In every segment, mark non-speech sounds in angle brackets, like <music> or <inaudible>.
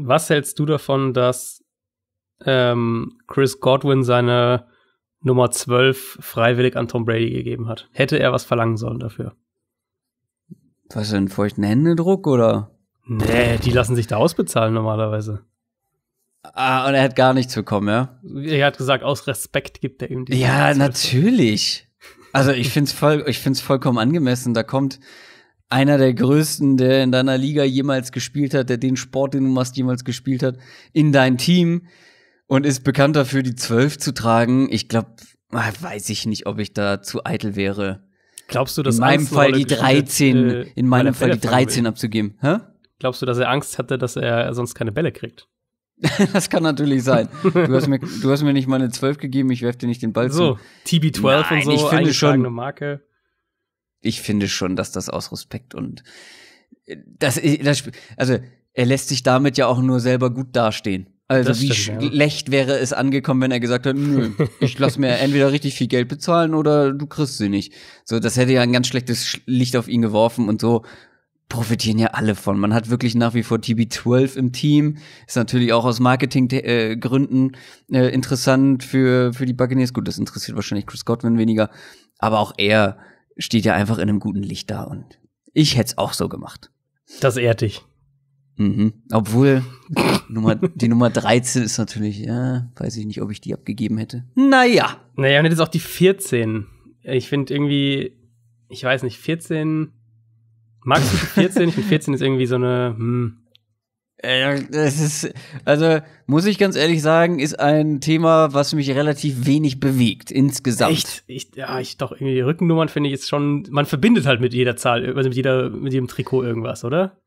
Was hältst du davon, dass ähm, Chris Godwin seine Nummer 12 freiwillig an Tom Brady gegeben hat? Hätte er was verlangen sollen dafür? Was denn, feuchten Händedruck oder? Nee, die lassen sich da ausbezahlen normalerweise. Ah, und er hat gar nichts bekommen, ja? Er hat gesagt, aus Respekt gibt er ihm die. Ja, natürlich. Also ich finde es voll, ich find's vollkommen angemessen. Da kommt, einer der größten, der in deiner Liga jemals gespielt hat, der den Sport, den du machst, jemals gespielt hat, in dein Team und ist bekannt dafür, die 12 zu tragen. Ich glaube, ah, weiß ich nicht, ob ich da zu eitel wäre. Glaubst du, dass in meinem Angst Fall die 13, äh, in meinem Fall die 13 abzugeben? Hä? Glaubst du, dass er Angst hatte, dass er sonst keine Bälle kriegt? <laughs> das kann natürlich sein. Du hast, mir, du hast mir nicht mal eine 12 gegeben, ich werf dir nicht den Ball so, zu. So, TB12 und so, ich finde schon, Marke ich finde schon, dass das aus Respekt und äh, das, äh, das also er lässt sich damit ja auch nur selber gut dastehen. Also das wie stimmt, schlecht ja. wäre es angekommen, wenn er gesagt hat, nö, ich lass mir <laughs> entweder richtig viel Geld bezahlen oder du kriegst sie nicht. So, das hätte ja ein ganz schlechtes Licht auf ihn geworfen und so profitieren ja alle von. Man hat wirklich nach wie vor TB12 im Team. Ist natürlich auch aus Marketinggründen äh, interessant für, für die Buccaneers. Gut, das interessiert wahrscheinlich Chris Godwin weniger. Aber auch er steht ja einfach in einem guten Licht da und ich hätte es auch so gemacht. Das ehrt dich. Mhm. Obwohl Nummer, die Nummer 13 ist natürlich, ja, weiß ich nicht, ob ich die abgegeben hätte. Naja. Naja, und jetzt auch die 14. Ich finde irgendwie, ich weiß nicht, 14. Magst du 14? ich finde 14 ist irgendwie so eine, hm, äh, das ist, also muss ich ganz ehrlich sagen, ist ein Thema, was mich relativ wenig bewegt insgesamt. Echt? Ich, ja, ich doch irgendwie Rückennummern finde ich jetzt schon, man verbindet halt mit jeder Zahl, also mit jeder, mit jedem Trikot irgendwas, oder?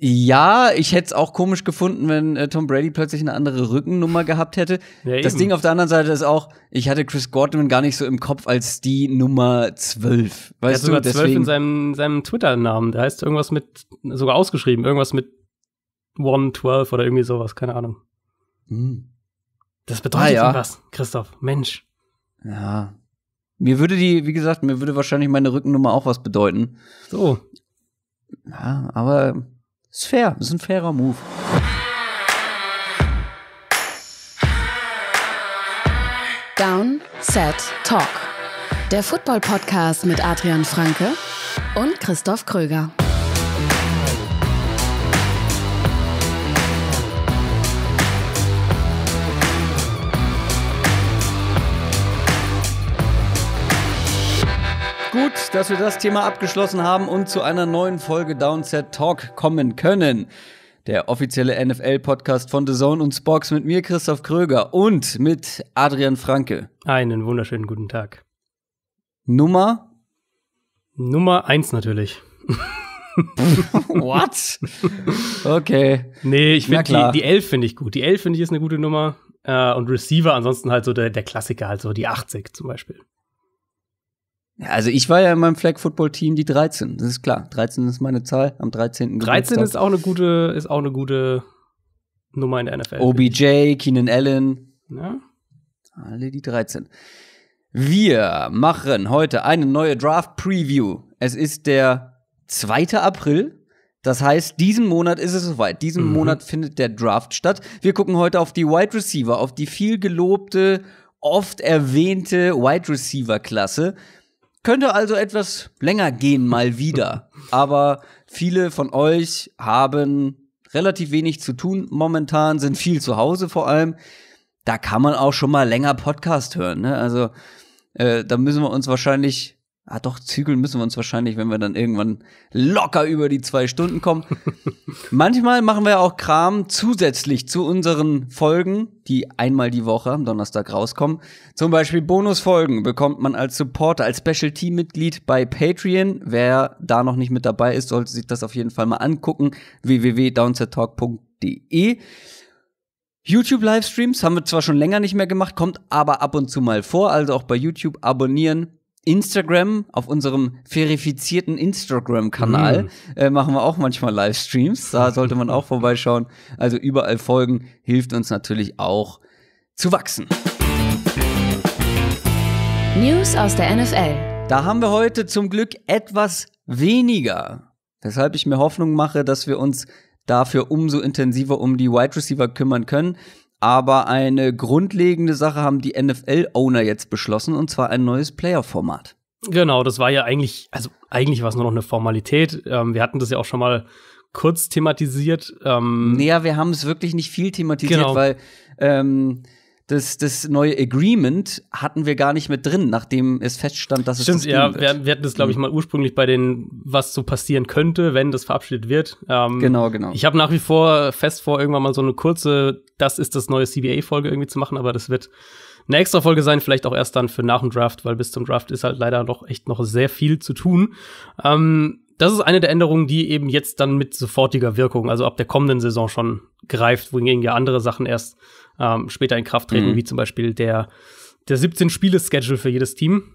Ja, ich hätte es auch komisch gefunden, wenn äh, Tom Brady plötzlich eine andere Rückennummer gehabt hätte. Ja, das Ding auf der anderen Seite ist auch, ich hatte Chris Gordon gar nicht so im Kopf als die Nummer 12. Weißt er hat sogar du, 12 in seinem, seinem Twitter-Namen. Der heißt irgendwas mit, sogar ausgeschrieben, irgendwas mit 112 oder irgendwie sowas, keine Ahnung. Hm. Das bedeutet ah, ja. was, Christoph. Mensch. Ja. Mir würde die, wie gesagt, mir würde wahrscheinlich meine Rückennummer auch was bedeuten. So. Ja, aber ist fair, ist ein fairer Move. Down, Set, Talk. Der Football-Podcast mit Adrian Franke und Christoph Kröger. gut, dass wir das Thema abgeschlossen haben und zu einer neuen Folge Downset Talk kommen können. Der offizielle NFL-Podcast von The Zone und Spox mit mir, Christoph Kröger, und mit Adrian Franke. Einen wunderschönen guten Tag. Nummer? Nummer eins natürlich. <laughs> <laughs> What? Okay. Nee, ich finde die, die 11 finde ich gut. Die 11 finde ich ist eine gute Nummer. Äh, und Receiver ansonsten halt so der, der Klassiker, halt so die 80 zum Beispiel. Also ich war ja in meinem Flag Football Team die 13, das ist klar. 13 ist meine Zahl am 13. 13 Geburtstag. ist auch eine gute ist auch eine gute Nummer in der NFL. OBJ, Keenan Allen. Ja. Alle die 13. Wir machen heute eine neue Draft Preview. Es ist der 2. April. Das heißt, diesen Monat ist es soweit. Diesen mhm. Monat findet der Draft statt. Wir gucken heute auf die Wide Receiver, auf die viel gelobte, oft erwähnte Wide Receiver Klasse könnte also etwas länger gehen, mal wieder. Aber viele von euch haben relativ wenig zu tun momentan, sind viel zu Hause vor allem. Da kann man auch schon mal länger Podcast hören. Ne? Also äh, da müssen wir uns wahrscheinlich Ah, doch, zügeln müssen wir uns wahrscheinlich, wenn wir dann irgendwann locker über die zwei Stunden kommen. <laughs> Manchmal machen wir auch Kram zusätzlich zu unseren Folgen, die einmal die Woche am Donnerstag rauskommen. Zum Beispiel Bonusfolgen bekommt man als Supporter, als Special Team Mitglied bei Patreon. Wer da noch nicht mit dabei ist, sollte sich das auf jeden Fall mal angucken. www.downsettalk.de YouTube-Livestreams haben wir zwar schon länger nicht mehr gemacht, kommt aber ab und zu mal vor. Also auch bei YouTube abonnieren, Instagram, auf unserem verifizierten Instagram-Kanal mm. äh, machen wir auch manchmal Livestreams. Da <laughs> sollte man auch vorbeischauen. Also überall folgen hilft uns natürlich auch zu wachsen. News aus der NFL. Da haben wir heute zum Glück etwas weniger, weshalb ich mir Hoffnung mache, dass wir uns dafür umso intensiver um die Wide Receiver kümmern können. Aber eine grundlegende Sache haben die NFL-Owner jetzt beschlossen, und zwar ein neues Player-Format. Genau, das war ja eigentlich, also eigentlich war es nur noch eine Formalität. Ähm, wir hatten das ja auch schon mal kurz thematisiert. Ähm, naja, wir haben es wirklich nicht viel thematisiert, genau. weil ähm, das, das neue Agreement hatten wir gar nicht mit drin, nachdem es feststand, dass Stimmt, es Stimmt, ja, wir, wir, hatten das, glaube ich, mhm. mal ursprünglich bei den, was so passieren könnte, wenn das verabschiedet wird. Ähm, genau, genau. Ich habe nach wie vor fest vor, irgendwann mal so eine kurze, das ist das neue CBA-Folge irgendwie zu machen, aber das wird eine extra Folge sein, vielleicht auch erst dann für nach dem Draft, weil bis zum Draft ist halt leider noch echt noch sehr viel zu tun. Ähm, das ist eine der Änderungen, die eben jetzt dann mit sofortiger Wirkung, also ab der kommenden Saison schon greift, wohingegen ja andere Sachen erst ähm, später in Kraft treten, mhm. wie zum Beispiel der, der 17-Spiele-Schedule für jedes Team.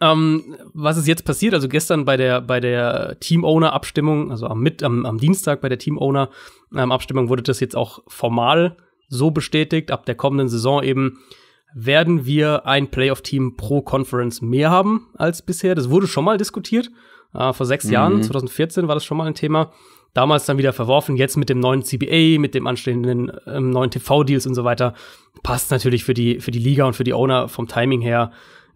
Ähm, was ist jetzt passiert? Also gestern bei der, bei der Team-Owner-Abstimmung, also am, Mit am, am Dienstag bei der Team-Owner-Abstimmung ähm, wurde das jetzt auch formal so bestätigt. Ab der kommenden Saison eben werden wir ein Playoff-Team pro Conference mehr haben als bisher. Das wurde schon mal diskutiert. Äh, vor sechs mhm. Jahren, 2014 war das schon mal ein Thema damals dann wieder verworfen. Jetzt mit dem neuen CBA, mit dem anstehenden ähm, neuen TV-Deals und so weiter, passt natürlich für die, für die Liga und für die Owner vom Timing her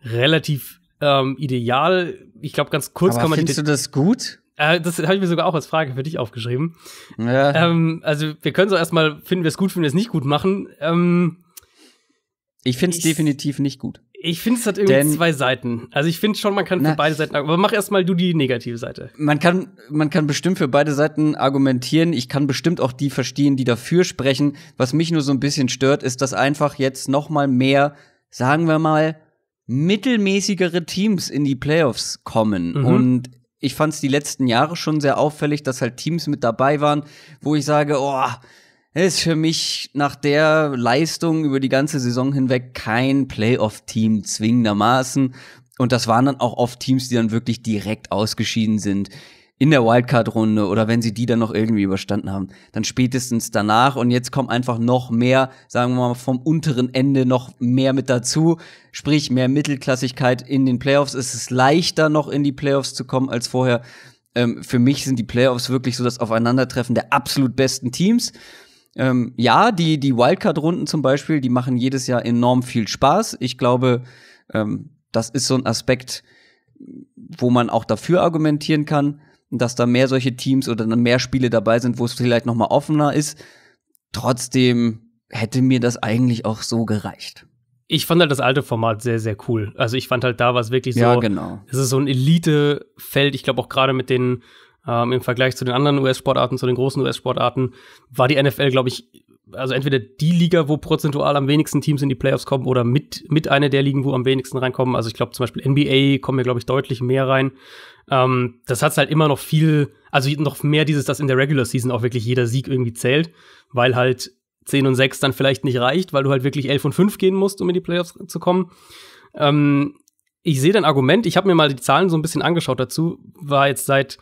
relativ ähm, ideal. Ich glaube, ganz kurz Aber kann man. Findest du das gut? Äh, das habe ich mir sogar auch als Frage für dich aufgeschrieben. Ja. Ähm, also, wir können so erstmal, finden wir es gut, finden wir es nicht gut machen. Ähm, ich finde es definitiv nicht gut. Ich finde, es hat irgendwie Denn, zwei Seiten. Also ich finde schon, man kann für beide Seiten, aber mach erstmal du die negative Seite. Man kann, man kann bestimmt für beide Seiten argumentieren. Ich kann bestimmt auch die verstehen, die dafür sprechen. Was mich nur so ein bisschen stört, ist, dass einfach jetzt noch mal mehr, sagen wir mal, mittelmäßigere Teams in die Playoffs kommen. Mhm. Und ich fand es die letzten Jahre schon sehr auffällig, dass halt Teams mit dabei waren, wo ich sage, oh, ist für mich nach der Leistung über die ganze Saison hinweg kein Playoff-Team zwingendermaßen. Und das waren dann auch oft Teams, die dann wirklich direkt ausgeschieden sind in der Wildcard-Runde oder wenn sie die dann noch irgendwie überstanden haben, dann spätestens danach. Und jetzt kommen einfach noch mehr, sagen wir mal, vom unteren Ende noch mehr mit dazu. Sprich, mehr Mittelklassigkeit in den Playoffs. Es ist leichter, noch in die Playoffs zu kommen als vorher. Ähm, für mich sind die Playoffs wirklich so das Aufeinandertreffen der absolut besten Teams ähm, ja, die, die Wildcard-Runden zum Beispiel, die machen jedes Jahr enorm viel Spaß. Ich glaube, ähm, das ist so ein Aspekt, wo man auch dafür argumentieren kann, dass da mehr solche Teams oder dann mehr Spiele dabei sind, wo es vielleicht noch mal offener ist. Trotzdem hätte mir das eigentlich auch so gereicht. Ich fand halt das alte Format sehr, sehr cool. Also ich fand halt da war es wirklich so, ja, genau. es ist so ein Elite-Feld. Ich glaube auch gerade mit den ähm, Im Vergleich zu den anderen US-Sportarten, zu den großen US-Sportarten, war die NFL, glaube ich, also entweder die Liga, wo prozentual am wenigsten Teams in die Playoffs kommen oder mit, mit einer der Ligen, wo am wenigsten reinkommen. Also ich glaube zum Beispiel NBA kommen mir, glaube ich, deutlich mehr rein. Ähm, das hat halt immer noch viel, also noch mehr dieses, dass in der Regular Season auch wirklich jeder Sieg irgendwie zählt, weil halt 10 und 6 dann vielleicht nicht reicht, weil du halt wirklich 11 und 5 gehen musst, um in die Playoffs zu kommen. Ähm, ich sehe dein Argument, ich habe mir mal die Zahlen so ein bisschen angeschaut dazu, war jetzt seit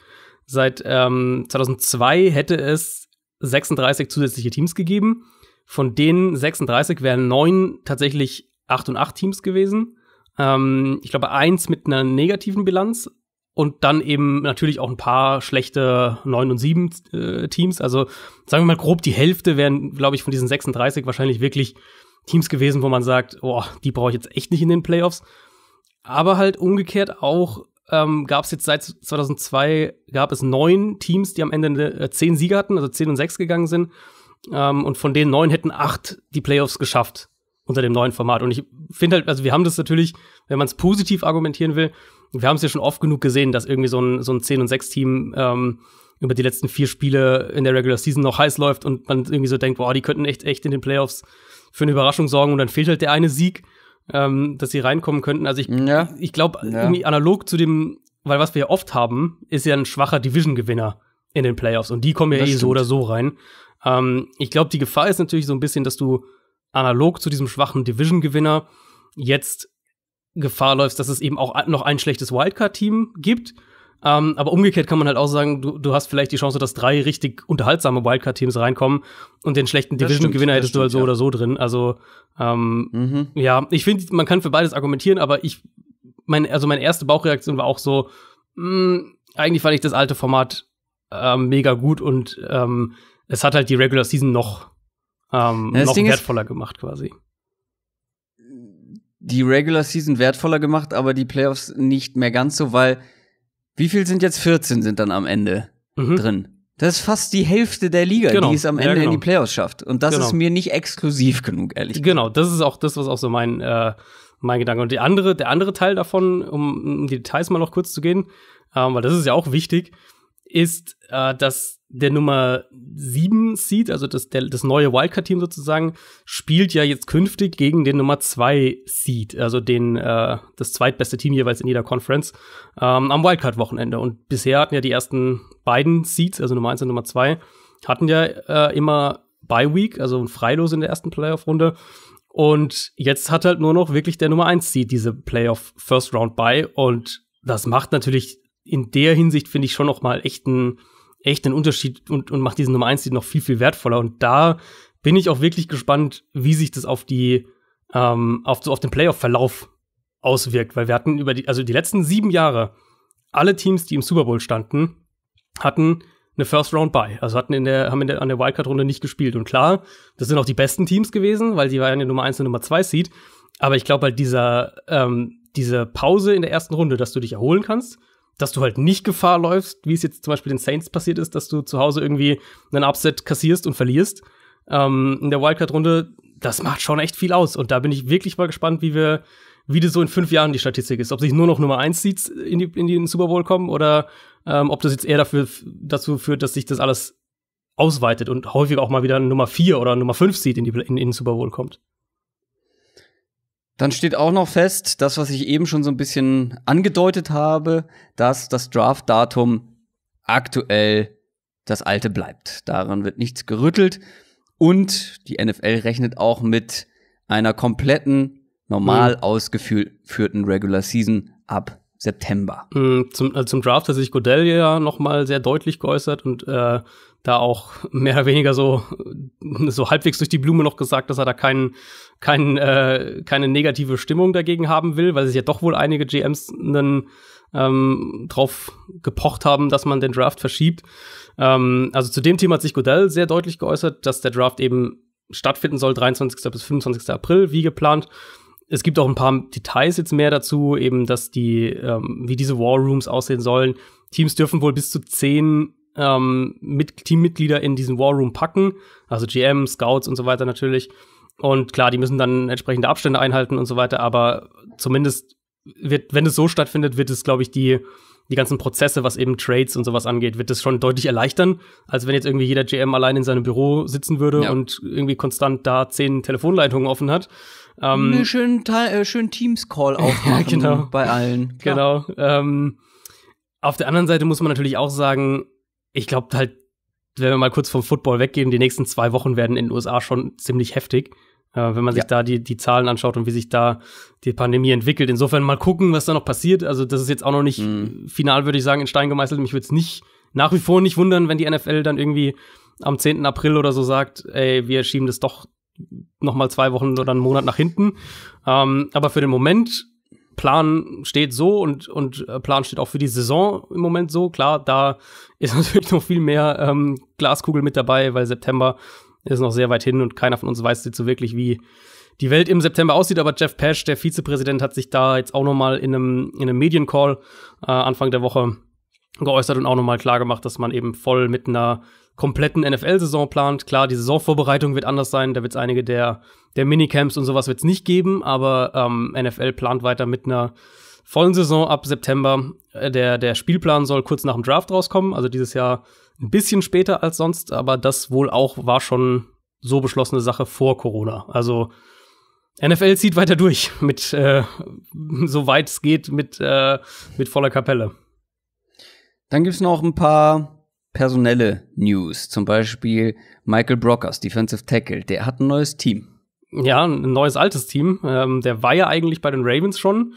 Seit ähm, 2002 hätte es 36 zusätzliche Teams gegeben. Von denen 36 wären neun tatsächlich 8 und 8 Teams gewesen. Ähm, ich glaube, eins mit einer negativen Bilanz und dann eben natürlich auch ein paar schlechte 9 und 7 äh, Teams. Also sagen wir mal grob, die Hälfte wären, glaube ich, von diesen 36 wahrscheinlich wirklich Teams gewesen, wo man sagt, oh, die brauche ich jetzt echt nicht in den Playoffs. Aber halt umgekehrt auch ähm, gab es jetzt seit 2002, gab es neun Teams, die am Ende äh, zehn Sieger hatten, also zehn und sechs gegangen sind. Ähm, und von den neun hätten acht die Playoffs geschafft unter dem neuen Format. Und ich finde halt, also wir haben das natürlich, wenn man es positiv argumentieren will, wir haben es ja schon oft genug gesehen, dass irgendwie so ein, so ein 10- und 6-Team ähm, über die letzten vier Spiele in der Regular Season noch heiß läuft und man irgendwie so denkt, boah, die könnten echt, echt in den Playoffs für eine Überraschung sorgen und dann fehlt halt der eine Sieg ähm, dass sie reinkommen könnten. Also ich, ja. ich glaube, ja. irgendwie analog zu dem, weil was wir ja oft haben, ist ja ein schwacher Division-Gewinner in den Playoffs und die kommen ja das eh stimmt. so oder so rein. Ähm, ich glaube, die Gefahr ist natürlich so ein bisschen, dass du analog zu diesem schwachen Division-Gewinner jetzt Gefahr läufst, dass es eben auch noch ein schlechtes Wildcard-Team gibt ähm, aber umgekehrt kann man halt auch sagen, du, du hast vielleicht die Chance, dass drei richtig unterhaltsame Wildcard-Teams reinkommen und den schlechten Division-Gewinner hättest stimmt, du halt so ja. oder so drin. Also ähm, mhm. ja, ich finde, man kann für beides argumentieren, aber ich, mein, also meine erste Bauchreaktion war auch so, mh, hm, eigentlich fand ich das alte Format äh, mega gut und ähm, es hat halt die Regular Season noch, ähm, ja, noch Ding wertvoller gemacht quasi die Regular Season wertvoller gemacht, aber die Playoffs nicht mehr ganz so, weil wie viel sind jetzt 14 sind dann am Ende mhm. drin? Das ist fast die Hälfte der Liga, genau. die es am Ende ja, genau. in die Playoffs schafft. Und das genau. ist mir nicht exklusiv genug, ehrlich gesagt. Genau, das ist auch das, was auch so mein, äh, mein Gedanke. Und die andere, der andere Teil davon, um, um die Details mal noch kurz zu gehen, ähm, weil das ist ja auch wichtig, ist, äh, dass der Nummer 7 Seed, also das, der, das neue Wildcard-Team sozusagen, spielt ja jetzt künftig gegen den Nummer 2 Seed, also den, äh, das zweitbeste Team jeweils in jeder Conference, ähm, am Wildcard-Wochenende. Und bisher hatten ja die ersten beiden Seeds, also Nummer 1 und Nummer 2, hatten ja äh, immer Bye Week, also ein Freilos in der ersten Playoff-Runde. Und jetzt hat halt nur noch wirklich der Nummer 1 Seed diese Playoff First Round Bye. Und das macht natürlich in der Hinsicht, finde ich, schon noch mal echt einen echt einen Unterschied und, und macht diesen Nummer 1 Seed noch viel, viel wertvoller. Und da bin ich auch wirklich gespannt, wie sich das auf die, ähm, auf, so auf den Playoff-Verlauf auswirkt, weil wir hatten über die, also die letzten sieben Jahre, alle Teams, die im Super Bowl standen, hatten eine First Round Bye. Also hatten in der, haben in der, an der Wildcard-Runde nicht gespielt. Und klar, das sind auch die besten Teams gewesen, weil die waren ja Nummer 1 und Nummer 2 Seed. Aber ich glaube halt dieser, ähm, diese Pause in der ersten Runde, dass du dich erholen kannst dass du halt nicht Gefahr läufst, wie es jetzt zum Beispiel den Saints passiert ist, dass du zu Hause irgendwie einen Upset kassierst und verlierst. Ähm, in der Wildcard-Runde, das macht schon echt viel aus. Und da bin ich wirklich mal gespannt, wie wir, wie das so in fünf Jahren die Statistik ist. Ob sich nur noch Nummer eins sieht in, die, in den Super Bowl kommen oder ähm, ob das jetzt eher dafür, dazu führt, dass sich das alles ausweitet und häufig auch mal wieder Nummer vier oder Nummer fünf sieht in, in, in den Super Bowl kommt. Dann steht auch noch fest, das, was ich eben schon so ein bisschen angedeutet habe, dass das Draft-Datum aktuell das alte bleibt. Daran wird nichts gerüttelt. Und die NFL rechnet auch mit einer kompletten, normal mhm. ausgeführten Regular Season ab September. Mhm, zum, also zum Draft hat sich Godell ja nochmal sehr deutlich geäußert und äh, da auch mehr oder weniger so, so halbwegs durch die Blume noch gesagt, dass er da keinen keinen äh, keine negative Stimmung dagegen haben will, weil sich ja doch wohl einige GMs dann ähm, drauf gepocht haben, dass man den Draft verschiebt. Ähm, also zu dem Thema hat sich Godell sehr deutlich geäußert, dass der Draft eben stattfinden soll, 23. bis 25. April, wie geplant. Es gibt auch ein paar Details jetzt mehr dazu, eben, dass die, ähm, wie diese War Rooms aussehen sollen. Teams dürfen wohl bis zu zehn ähm, mit Teammitglieder in diesen War Room packen, also GM, Scouts und so weiter natürlich. Und klar, die müssen dann entsprechende Abstände einhalten und so weiter, aber zumindest wird, wenn es so stattfindet, wird es, glaube ich, die, die ganzen Prozesse, was eben Trades und sowas angeht, wird es schon deutlich erleichtern, als wenn jetzt irgendwie jeder GM allein in seinem Büro sitzen würde ja. und irgendwie konstant da zehn Telefonleitungen offen hat. Ähm, Einen schönen, äh, schönen Teams-Call aufmachen <laughs> ja, genau. bei allen. Klar. Genau. Ähm, auf der anderen Seite muss man natürlich auch sagen, ich glaube halt, wenn wir mal kurz vom Football weggehen, die nächsten zwei Wochen werden in den USA schon ziemlich heftig. Äh, wenn man sich da die, die Zahlen anschaut und wie sich da die Pandemie entwickelt. Insofern mal gucken, was da noch passiert. Also, das ist jetzt auch noch nicht mhm. final, würde ich sagen, in Stein gemeißelt. Mich würde es nicht nach wie vor nicht wundern, wenn die NFL dann irgendwie am 10. April oder so sagt, ey, wir schieben das doch noch mal zwei Wochen oder einen Monat nach hinten. Ähm, aber für den Moment Plan steht so und, und äh, Plan steht auch für die Saison im Moment so. Klar, da ist <laughs> natürlich noch viel mehr ähm, Glaskugel mit dabei, weil September ist noch sehr weit hin und keiner von uns weiß jetzt so wirklich, wie die Welt im September aussieht. Aber Jeff Pesch, der Vizepräsident, hat sich da jetzt auch nochmal in einem, in einem Mediencall äh, Anfang der Woche geäußert und auch nochmal klargemacht, dass man eben voll mit einer kompletten NFL-Saison plant. Klar, die Saisonvorbereitung wird anders sein, da wird es einige der, der Minicamps und sowas wird es nicht geben, aber ähm, NFL plant weiter mit einer vollen Saison ab September. Äh, der, der Spielplan soll kurz nach dem Draft rauskommen, also dieses Jahr ein bisschen später als sonst, aber das wohl auch war schon so beschlossene Sache vor Corona. Also NFL zieht weiter durch <laughs> mit äh, <laughs> soweit es geht mit, äh, mit voller Kapelle. Dann gibt es noch ein paar personelle News. Zum Beispiel Michael Brockers, Defensive Tackle, der hat ein neues Team. Ja, ein neues altes Team. Ähm, der war ja eigentlich bei den Ravens schon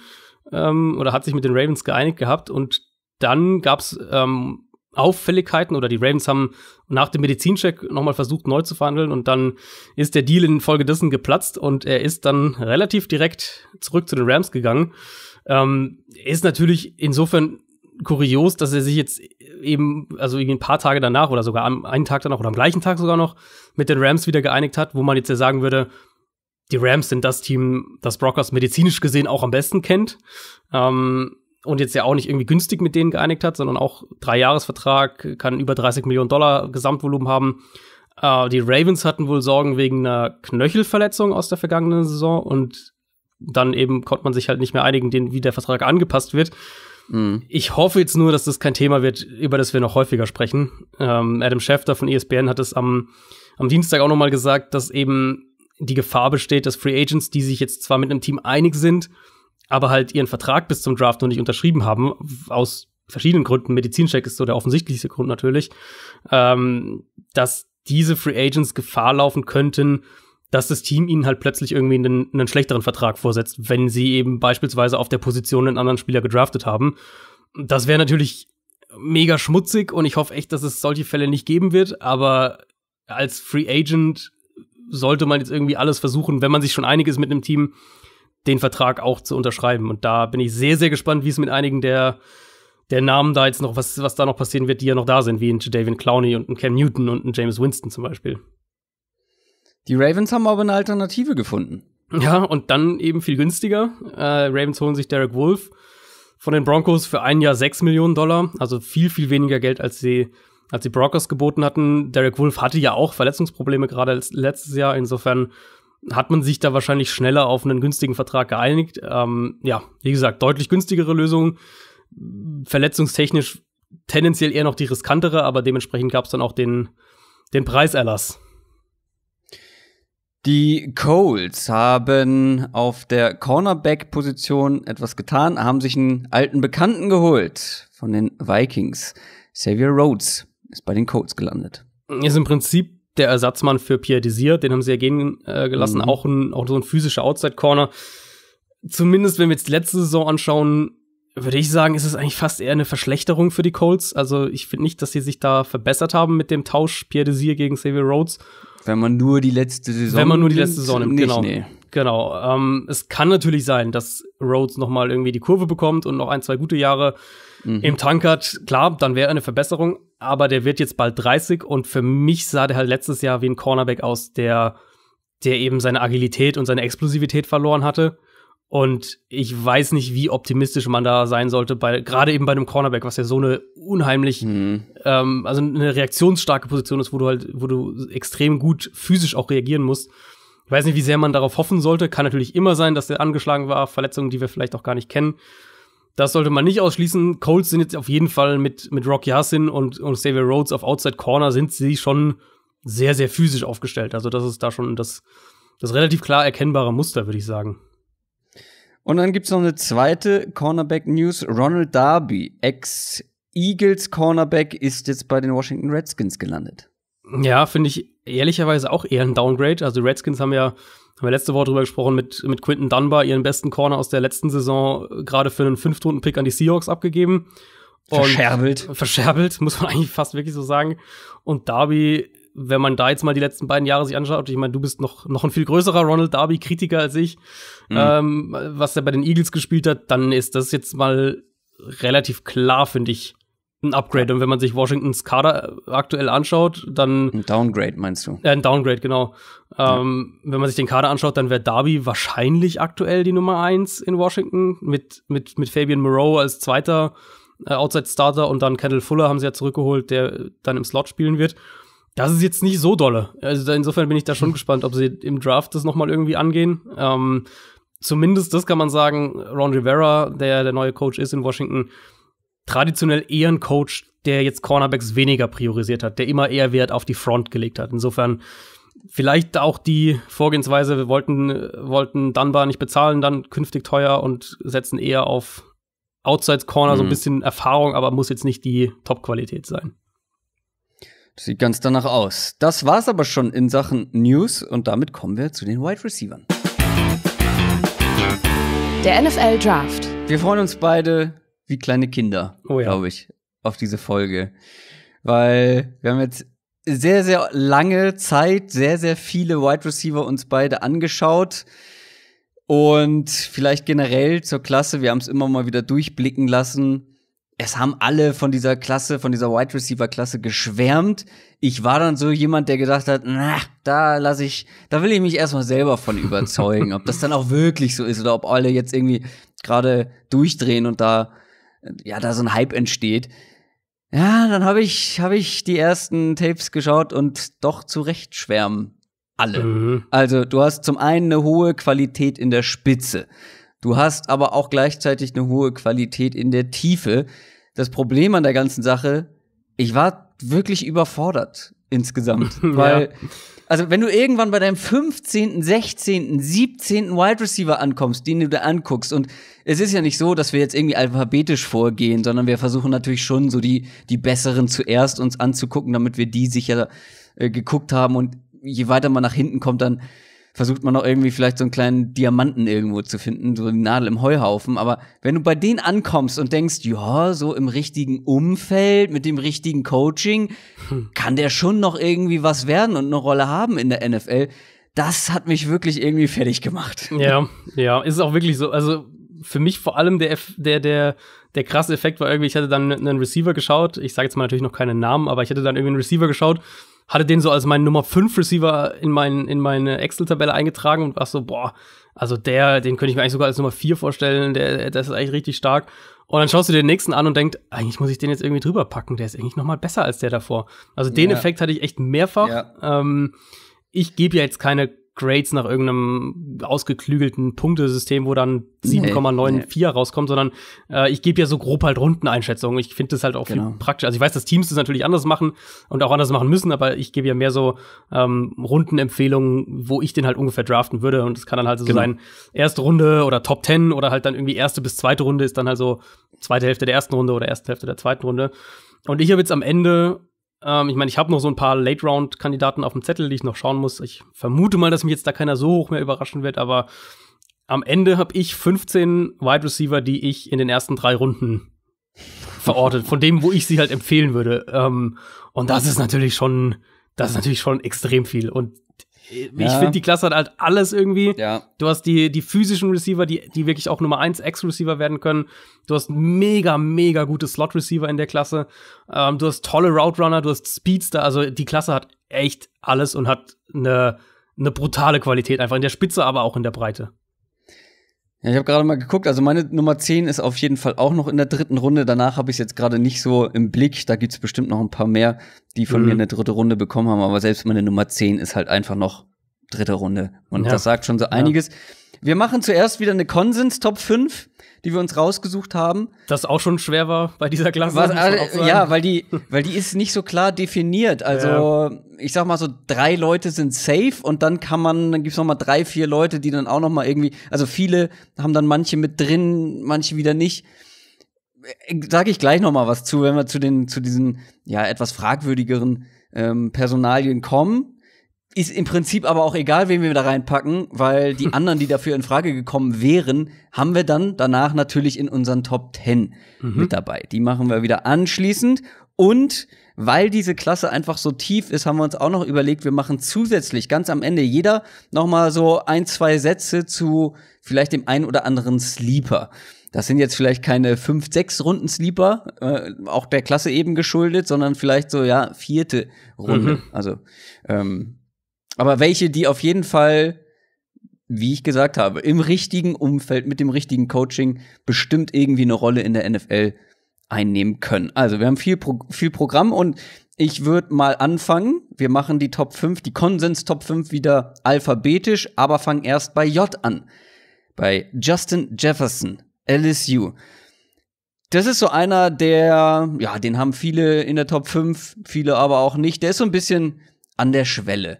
ähm, oder hat sich mit den Ravens geeinigt gehabt und dann gab es ähm, Auffälligkeiten oder die Ravens haben nach dem Medizincheck nochmal versucht, neu zu verhandeln und dann ist der Deal infolgedessen geplatzt und er ist dann relativ direkt zurück zu den Rams gegangen. Ähm, ist natürlich insofern kurios, dass er sich jetzt eben, also irgendwie ein paar Tage danach oder sogar am einen Tag danach oder am gleichen Tag sogar noch mit den Rams wieder geeinigt hat, wo man jetzt ja sagen würde, die Rams sind das Team, das Brockers medizinisch gesehen auch am besten kennt. Ähm, und jetzt ja auch nicht irgendwie günstig mit denen geeinigt hat, sondern auch drei Jahresvertrag, kann über 30 Millionen Dollar Gesamtvolumen haben. Äh, die Ravens hatten wohl Sorgen wegen einer Knöchelverletzung aus der vergangenen Saison und dann eben konnte man sich halt nicht mehr einigen, den, wie der Vertrag angepasst wird. Mhm. Ich hoffe jetzt nur, dass das kein Thema wird, über das wir noch häufiger sprechen. Ähm, Adam Schefter von ESPN hat es am, am Dienstag auch nochmal gesagt, dass eben die Gefahr besteht, dass Free Agents, die sich jetzt zwar mit einem Team einig sind, aber halt ihren Vertrag bis zum Draft noch nicht unterschrieben haben, aus verschiedenen Gründen, Medizincheck ist so der offensichtlichste Grund natürlich, ähm, dass diese Free Agents Gefahr laufen könnten, dass das Team ihnen halt plötzlich irgendwie einen, einen schlechteren Vertrag vorsetzt, wenn sie eben beispielsweise auf der Position einen anderen Spieler gedraftet haben. Das wäre natürlich mega schmutzig und ich hoffe echt, dass es solche Fälle nicht geben wird, aber als Free Agent sollte man jetzt irgendwie alles versuchen, wenn man sich schon einig ist mit einem Team, den Vertrag auch zu unterschreiben. Und da bin ich sehr, sehr gespannt, wie es mit einigen der, der Namen da jetzt noch, was, was da noch passieren wird, die ja noch da sind, wie ein Jadavian Clowney und ein Cam Newton und ein James Winston zum Beispiel. Die Ravens haben aber eine Alternative gefunden. Ja, und dann eben viel günstiger. Äh, Ravens holen sich Derek Wolf von den Broncos für ein Jahr 6 Millionen Dollar, also viel, viel weniger Geld, als sie, als die Broncos geboten hatten. Derek Wolf hatte ja auch Verletzungsprobleme gerade letztes Jahr, insofern hat man sich da wahrscheinlich schneller auf einen günstigen Vertrag geeinigt. Ähm, ja, wie gesagt, deutlich günstigere Lösung. Verletzungstechnisch tendenziell eher noch die riskantere, aber dementsprechend gab es dann auch den, den Preiserlass. Die Coles haben auf der Cornerback-Position etwas getan, haben sich einen alten Bekannten geholt von den Vikings. Xavier Rhodes ist bei den Colts gelandet. Ist im Prinzip der Ersatzmann für Pierre Desir, den haben sie ja gehen äh, gelassen, mhm. auch, ein, auch so ein physischer Outside-Corner. Zumindest, wenn wir jetzt die letzte Saison anschauen, würde ich sagen, ist es eigentlich fast eher eine Verschlechterung für die Colts. Also ich finde nicht, dass sie sich da verbessert haben mit dem Tausch Pierre Desir gegen Xavier Rhodes. Wenn man nur die letzte Saison Wenn man nur die letzte Saison nimmt, genau. Nee. Genau. Ähm, es kann natürlich sein, dass Rhodes noch mal irgendwie die Kurve bekommt und noch ein, zwei gute Jahre mhm. im Tank hat. Klar, dann wäre eine Verbesserung, aber der wird jetzt bald 30 und für mich sah der halt letztes Jahr wie ein Cornerback aus, der, der eben seine Agilität und seine Explosivität verloren hatte und ich weiß nicht, wie optimistisch man da sein sollte, bei, gerade eben bei einem Cornerback, was ja so eine unheimlich, mhm. ähm, also eine reaktionsstarke Position ist, wo du halt, wo du extrem gut physisch auch reagieren musst. Ich weiß nicht, wie sehr man darauf hoffen sollte. Kann natürlich immer sein, dass der angeschlagen war, Verletzungen, die wir vielleicht auch gar nicht kennen. Das sollte man nicht ausschließen. Colts sind jetzt auf jeden Fall mit, mit Rocky Hassin und, und Xavier Rhodes auf Outside Corner sind sie schon sehr, sehr physisch aufgestellt. Also das ist da schon das, das relativ klar erkennbare Muster, würde ich sagen. Und dann gibt's noch eine zweite Cornerback-News. Ronald Darby, Ex-Eagles-Cornerback, ist jetzt bei den Washington Redskins gelandet. Ja, finde ich ehrlicherweise auch eher ein Downgrade. Also die Redskins haben ja haben wir letzte Woche drüber gesprochen, mit, mit Quinton Dunbar ihren besten Corner aus der letzten Saison gerade für einen Fünftrunden-Pick an die Seahawks abgegeben. Und verscherbelt. Verscherbelt, <laughs> muss man eigentlich fast wirklich so sagen. Und Darby wenn man da jetzt mal die letzten beiden Jahre sich anschaut, ich meine, du bist noch, noch ein viel größerer Ronald Darby-Kritiker als ich, mhm. ähm, was er bei den Eagles gespielt hat, dann ist das jetzt mal relativ klar, finde ich, ein Upgrade. Und wenn man sich Washingtons Kader äh, aktuell anschaut, dann. Ein Downgrade, meinst du? Äh, ein Downgrade, genau. Ähm, ja. Wenn man sich den Kader anschaut, dann wäre Darby wahrscheinlich aktuell die Nummer eins in Washington mit, mit, mit Fabian Moreau als zweiter äh, Outside-Starter und dann Kendall Fuller haben sie ja zurückgeholt, der dann im Slot spielen wird. Das ist jetzt nicht so dolle. Also insofern bin ich da schon gespannt, ob sie im Draft das nochmal irgendwie angehen. Ähm, zumindest das kann man sagen, Ron Rivera, der der neue Coach ist in Washington, traditionell eher ein Coach, der jetzt Cornerbacks weniger priorisiert hat, der immer eher Wert auf die Front gelegt hat. Insofern vielleicht auch die Vorgehensweise, wir wollten, wollten Dunbar nicht bezahlen, dann künftig teuer und setzen eher auf Outside Corner, mhm. so ein mhm. bisschen Erfahrung, aber muss jetzt nicht die Top-Qualität sein. Sieht ganz danach aus. Das war's aber schon in Sachen News und damit kommen wir zu den Wide Receivers. Der NFL Draft. Wir freuen uns beide wie kleine Kinder, oh ja. glaube ich, auf diese Folge. Weil wir haben jetzt sehr, sehr lange Zeit, sehr, sehr viele Wide Receiver uns beide angeschaut. Und vielleicht generell zur Klasse, wir haben es immer mal wieder durchblicken lassen es haben alle von dieser Klasse, von dieser Wide Receiver Klasse geschwärmt. Ich war dann so jemand, der gedacht hat, na, da lasse ich, da will ich mich erstmal selber von <laughs> überzeugen, ob das dann auch wirklich so ist oder ob alle jetzt irgendwie gerade durchdrehen und da ja, da so ein Hype entsteht. Ja, dann habe ich habe ich die ersten Tapes geschaut und doch zurecht schwärmen alle. Mhm. Also, du hast zum einen eine hohe Qualität in der Spitze. Du hast aber auch gleichzeitig eine hohe Qualität in der Tiefe. Das Problem an der ganzen Sache, ich war wirklich überfordert insgesamt. <laughs> weil, ja. also wenn du irgendwann bei deinem 15., 16., 17. Wide Receiver ankommst, den du da anguckst, und es ist ja nicht so, dass wir jetzt irgendwie alphabetisch vorgehen, sondern wir versuchen natürlich schon so die, die besseren zuerst uns anzugucken, damit wir die sicher äh, geguckt haben und je weiter man nach hinten kommt, dann versucht man noch irgendwie vielleicht so einen kleinen Diamanten irgendwo zu finden, so eine Nadel im Heuhaufen. Aber wenn du bei denen ankommst und denkst, ja, so im richtigen Umfeld, mit dem richtigen Coaching, hm. kann der schon noch irgendwie was werden und eine Rolle haben in der NFL. Das hat mich wirklich irgendwie fertig gemacht. Ja, ja, ist auch wirklich so. Also für mich vor allem der, der, der, der krasse Effekt war irgendwie, ich hatte dann einen Receiver geschaut. Ich sage jetzt mal natürlich noch keinen Namen, aber ich hatte dann irgendwie einen Receiver geschaut hatte den so als meinen Nummer 5 Receiver in, mein, in meine Excel-Tabelle eingetragen und war so, boah, also der, den könnte ich mir eigentlich sogar als Nummer 4 vorstellen, der, der ist eigentlich richtig stark. Und dann schaust du den nächsten an und denkst, eigentlich muss ich den jetzt irgendwie drüber packen, der ist eigentlich noch mal besser als der davor. Also den ja. Effekt hatte ich echt mehrfach. Ja. Ähm, ich gebe ja jetzt keine Grades nach irgendeinem ausgeklügelten Punktesystem, wo dann 7,94 nee, rauskommt, sondern äh, ich gebe ja so grob halt Rundeneinschätzungen. Ich finde das halt auch genau. viel praktisch. Also ich weiß, dass Teams das natürlich anders machen und auch anders machen müssen, aber ich gebe ja mehr so ähm, Rundenempfehlungen, wo ich den halt ungefähr draften würde. Und es kann dann halt so genau. sein, erste Runde oder Top 10 oder halt dann irgendwie erste bis zweite Runde ist dann halt so zweite Hälfte der ersten Runde oder erste Hälfte der zweiten Runde. Und ich habe jetzt am Ende ähm, ich meine, ich habe noch so ein paar Late-Round-Kandidaten auf dem Zettel, die ich noch schauen muss. Ich vermute mal, dass mich jetzt da keiner so hoch mehr überraschen wird, aber am Ende habe ich 15 Wide Receiver, die ich in den ersten drei Runden verortet, von dem, wo ich sie halt empfehlen würde. Ähm, und das ist natürlich schon, das ist natürlich schon extrem viel. Und äh, ich ja. finde, die Klasse hat halt alles irgendwie. Ja. Du hast die, die physischen Receiver, die, die wirklich auch Nummer 1 X-Receiver werden können. Du hast mega, mega gute Slot-Receiver in der Klasse. Ähm, du hast tolle Route-Runner, du hast Speedster. Also die Klasse hat echt alles und hat eine, eine brutale Qualität einfach in der Spitze, aber auch in der Breite. Ja, ich habe gerade mal geguckt, also meine Nummer 10 ist auf jeden Fall auch noch in der dritten Runde. Danach habe ich es jetzt gerade nicht so im Blick. Da gibt's bestimmt noch ein paar mehr, die von mhm. mir eine dritte Runde bekommen haben. Aber selbst meine Nummer 10 ist halt einfach noch dritte Runde. Und ja. das sagt schon so einiges. Ja. Wir machen zuerst wieder eine Konsens-Top 5 die wir uns rausgesucht haben. Das auch schon schwer war bei dieser Klasse. Was, also, ja, weil die, weil die ist nicht so klar definiert. Also, ja. ich sag mal so, drei Leute sind safe und dann kann man, dann gibt's noch mal drei, vier Leute, die dann auch noch mal irgendwie, also viele haben dann manche mit drin, manche wieder nicht. Äh, sag ich gleich noch mal was zu, wenn wir zu den, zu diesen, ja, etwas fragwürdigeren ähm, Personalien kommen. Ist im Prinzip aber auch egal, wen wir da reinpacken, weil die hm. anderen, die dafür in Frage gekommen wären, haben wir dann danach natürlich in unseren Top 10 mhm. mit dabei. Die machen wir wieder anschließend. Und weil diese Klasse einfach so tief ist, haben wir uns auch noch überlegt, wir machen zusätzlich ganz am Ende jeder nochmal so ein, zwei Sätze zu vielleicht dem einen oder anderen Sleeper. Das sind jetzt vielleicht keine fünf, sechs Runden Sleeper, äh, auch der Klasse eben geschuldet, sondern vielleicht so, ja, vierte Runde. Mhm. Also, ähm, aber welche, die auf jeden Fall, wie ich gesagt habe, im richtigen Umfeld, mit dem richtigen Coaching bestimmt irgendwie eine Rolle in der NFL einnehmen können. Also wir haben viel, Pro viel Programm und ich würde mal anfangen. Wir machen die Top 5, die Konsens Top 5 wieder alphabetisch, aber fangen erst bei J an. Bei Justin Jefferson, LSU. Das ist so einer, der, ja, den haben viele in der Top 5, viele aber auch nicht. Der ist so ein bisschen an der Schwelle.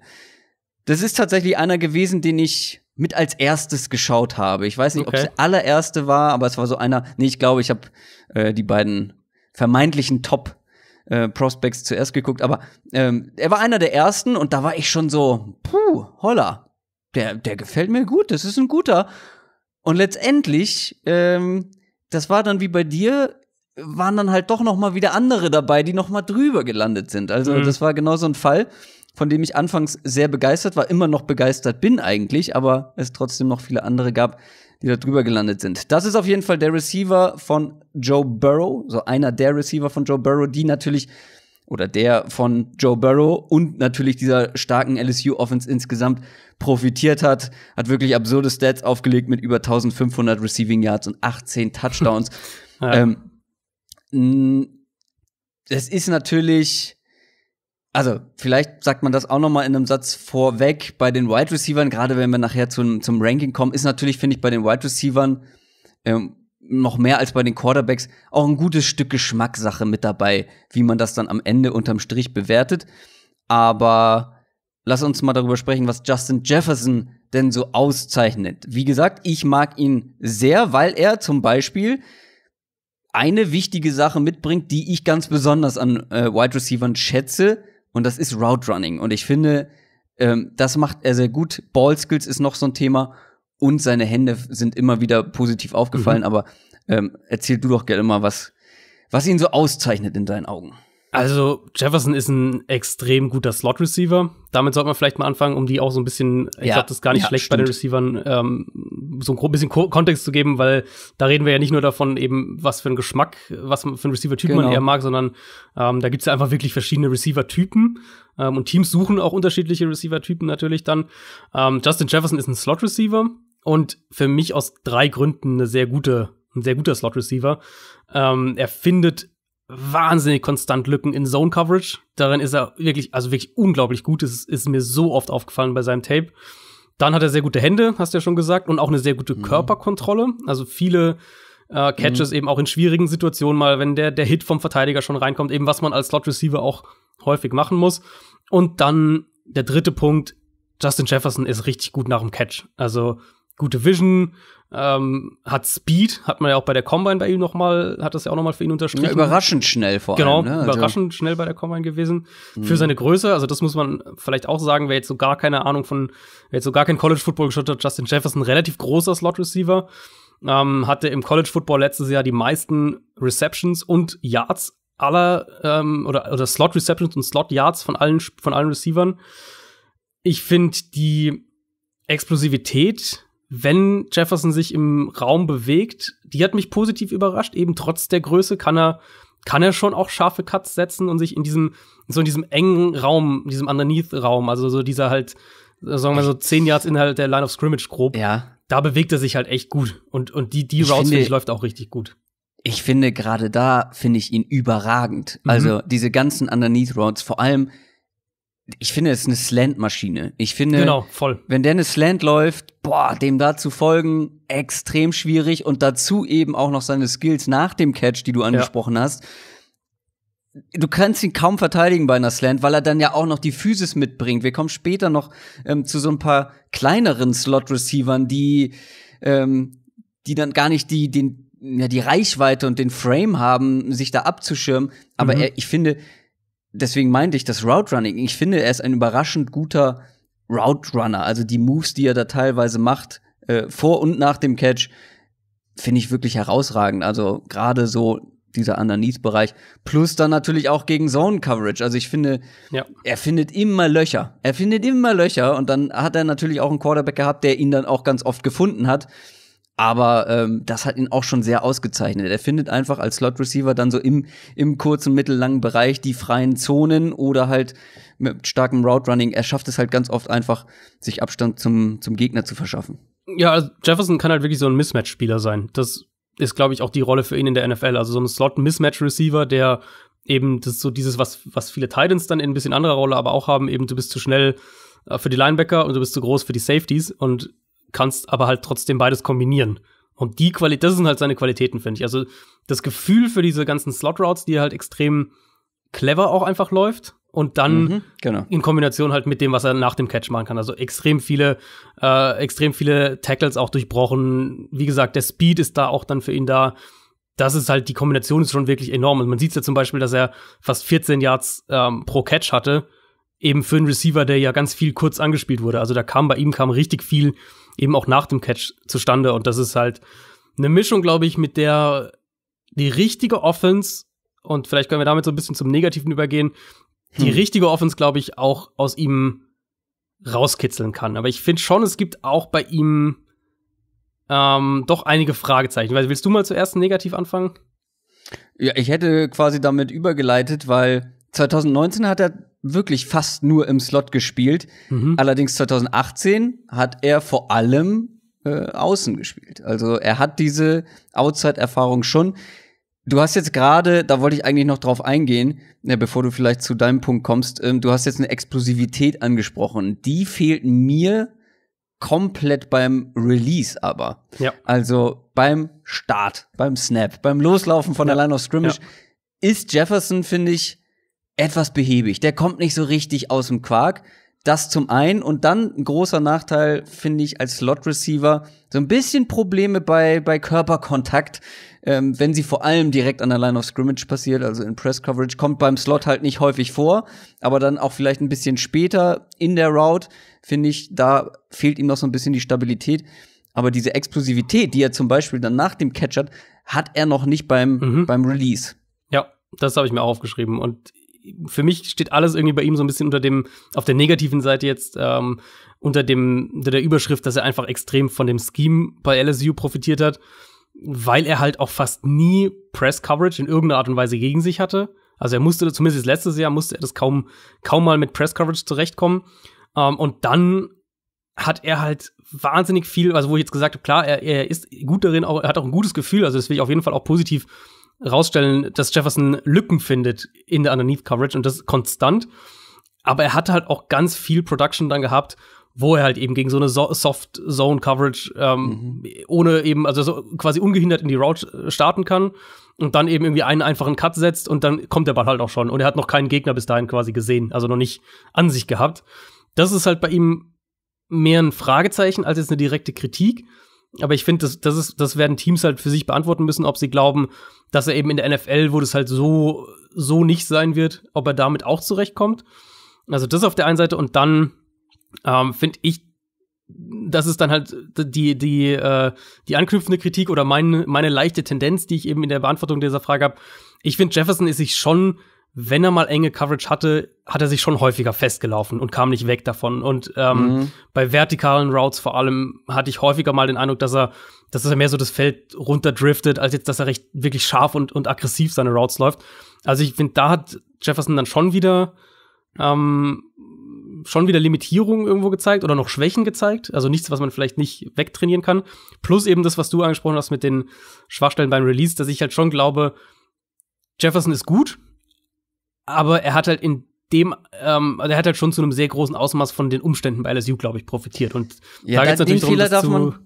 Das ist tatsächlich einer gewesen, den ich mit als erstes geschaut habe. Ich weiß nicht, okay. ob es der allererste war, aber es war so einer. Nee, ich glaube, ich habe äh, die beiden vermeintlichen Top äh, Prospects zuerst geguckt, aber ähm, er war einer der ersten und da war ich schon so, puh, holla, der, der gefällt mir gut, das ist ein guter. Und letztendlich, ähm, das war dann wie bei dir, waren dann halt doch noch mal wieder andere dabei, die noch mal drüber gelandet sind. Also mhm. das war genau so ein Fall von dem ich anfangs sehr begeistert war, immer noch begeistert bin eigentlich, aber es trotzdem noch viele andere gab, die da drüber gelandet sind. Das ist auf jeden Fall der Receiver von Joe Burrow, so einer der Receiver von Joe Burrow, die natürlich oder der von Joe Burrow und natürlich dieser starken LSU-Offense insgesamt profitiert hat, hat wirklich absurde Stats aufgelegt mit über 1500 Receiving Yards und 18 Touchdowns. <laughs> ja. ähm, es ist natürlich also, vielleicht sagt man das auch noch mal in einem Satz vorweg. Bei den Wide Receivern, gerade wenn wir nachher zum, zum Ranking kommen, ist natürlich, finde ich, bei den Wide Receivern ähm, noch mehr als bei den Quarterbacks auch ein gutes Stück Geschmackssache mit dabei, wie man das dann am Ende unterm Strich bewertet. Aber lass uns mal darüber sprechen, was Justin Jefferson denn so auszeichnet. Wie gesagt, ich mag ihn sehr, weil er zum Beispiel eine wichtige Sache mitbringt, die ich ganz besonders an äh, Wide Receivern schätze und das ist Route Running. Und ich finde, ähm, das macht er sehr gut. Ball Skills ist noch so ein Thema. Und seine Hände sind immer wieder positiv aufgefallen. Mhm. Aber ähm, erzähl du doch gerne mal, was, was ihn so auszeichnet in deinen Augen. Also Jefferson ist ein extrem guter Slot-Receiver. Damit sollte man vielleicht mal anfangen, um die auch so ein bisschen, ich ja, glaube, das ist gar nicht ja, schlecht stimmt. bei den Receivern, ähm, so ein bisschen Ko Kontext zu geben, weil da reden wir ja nicht nur davon, eben was für ein Geschmack, was für ein Receiver-Typ genau. man eher mag, sondern ähm, da gibt's ja einfach wirklich verschiedene Receiver-Typen. Ähm, und Teams suchen auch unterschiedliche Receiver-Typen natürlich dann. Ähm, Justin Jefferson ist ein Slot-Receiver und für mich aus drei Gründen eine sehr gute, ein sehr guter Slot-Receiver. Ähm, er findet wahnsinnig konstant Lücken in Zone Coverage. Darin ist er wirklich, also wirklich unglaublich gut. Das ist, ist mir so oft aufgefallen bei seinem Tape. Dann hat er sehr gute Hände, hast du ja schon gesagt, und auch eine sehr gute mhm. Körperkontrolle. Also viele äh, Catches mhm. eben auch in schwierigen Situationen mal, wenn der, der Hit vom Verteidiger schon reinkommt, eben was man als Slot Receiver auch häufig machen muss. Und dann der dritte Punkt, Justin Jefferson ist richtig gut nach dem Catch. Also gute Vision, ähm, hat Speed, hat man ja auch bei der Combine bei ihm noch mal, hat das ja auch noch mal für ihn unterstrichen. Ja, überraschend schnell vor genau, allem. Genau, ne? also überraschend schnell bei der Combine gewesen. Mhm. Für seine Größe, also das muss man vielleicht auch sagen, wer jetzt so gar keine Ahnung von, wer jetzt so gar kein College Football geschaut hat, Justin Jefferson, relativ großer Slot Receiver, ähm, hatte im College Football letztes Jahr die meisten Receptions und Yards aller, ähm, oder, oder Slot Receptions und Slot Yards von allen, von allen Receivern. Ich finde die Explosivität wenn Jefferson sich im Raum bewegt, die hat mich positiv überrascht. Eben trotz der Größe kann er, kann er schon auch scharfe Cuts setzen und sich in diesem, so in diesem engen Raum, in diesem Underneath-Raum, also so dieser halt, sagen wir so zehn Yards innerhalb der Line of Scrimmage grob. Ja. Da bewegt er sich halt echt gut. Und, und die, die Routes, finde ich, läuft auch richtig gut. Ich finde, gerade da finde ich ihn überragend. Also mhm. Also diese ganzen Underneath Routes, vor allem ich finde, es ist eine Slant-Maschine. Ich finde, genau, voll. wenn der eine Slant läuft, boah, dem da zu folgen, extrem schwierig und dazu eben auch noch seine Skills nach dem Catch, die du angesprochen ja. hast. Du kannst ihn kaum verteidigen bei einer Slant, weil er dann ja auch noch die Physis mitbringt. Wir kommen später noch ähm, zu so ein paar kleineren Slot-Receivern, die, ähm, die dann gar nicht die, den, ja, die Reichweite und den Frame haben, sich da abzuschirmen. Aber mhm. er, ich finde, deswegen meinte ich das Route Running. Ich finde, er ist ein überraschend guter Route Runner. Also die Moves, die er da teilweise macht, äh, vor und nach dem Catch, finde ich wirklich herausragend. Also gerade so dieser Underneath-Bereich. Plus dann natürlich auch gegen Zone-Coverage. Also ich finde, ja. er findet immer Löcher. Er findet immer Löcher. Und dann hat er natürlich auch einen Quarterback gehabt, der ihn dann auch ganz oft gefunden hat. Aber ähm, das hat ihn auch schon sehr ausgezeichnet. Er findet einfach als Slot Receiver dann so im, im kurzen, mittellangen Bereich die freien Zonen oder halt mit starkem Route Running. Er schafft es halt ganz oft einfach, sich Abstand zum, zum Gegner zu verschaffen. Ja, also Jefferson kann halt wirklich so ein Mismatch-Spieler sein. Das ist, glaube ich, auch die Rolle für ihn in der NFL. Also so ein Slot-Mismatch-Receiver, der eben das ist so dieses, was, was viele Titans dann in ein bisschen anderer Rolle aber auch haben, eben du bist zu schnell äh, für die Linebacker und du bist zu groß für die Safeties und kannst aber halt trotzdem beides kombinieren. Und die Qualität, das sind halt seine Qualitäten, finde ich. Also das Gefühl für diese ganzen Slot-Routes, die er halt extrem clever auch einfach läuft. Und dann mhm, genau. in Kombination halt mit dem, was er nach dem Catch machen kann. Also extrem viele, äh, extrem viele Tackles auch durchbrochen. Wie gesagt, der Speed ist da auch dann für ihn da. Das ist halt, die Kombination ist schon wirklich enorm. Und man sieht ja zum Beispiel, dass er fast 14 Yards ähm, pro Catch hatte. Eben für einen Receiver, der ja ganz viel kurz angespielt wurde. Also da kam bei ihm kam richtig viel eben auch nach dem Catch zustande. Und das ist halt eine Mischung, glaube ich, mit der die richtige Offense, und vielleicht können wir damit so ein bisschen zum Negativen übergehen, die hm. richtige Offense, glaube ich, auch aus ihm rauskitzeln kann. Aber ich finde schon, es gibt auch bei ihm ähm, doch einige Fragezeichen. Weil, willst du mal zuerst negativ anfangen? Ja, ich hätte quasi damit übergeleitet, weil 2019 hat er wirklich fast nur im Slot gespielt. Mhm. Allerdings 2018 hat er vor allem äh, außen gespielt. Also er hat diese Outside-Erfahrung schon. Du hast jetzt gerade, da wollte ich eigentlich noch drauf eingehen, ja, äh, bevor du vielleicht zu deinem Punkt kommst, ähm, du hast jetzt eine Explosivität angesprochen. Die fehlt mir komplett beim Release aber. Ja. Also beim Start, beim Snap, beim Loslaufen von ja. der Line of Scrimmage ja. ist Jefferson, finde ich, etwas behäbig. Der kommt nicht so richtig aus dem Quark. Das zum einen und dann ein großer Nachteil, finde ich, als Slot-Receiver. So ein bisschen Probleme bei, bei Körperkontakt, ähm, wenn sie vor allem direkt an der Line of Scrimmage passiert, also in Press-Coverage, kommt beim Slot halt nicht häufig vor, aber dann auch vielleicht ein bisschen später in der Route, finde ich, da fehlt ihm noch so ein bisschen die Stabilität. Aber diese Explosivität, die er zum Beispiel dann nach dem Catch hat, hat er noch nicht beim, mhm. beim Release. Ja, das habe ich mir aufgeschrieben. Und für mich steht alles irgendwie bei ihm so ein bisschen unter dem, auf der negativen Seite jetzt, ähm, unter dem, unter der Überschrift, dass er einfach extrem von dem Scheme bei LSU profitiert hat, weil er halt auch fast nie Press-Coverage in irgendeiner Art und Weise gegen sich hatte. Also er musste, zumindest das letztes Jahr, musste er das kaum, kaum mal mit Press-Coverage zurechtkommen. Ähm, und dann hat er halt wahnsinnig viel, also wo ich jetzt gesagt habe, klar, er, er ist gut darin, auch, er hat auch ein gutes Gefühl, also das will ich auf jeden Fall auch positiv rausstellen, dass Jefferson Lücken findet in der Underneath Coverage und das konstant. Aber er hat halt auch ganz viel Production dann gehabt, wo er halt eben gegen so eine so Soft Zone Coverage ähm, mhm. ohne eben, also so quasi ungehindert in die Route äh, starten kann und dann eben irgendwie einen einfachen Cut setzt und dann kommt der Ball halt auch schon. Und er hat noch keinen Gegner bis dahin quasi gesehen, also noch nicht an sich gehabt. Das ist halt bei ihm mehr ein Fragezeichen als jetzt eine direkte Kritik. Aber ich finde, das, das, ist, das werden Teams halt für sich beantworten müssen, ob sie glauben, dass er eben in der NFL, wo das halt so, so nicht sein wird, ob er damit auch zurechtkommt. Also das auf der einen Seite und dann ähm, finde ich, das ist dann halt die, die, äh, die anknüpfende Kritik oder mein, meine leichte Tendenz, die ich eben in der Beantwortung dieser Frage habe. Ich finde, Jefferson ist sich schon wenn er mal enge Coverage hatte, hat er sich schon häufiger festgelaufen und kam nicht weg davon. Und ähm, mhm. bei vertikalen Routes vor allem hatte ich häufiger mal den Eindruck, dass er, dass er mehr so das Feld runterdriftet, als jetzt, dass er recht wirklich scharf und, und aggressiv seine Routes läuft. Also ich finde, da hat Jefferson dann schon wieder ähm, schon wieder Limitierungen irgendwo gezeigt oder noch Schwächen gezeigt. Also nichts, was man vielleicht nicht wegtrainieren kann. Plus eben das, was du angesprochen hast mit den Schwachstellen beim Release, dass ich halt schon glaube, Jefferson ist gut, aber er hat halt in dem, ähm, also er hat halt schon zu einem sehr großen Ausmaß von den Umständen bei LSU, glaube ich, profitiert. Und ja, da geht es natürlich darum, das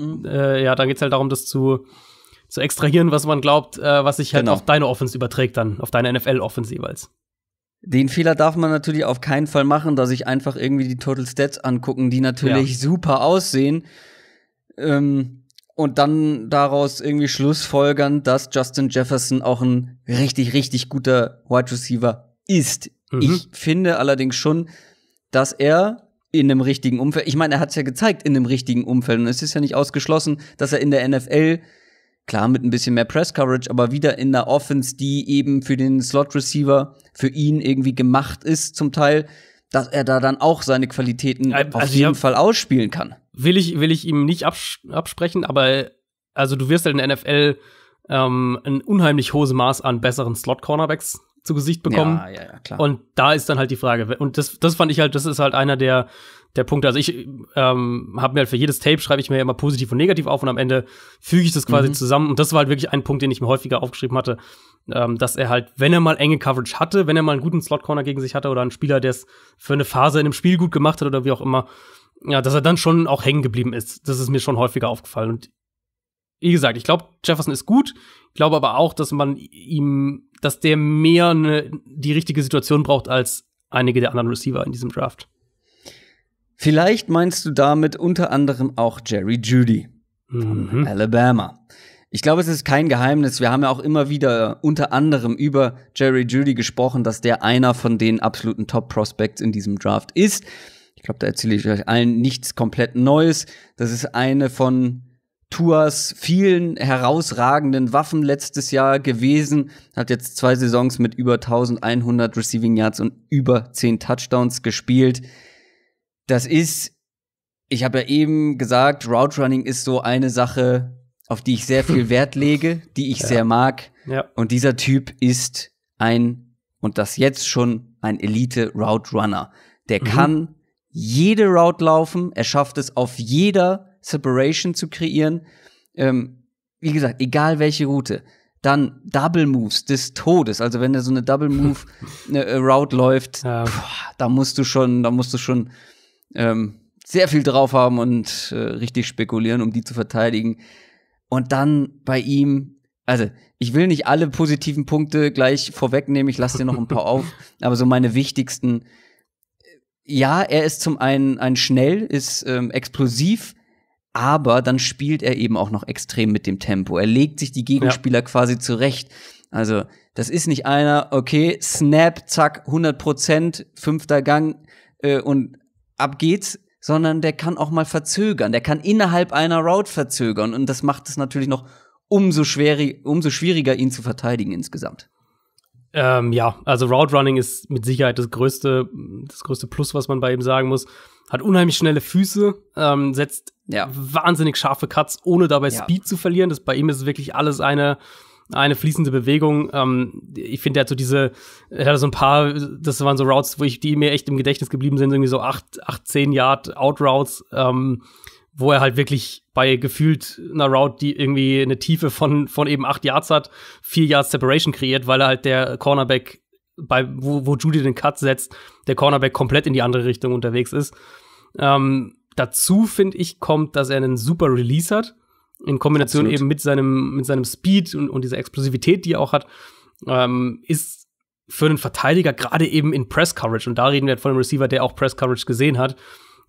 zu, äh, ja, da geht's halt darum, das zu, zu extrahieren, was man glaubt, äh, was sich halt genau. auf deine Offense überträgt dann, auf deine NFL-Offense jeweils. Den Fehler darf man natürlich auf keinen Fall machen, dass ich einfach irgendwie die Total Stats angucken, die natürlich ja. super aussehen. Ähm, und dann daraus irgendwie schlussfolgern, dass Justin Jefferson auch ein richtig, richtig guter Wide Receiver ist. Mhm. Ich finde allerdings schon, dass er in einem richtigen Umfeld, ich meine, er hat es ja gezeigt in einem richtigen Umfeld und es ist ja nicht ausgeschlossen, dass er in der NFL, klar mit ein bisschen mehr Press Coverage, aber wieder in der Offense, die eben für den Slot Receiver, für ihn irgendwie gemacht ist zum Teil, dass er da dann auch seine Qualitäten äh, also auf jeden Fall ausspielen kann will ich, will ich ihm nicht abs absprechen, aber also du wirst halt in der NFL ähm, ein unheimlich hohes Maß an besseren Slot-Cornerbacks zu Gesicht bekommen. Ja, ja, ja, klar. Und da ist dann halt die Frage. Und das, das fand ich halt, das ist halt einer der, der Punkte. Also ich ähm, habe mir halt für jedes Tape schreibe ich mir immer positiv und negativ auf und am Ende füge ich das quasi mhm. zusammen. Und das war halt wirklich ein Punkt, den ich mir häufiger aufgeschrieben hatte, ähm, dass er halt, wenn er mal enge Coverage hatte, wenn er mal einen guten Slot Corner gegen sich hatte oder einen Spieler, der es für eine Phase in einem Spiel gut gemacht hat oder wie auch immer, ja, dass er dann schon auch hängen geblieben ist. Das ist mir schon häufiger aufgefallen. Und wie gesagt, ich glaube, Jefferson ist gut. Ich glaube aber auch, dass man ihm, dass der mehr ne, die richtige Situation braucht als einige der anderen Receiver in diesem Draft. Vielleicht meinst du damit unter anderem auch Jerry Judy mhm. Alabama. Ich glaube, es ist kein Geheimnis. Wir haben ja auch immer wieder unter anderem über Jerry Judy gesprochen, dass der einer von den absoluten Top-Prospects in diesem Draft ist glaube, da erzähle ich euch allen nichts komplett Neues. Das ist eine von Tours vielen herausragenden Waffen letztes Jahr gewesen. Hat jetzt zwei Saisons mit über 1100 Receiving Yards und über 10 Touchdowns gespielt. Das ist, ich habe ja eben gesagt, Route Running ist so eine Sache, auf die ich sehr viel <laughs> Wert lege, die ich ja. sehr mag. Ja. Und dieser Typ ist ein, und das jetzt schon ein Elite Route Runner. Der mhm. kann jede Route laufen. Er schafft es, auf jeder Separation zu kreieren. Ähm, wie gesagt, egal welche Route. Dann Double Moves des Todes. Also wenn er so eine Double Move eine <laughs> äh, äh, Route läuft, ja. pf, da musst du schon, da musst du schon ähm, sehr viel drauf haben und äh, richtig spekulieren, um die zu verteidigen. Und dann bei ihm, also ich will nicht alle positiven Punkte gleich vorwegnehmen, ich lasse dir noch ein paar <laughs> auf, aber so meine wichtigsten ja, er ist zum einen ein schnell, ist ähm, explosiv, aber dann spielt er eben auch noch extrem mit dem Tempo. Er legt sich die Gegenspieler ja. quasi zurecht. Also, das ist nicht einer, okay, Snap, zack, 100 Prozent, fünfter Gang äh, und ab geht's, sondern der kann auch mal verzögern. Der kann innerhalb einer Route verzögern und das macht es natürlich noch umso, schwerig, umso schwieriger, ihn zu verteidigen insgesamt. Ähm, ja, also Route Running ist mit Sicherheit das größte, das größte Plus, was man bei ihm sagen muss. Hat unheimlich schnelle Füße, ähm, setzt ja. wahnsinnig scharfe Cuts, ohne dabei ja. Speed zu verlieren. Das bei ihm ist wirklich alles eine, eine fließende Bewegung. Ähm, ich finde, er hat so diese, er hatte so ein paar, das waren so Routes, wo ich, die mir echt im Gedächtnis geblieben sind, irgendwie so acht, acht zehn Yard Out Routes. Ähm, wo er halt wirklich bei gefühlt einer Route, die irgendwie eine Tiefe von, von eben acht Yards hat, vier Yards Separation kreiert, weil er halt der Cornerback, bei, wo, wo Judy den Cut setzt, der Cornerback komplett in die andere Richtung unterwegs ist. Ähm, dazu, finde ich, kommt, dass er einen super Release hat, in Kombination Absolut. eben mit seinem, mit seinem Speed und, und dieser Explosivität, die er auch hat, ähm, ist für einen Verteidiger gerade eben in Press Coverage, und da reden wir von einem Receiver, der auch Press Coverage gesehen hat,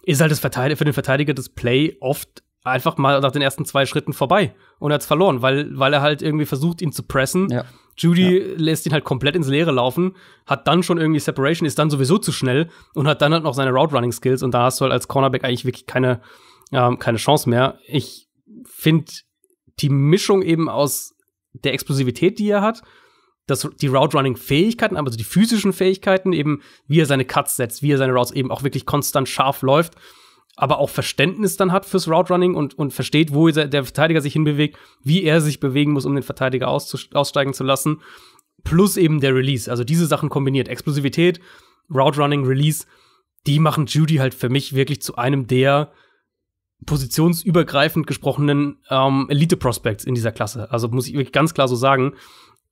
ist halt das Verteidiger, für den Verteidiger das Play oft einfach mal nach den ersten zwei Schritten vorbei und hat es verloren, weil, weil er halt irgendwie versucht, ihn zu pressen. Ja. Judy ja. lässt ihn halt komplett ins Leere laufen, hat dann schon irgendwie Separation, ist dann sowieso zu schnell und hat dann halt noch seine Route-Running-Skills und da hast du halt als Cornerback eigentlich wirklich keine, ähm, keine Chance mehr. Ich finde die Mischung eben aus der Explosivität, die er hat, das, die Route-Running-Fähigkeiten, also die physischen Fähigkeiten, eben wie er seine Cuts setzt, wie er seine Routes eben auch wirklich konstant scharf läuft, aber auch Verständnis dann hat fürs Route-Running und, und versteht, wo der Verteidiger sich hinbewegt, wie er sich bewegen muss, um den Verteidiger aussteigen zu lassen, plus eben der Release. Also diese Sachen kombiniert, Explosivität, Route-Running, Release, die machen Judy halt für mich wirklich zu einem der positionsübergreifend gesprochenen ähm, Elite-Prospects in dieser Klasse. Also muss ich wirklich ganz klar so sagen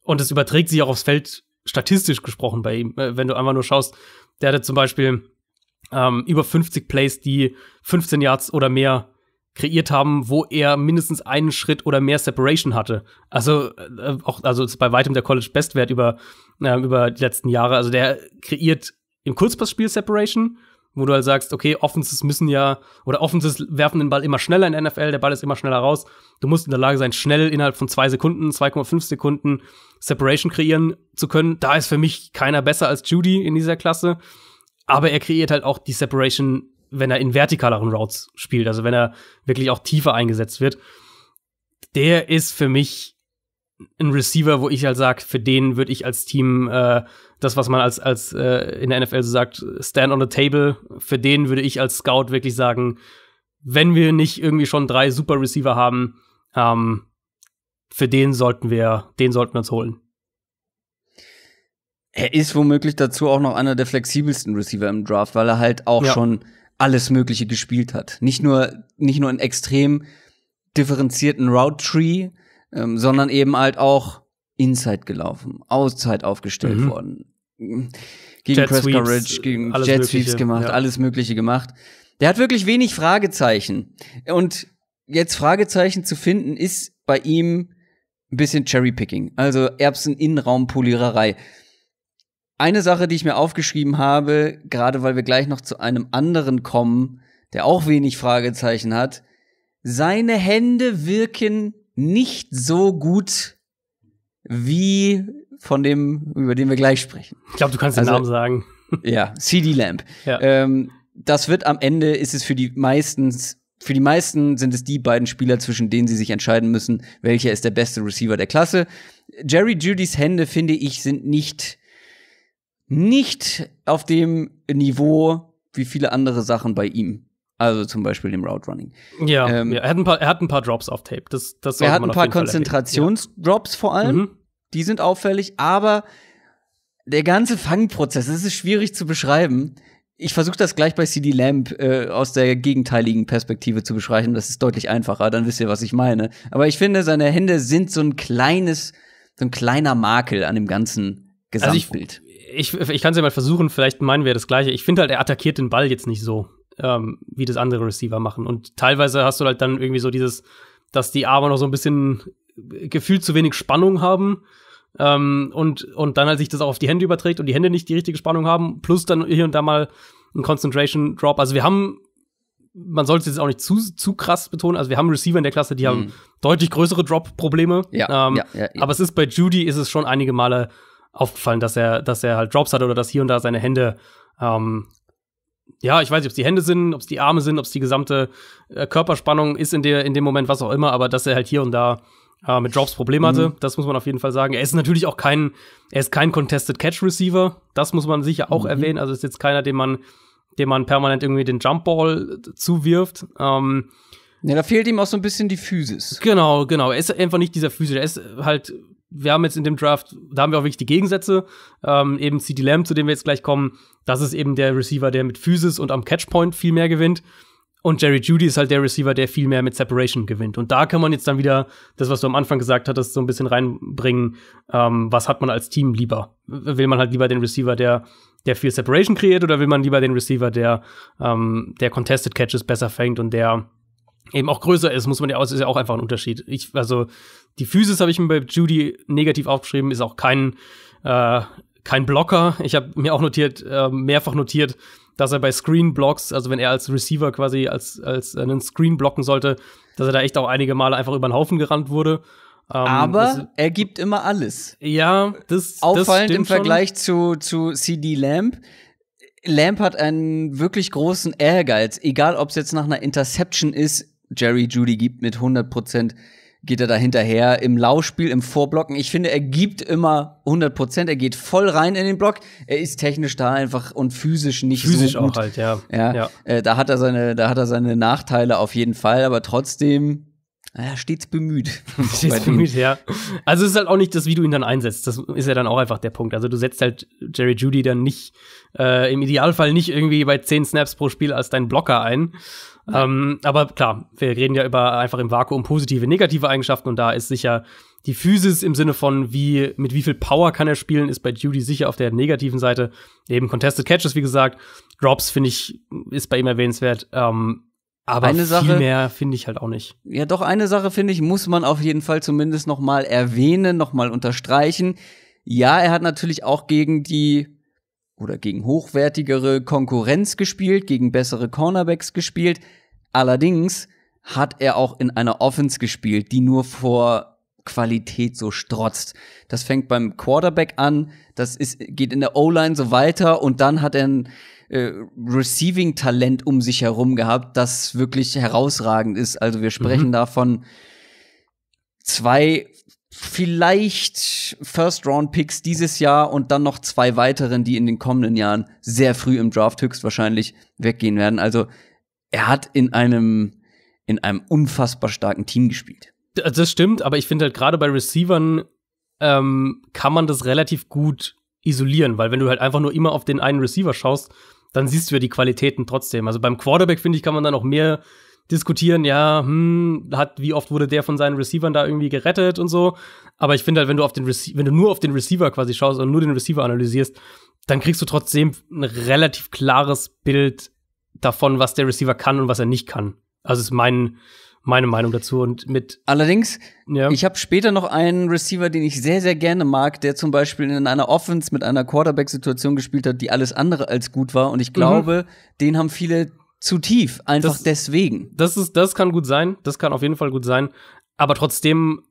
und es überträgt sich auch aufs Feld statistisch gesprochen bei ihm. Äh, wenn du einfach nur schaust, der hatte zum Beispiel ähm, über 50 Plays, die 15 Yards oder mehr kreiert haben, wo er mindestens einen Schritt oder mehr Separation hatte. Also äh, auch also ist bei weitem der College Bestwert über äh, über die letzten Jahre. Also der kreiert im Kurzpassspiel Separation wo du halt sagst, okay, Offenses müssen ja, oder Offenses werfen den Ball immer schneller in der NFL, der Ball ist immer schneller raus. Du musst in der Lage sein, schnell innerhalb von zwei Sekunden, 2,5 Sekunden Separation kreieren zu können. Da ist für mich keiner besser als Judy in dieser Klasse. Aber er kreiert halt auch die Separation, wenn er in vertikaleren Routes spielt, also wenn er wirklich auch tiefer eingesetzt wird. Der ist für mich ein Receiver, wo ich halt sage, für den würde ich als Team äh, das, was man als, als äh, in der NFL so sagt, stand on the table, für den würde ich als Scout wirklich sagen, wenn wir nicht irgendwie schon drei super Receiver haben, ähm, für den sollten wir, den sollten wir uns holen. Er ist womöglich dazu auch noch einer der flexibelsten Receiver im Draft, weil er halt auch ja. schon alles Mögliche gespielt hat. Nicht nur, nicht nur einen extrem differenzierten Route Tree, ähm, sondern eben halt auch Inside gelaufen, Outside aufgestellt mhm. worden, mhm. gegen Jet Press Courage, gegen Jet Sweeps gemacht, ja. alles Mögliche gemacht. Der hat wirklich wenig Fragezeichen. Und jetzt Fragezeichen zu finden, ist bei ihm ein bisschen Cherrypicking, also Erbsen-Innenraumpoliererei. Eine Sache, die ich mir aufgeschrieben habe, gerade weil wir gleich noch zu einem anderen kommen, der auch wenig Fragezeichen hat, seine Hände wirken nicht so gut wie von dem, über den wir gleich sprechen. Ich glaube, du kannst also, den Namen sagen. <laughs> Ja, CD Lamp. Ja. Ähm, das wird am Ende, ist es für die meistens, für die meisten sind es die beiden Spieler, zwischen denen sie sich entscheiden müssen, welcher ist der beste Receiver der Klasse. Jerry Judys Hände, finde ich, sind nicht, nicht auf dem Niveau wie viele andere Sachen bei ihm. Also zum Beispiel im Route Running. Ja, ähm, ja, Er, hat ein paar, er hat ein paar Drops auf Tape. Das, das er hat ein paar Konzentrationsdrops ja. vor allem. Mhm. Die sind auffällig, aber der ganze Fangprozess, das ist schwierig zu beschreiben. Ich versuche das gleich bei CD Lamb äh, aus der gegenteiligen Perspektive zu beschreiben. Das ist deutlich einfacher, dann wisst ihr, was ich meine. Aber ich finde, seine Hände sind so ein kleines, so ein kleiner Makel an dem ganzen Gesamtbild. Also ich ich, ich kann es ja mal versuchen, vielleicht meinen wir das Gleiche. Ich finde halt, er attackiert den Ball jetzt nicht so ähm, wie das andere Receiver machen. Und teilweise hast du halt dann irgendwie so dieses, dass die Arme noch so ein bisschen gefühlt zu wenig Spannung haben. Ähm, und, und dann halt sich das auch auf die Hände überträgt und die Hände nicht die richtige Spannung haben, plus dann hier und da mal ein Concentration Drop. Also wir haben, man sollte es jetzt auch nicht zu, zu krass betonen, also wir haben Receiver in der Klasse, die mhm. haben deutlich größere Drop-Probleme. Ja, ähm, ja, ja, aber es ist bei Judy ist es schon einige Male aufgefallen, dass er, dass er halt Drops hat oder dass hier und da seine Hände ähm, ja, ich weiß nicht, ob es die Hände sind, ob es die Arme sind, ob es die gesamte äh, Körperspannung ist in, der, in dem Moment, was auch immer, aber dass er halt hier und da äh, mit Drops Probleme mhm. hatte, mhm. das muss man auf jeden Fall sagen. Er ist natürlich auch kein, er ist kein Contested Catch Receiver, das muss man sicher auch mhm. erwähnen. Also ist jetzt keiner, dem man, dem man permanent irgendwie den Jump Ball äh, zuwirft. Ähm, ja, da fehlt ihm auch so ein bisschen die Physis. Genau, genau. Er ist einfach nicht dieser Physis. Er ist halt wir haben jetzt in dem Draft, da haben wir auch wirklich die Gegensätze. Ähm, eben CD Lamb, zu dem wir jetzt gleich kommen, das ist eben der Receiver, der mit Physis und am Catchpoint viel mehr gewinnt. Und Jerry Judy ist halt der Receiver, der viel mehr mit Separation gewinnt. Und da kann man jetzt dann wieder das, was du am Anfang gesagt hattest, so ein bisschen reinbringen. Ähm, was hat man als Team lieber? Will man halt lieber den Receiver, der, der viel Separation kreiert, oder will man lieber den Receiver, der, ähm, der Contested Catches besser fängt und der eben auch größer ist, muss man ja aus, ist ja auch einfach ein Unterschied. Ich, also, die Physis habe ich mir bei Judy negativ aufgeschrieben, ist auch kein, äh, kein Blocker. Ich habe mir auch notiert, äh, mehrfach notiert, dass er bei Screen Blocks, also wenn er als Receiver quasi als, als einen Screen blocken sollte, dass er da echt auch einige Male einfach über den Haufen gerannt wurde. Ähm, Aber das, er gibt immer alles. Ja, das Auffallend das im Vergleich schon. zu, zu CD Lamp. Lamp hat einen wirklich großen Ehrgeiz, egal ob es jetzt nach einer Interception ist, Jerry Judy gibt mit 100 Prozent geht er da hinterher im Laufspiel, im Vorblocken. Ich finde, er gibt immer 100 Prozent. Er geht voll rein in den Block. Er ist technisch da einfach und physisch nicht physisch so gut. Physisch auch halt, ja. ja, ja. Äh, da hat er seine, da hat er seine Nachteile auf jeden Fall, aber trotzdem. Naja, stets bemüht. <laughs> Stets bemüht, ja. Also es ist halt auch nicht das, wie du ihn dann einsetzt. Das ist ja dann auch einfach der Punkt. Also du setzt halt Jerry Judy dann nicht, äh, im Idealfall nicht irgendwie bei 10 Snaps pro Spiel als dein Blocker ein, ähm, aber klar, wir reden ja über einfach im Vakuum positive, negative Eigenschaften und da ist sicher die Physis im Sinne von wie, mit wie viel Power kann er spielen, ist bei Judy sicher auf der negativen Seite. Eben Contested Catches, wie gesagt. Drops, finde ich, ist bei ihm erwähnenswert. Ähm, aber eine viel mehr finde ich halt auch nicht. Ja, doch eine Sache finde ich muss man auf jeden Fall zumindest nochmal erwähnen, nochmal unterstreichen. Ja, er hat natürlich auch gegen die oder gegen hochwertigere Konkurrenz gespielt, gegen bessere Cornerbacks gespielt. Allerdings hat er auch in einer Offense gespielt, die nur vor Qualität so strotzt. Das fängt beim Quarterback an, das ist, geht in der O-Line so weiter und dann hat er ein äh, Receiving-Talent um sich herum gehabt, das wirklich herausragend ist. Also wir sprechen mhm. davon zwei vielleicht First-Round-Picks dieses Jahr und dann noch zwei weiteren, die in den kommenden Jahren sehr früh im Draft höchstwahrscheinlich weggehen werden. Also er hat in einem, in einem unfassbar starken Team gespielt. Also das stimmt, aber ich finde halt gerade bei Receivern ähm, kann man das relativ gut isolieren, weil wenn du halt einfach nur immer auf den einen Receiver schaust, dann siehst du ja die Qualitäten trotzdem. Also beim Quarterback, finde ich, kann man dann auch mehr diskutieren, ja, hm, hat, wie oft wurde der von seinen Receivern da irgendwie gerettet und so. Aber ich finde halt, wenn du auf den Rece wenn du nur auf den Receiver quasi schaust und nur den Receiver analysierst, dann kriegst du trotzdem ein relativ klares Bild davon, was der Receiver kann und was er nicht kann. Also ist mein, meine Meinung dazu und mit. Allerdings, ja. ich habe später noch einen Receiver, den ich sehr, sehr gerne mag, der zum Beispiel in einer Offense mit einer Quarterback-Situation gespielt hat, die alles andere als gut war. Und ich mhm. glaube, mhm. den haben viele zu tief, einfach das, deswegen. Das ist, das kann gut sein, das kann auf jeden Fall gut sein. Aber trotzdem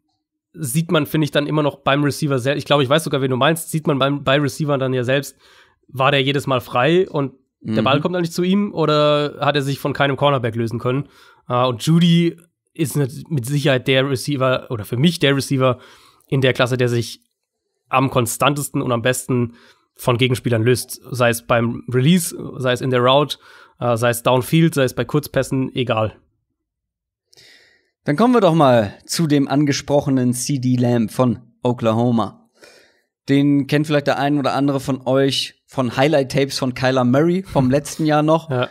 sieht man, finde ich, dann immer noch beim Receiver selbst, ich glaube, ich weiß sogar, wen du meinst, sieht man beim, bei Receiver dann ja selbst, war der jedes Mal frei und mhm. der Ball mhm. kommt dann nicht zu ihm oder hat er sich von keinem Cornerback lösen können. Uh, und Judy ist mit Sicherheit der Receiver oder für mich der Receiver in der Klasse, der sich am konstantesten und am besten von Gegenspielern löst, sei es beim Release, sei es in der Route äh, sei es Downfield, sei es bei Kurzpässen, egal. Dann kommen wir doch mal zu dem angesprochenen CD Lamb von Oklahoma. Den kennt vielleicht der ein oder andere von euch von Highlight-Tapes von Kyler Murray vom <laughs> letzten Jahr noch. Ja.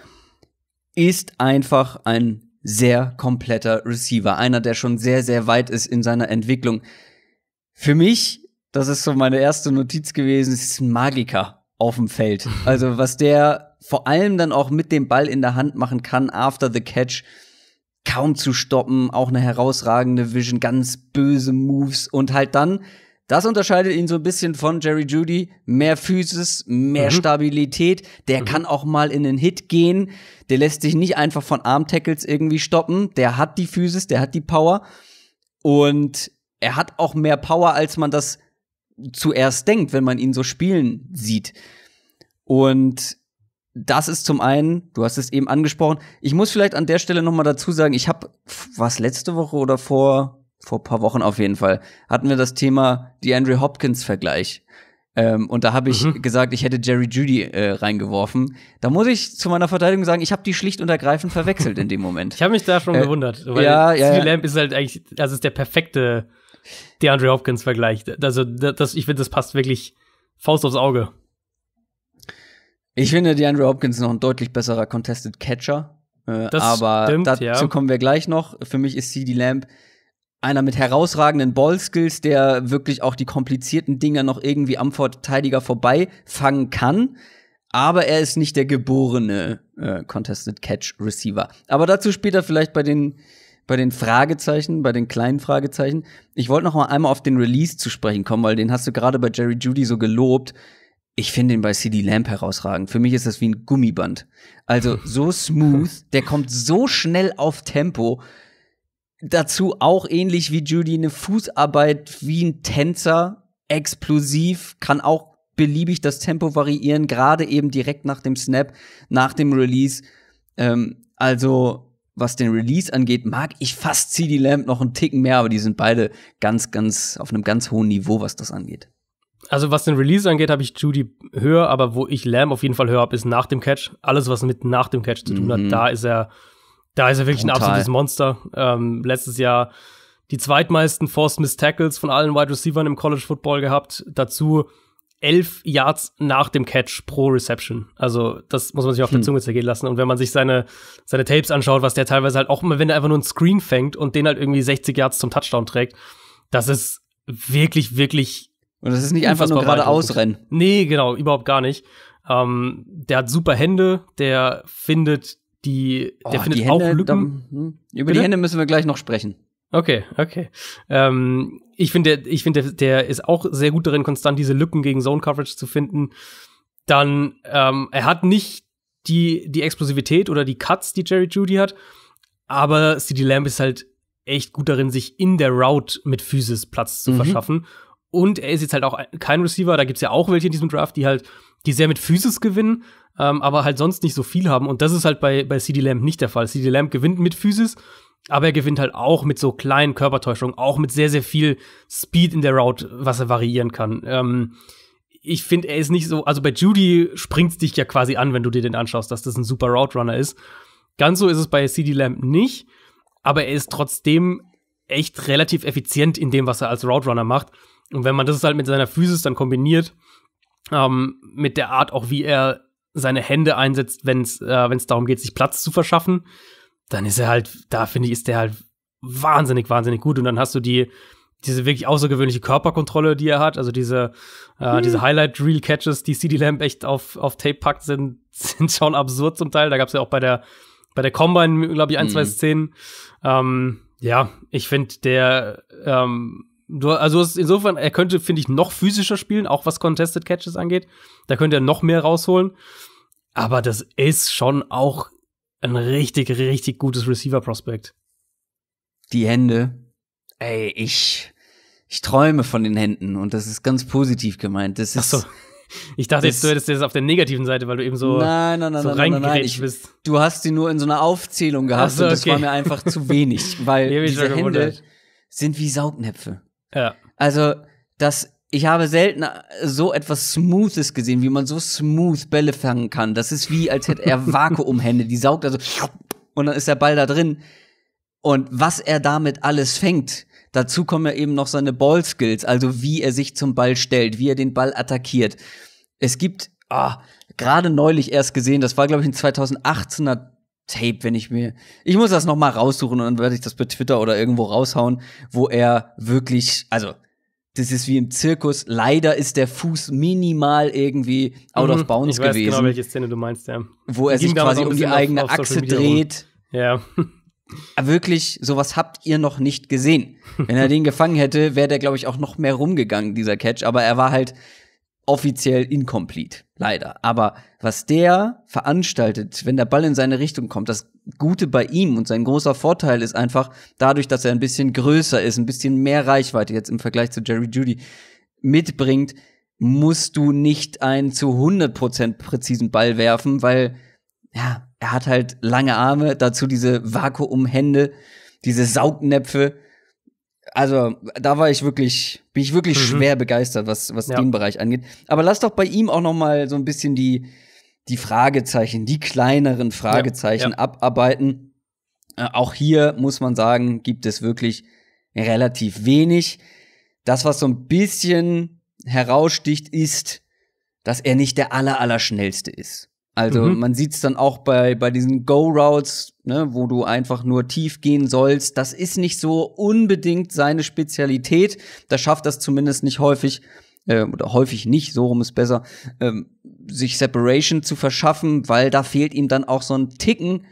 Ist einfach ein sehr kompletter Receiver. Einer, der schon sehr, sehr weit ist in seiner Entwicklung. Für mich, das ist so meine erste Notiz gewesen, ist ein Magiker auf dem Feld. Also was der vor allem dann auch mit dem Ball in der Hand machen kann, after the catch, kaum zu stoppen, auch eine herausragende Vision, ganz böse Moves und halt dann, das unterscheidet ihn so ein bisschen von Jerry Judy, mehr Physis, mehr mhm. Stabilität, der mhm. kann auch mal in den Hit gehen, der lässt sich nicht einfach von Arm-Tackles irgendwie stoppen, der hat die Physis, der hat die Power und er hat auch mehr Power, als man das zuerst denkt, wenn man ihn so spielen sieht. Und das ist zum einen, du hast es eben angesprochen. Ich muss vielleicht an der Stelle nochmal dazu sagen, ich habe was letzte Woche oder vor vor paar Wochen auf jeden Fall hatten wir das Thema die Andrew Hopkins Vergleich. Ähm, und da habe ich mhm. gesagt, ich hätte Jerry Judy äh, reingeworfen. Da muss ich zu meiner Verteidigung sagen, ich habe die schlicht und ergreifend verwechselt in dem Moment. ich habe mich da schon äh, gewundert, weil ja, ja, Lamp ist halt eigentlich, das ist der perfekte DeAndre Hopkins Vergleich. Also das, ich finde, das passt wirklich Faust aufs Auge. Ich finde DeAndre Hopkins ist noch ein deutlich besserer Contested Catcher. Äh, aber stimmt, dazu ja. kommen wir gleich noch. Für mich ist CD Lamb einer mit herausragenden Ballskills, der wirklich auch die komplizierten Dinger noch irgendwie am Verteidiger vorbei fangen kann. Aber er ist nicht der geborene äh, Contested Catch Receiver. Aber dazu später vielleicht bei den bei den Fragezeichen, bei den kleinen Fragezeichen. Ich wollte noch mal einmal auf den Release zu sprechen kommen, weil den hast du gerade bei Jerry Judy so gelobt. Ich finde ihn bei CD Lamp herausragend. Für mich ist das wie ein Gummiband. Also so <laughs> smooth, der kommt so schnell auf Tempo. Dazu auch ähnlich wie Judy eine Fußarbeit wie ein Tänzer, explosiv, kann auch beliebig das Tempo variieren, gerade eben direkt nach dem Snap, nach dem Release. Ähm, also was den Release angeht, mag ich fast CD Lamb noch einen Ticken mehr, aber die sind beide ganz, ganz auf einem ganz hohen Niveau, was das angeht. Also was den Release angeht, habe ich Judy höher, aber wo ich Lamb auf jeden Fall höher habe, ist nach dem Catch. Alles, was mit nach dem Catch zu tun mhm. hat, da ist er, da ist er wirklich Total. ein absolutes Monster. Ähm, letztes Jahr die zweitmeisten Forced Miss Tackles von allen Wide Receivern im College Football gehabt. Dazu 11 Yards nach dem Catch pro Reception. Also das muss man sich auf hm. der Zunge zergehen lassen. Und wenn man sich seine, seine Tapes anschaut, was der teilweise halt auch immer, wenn er einfach nur einen Screen fängt und den halt irgendwie 60 Yards zum Touchdown trägt, das ist wirklich, wirklich. Und das ist nicht einfach nur gerade ausrennen. Nee, genau, überhaupt gar nicht. Ähm, der hat super Hände, der findet die, oh, der findet die Hände, auch Lücken. Da, hm. Über Bitte? die Hände müssen wir gleich noch sprechen. Okay, okay. Ähm, ich finde, der, ich finde, der, der ist auch sehr gut darin, konstant diese Lücken gegen Zone Coverage zu finden. Dann, ähm, er hat nicht die, die Explosivität oder die Cuts, die Jerry Judy hat, aber CD Lamb ist halt echt gut darin, sich in der Route mit Physis Platz zu mhm. verschaffen. Und er ist jetzt halt auch kein Receiver, da gibt's ja auch welche in diesem Draft, die halt, die sehr mit Physis gewinnen, ähm, aber halt sonst nicht so viel haben. Und das ist halt bei, bei CD Lamb nicht der Fall. CD Lamb gewinnt mit Physis aber er gewinnt halt auch mit so kleinen Körpertäuschungen, auch mit sehr, sehr viel Speed in der Route, was er variieren kann. Ähm, ich finde, er ist nicht so, also bei Judy springt dich ja quasi an, wenn du dir den anschaust, dass das ein super Route Runner ist. Ganz so ist es bei CD Lamb nicht, aber er ist trotzdem echt relativ effizient in dem, was er als Route Runner macht. Und wenn man das halt mit seiner Physis dann kombiniert, ähm, mit der Art auch, wie er seine Hände einsetzt, wenn es äh, darum geht, sich Platz zu verschaffen, dann ist er halt, da finde ich, ist der halt wahnsinnig, wahnsinnig gut. Und dann hast du die, diese wirklich außergewöhnliche Körperkontrolle, die er hat, also diese, äh, hm. diese Highlight-Reel-Catches, die CD Lamb echt auf, auf Tape packt, sind, <laughs> sind schon absurd zum Teil. Da gab es ja auch bei der, bei der Combine, glaube ich, ein, hm. zwei mhm. Szenen. Ähm, ja, ich finde, der, ähm, du, also insofern, er könnte, finde ich, noch physischer spielen, auch was Contested Catches angeht. Da könnte er noch mehr rausholen. Aber das ist schon auch ein richtig, richtig gutes receiver prospekt Die Hände. Ey, ich, ich träume von den Händen und das ist ganz positiv gemeint. Das ist, Ach so. Ich dachte jetzt, du hättest das auf der negativen Seite, weil du eben so, nein, nein, nein, so nein, nein, nein. Ich, bist. Du hast sie nur in so einer Aufzählung gehabt so, und das okay. war mir einfach zu wenig, weil <laughs> diese Hände sind wie Saugnäpfe. Ja. Also, das ich habe selten äh, so etwas Smoothes gesehen, wie man so smooth Bälle fangen kann. Das ist wie, als hätte er Vakuumhände, die saugt also und dann ist der Ball da drin. Und was er damit alles fängt, dazu kommen ja eben noch seine Ballskills, also wie er sich zum Ball stellt, wie er den Ball attackiert. Es gibt, oh, gerade neulich erst gesehen, das war, glaube ich, ein 2018er Tape, wenn ich mir. Ich muss das nochmal raussuchen und dann werde ich das bei Twitter oder irgendwo raushauen, wo er wirklich, also das ist wie im Zirkus. Leider ist der Fuß minimal irgendwie out mhm, of bounds ich weiß genau, gewesen. Genau, welche Szene du meinst, ja. Wo er sich quasi um die eigene auf, auf Achse dreht. Ja. <laughs> Wirklich, sowas habt ihr noch nicht gesehen. Wenn er den <laughs> gefangen hätte, wäre der, glaube ich, auch noch mehr rumgegangen, dieser Catch. Aber er war halt offiziell incomplete, leider. Aber was der veranstaltet, wenn der Ball in seine Richtung kommt, das Gute bei ihm und sein großer Vorteil ist einfach dadurch, dass er ein bisschen größer ist, ein bisschen mehr Reichweite jetzt im Vergleich zu Jerry Judy mitbringt, musst du nicht einen zu 100% präzisen Ball werfen, weil ja, er hat halt lange Arme, dazu diese Vakuumhände, diese Saugnäpfe also da war ich wirklich, bin ich wirklich mhm. schwer begeistert, was, was ja. den Bereich angeht. Aber lass doch bei ihm auch noch mal so ein bisschen die, die Fragezeichen, die kleineren Fragezeichen ja. abarbeiten. Äh, auch hier muss man sagen, gibt es wirklich relativ wenig. Das, was so ein bisschen heraussticht, ist, dass er nicht der aller, aller schnellste ist. Also mhm. man sieht es dann auch bei, bei diesen Go-Routes, ne, wo du einfach nur tief gehen sollst, das ist nicht so unbedingt seine Spezialität. Da schafft das zumindest nicht häufig, äh, oder häufig nicht, so rum ist besser, ähm, sich Separation zu verschaffen, weil da fehlt ihm dann auch so ein Ticken.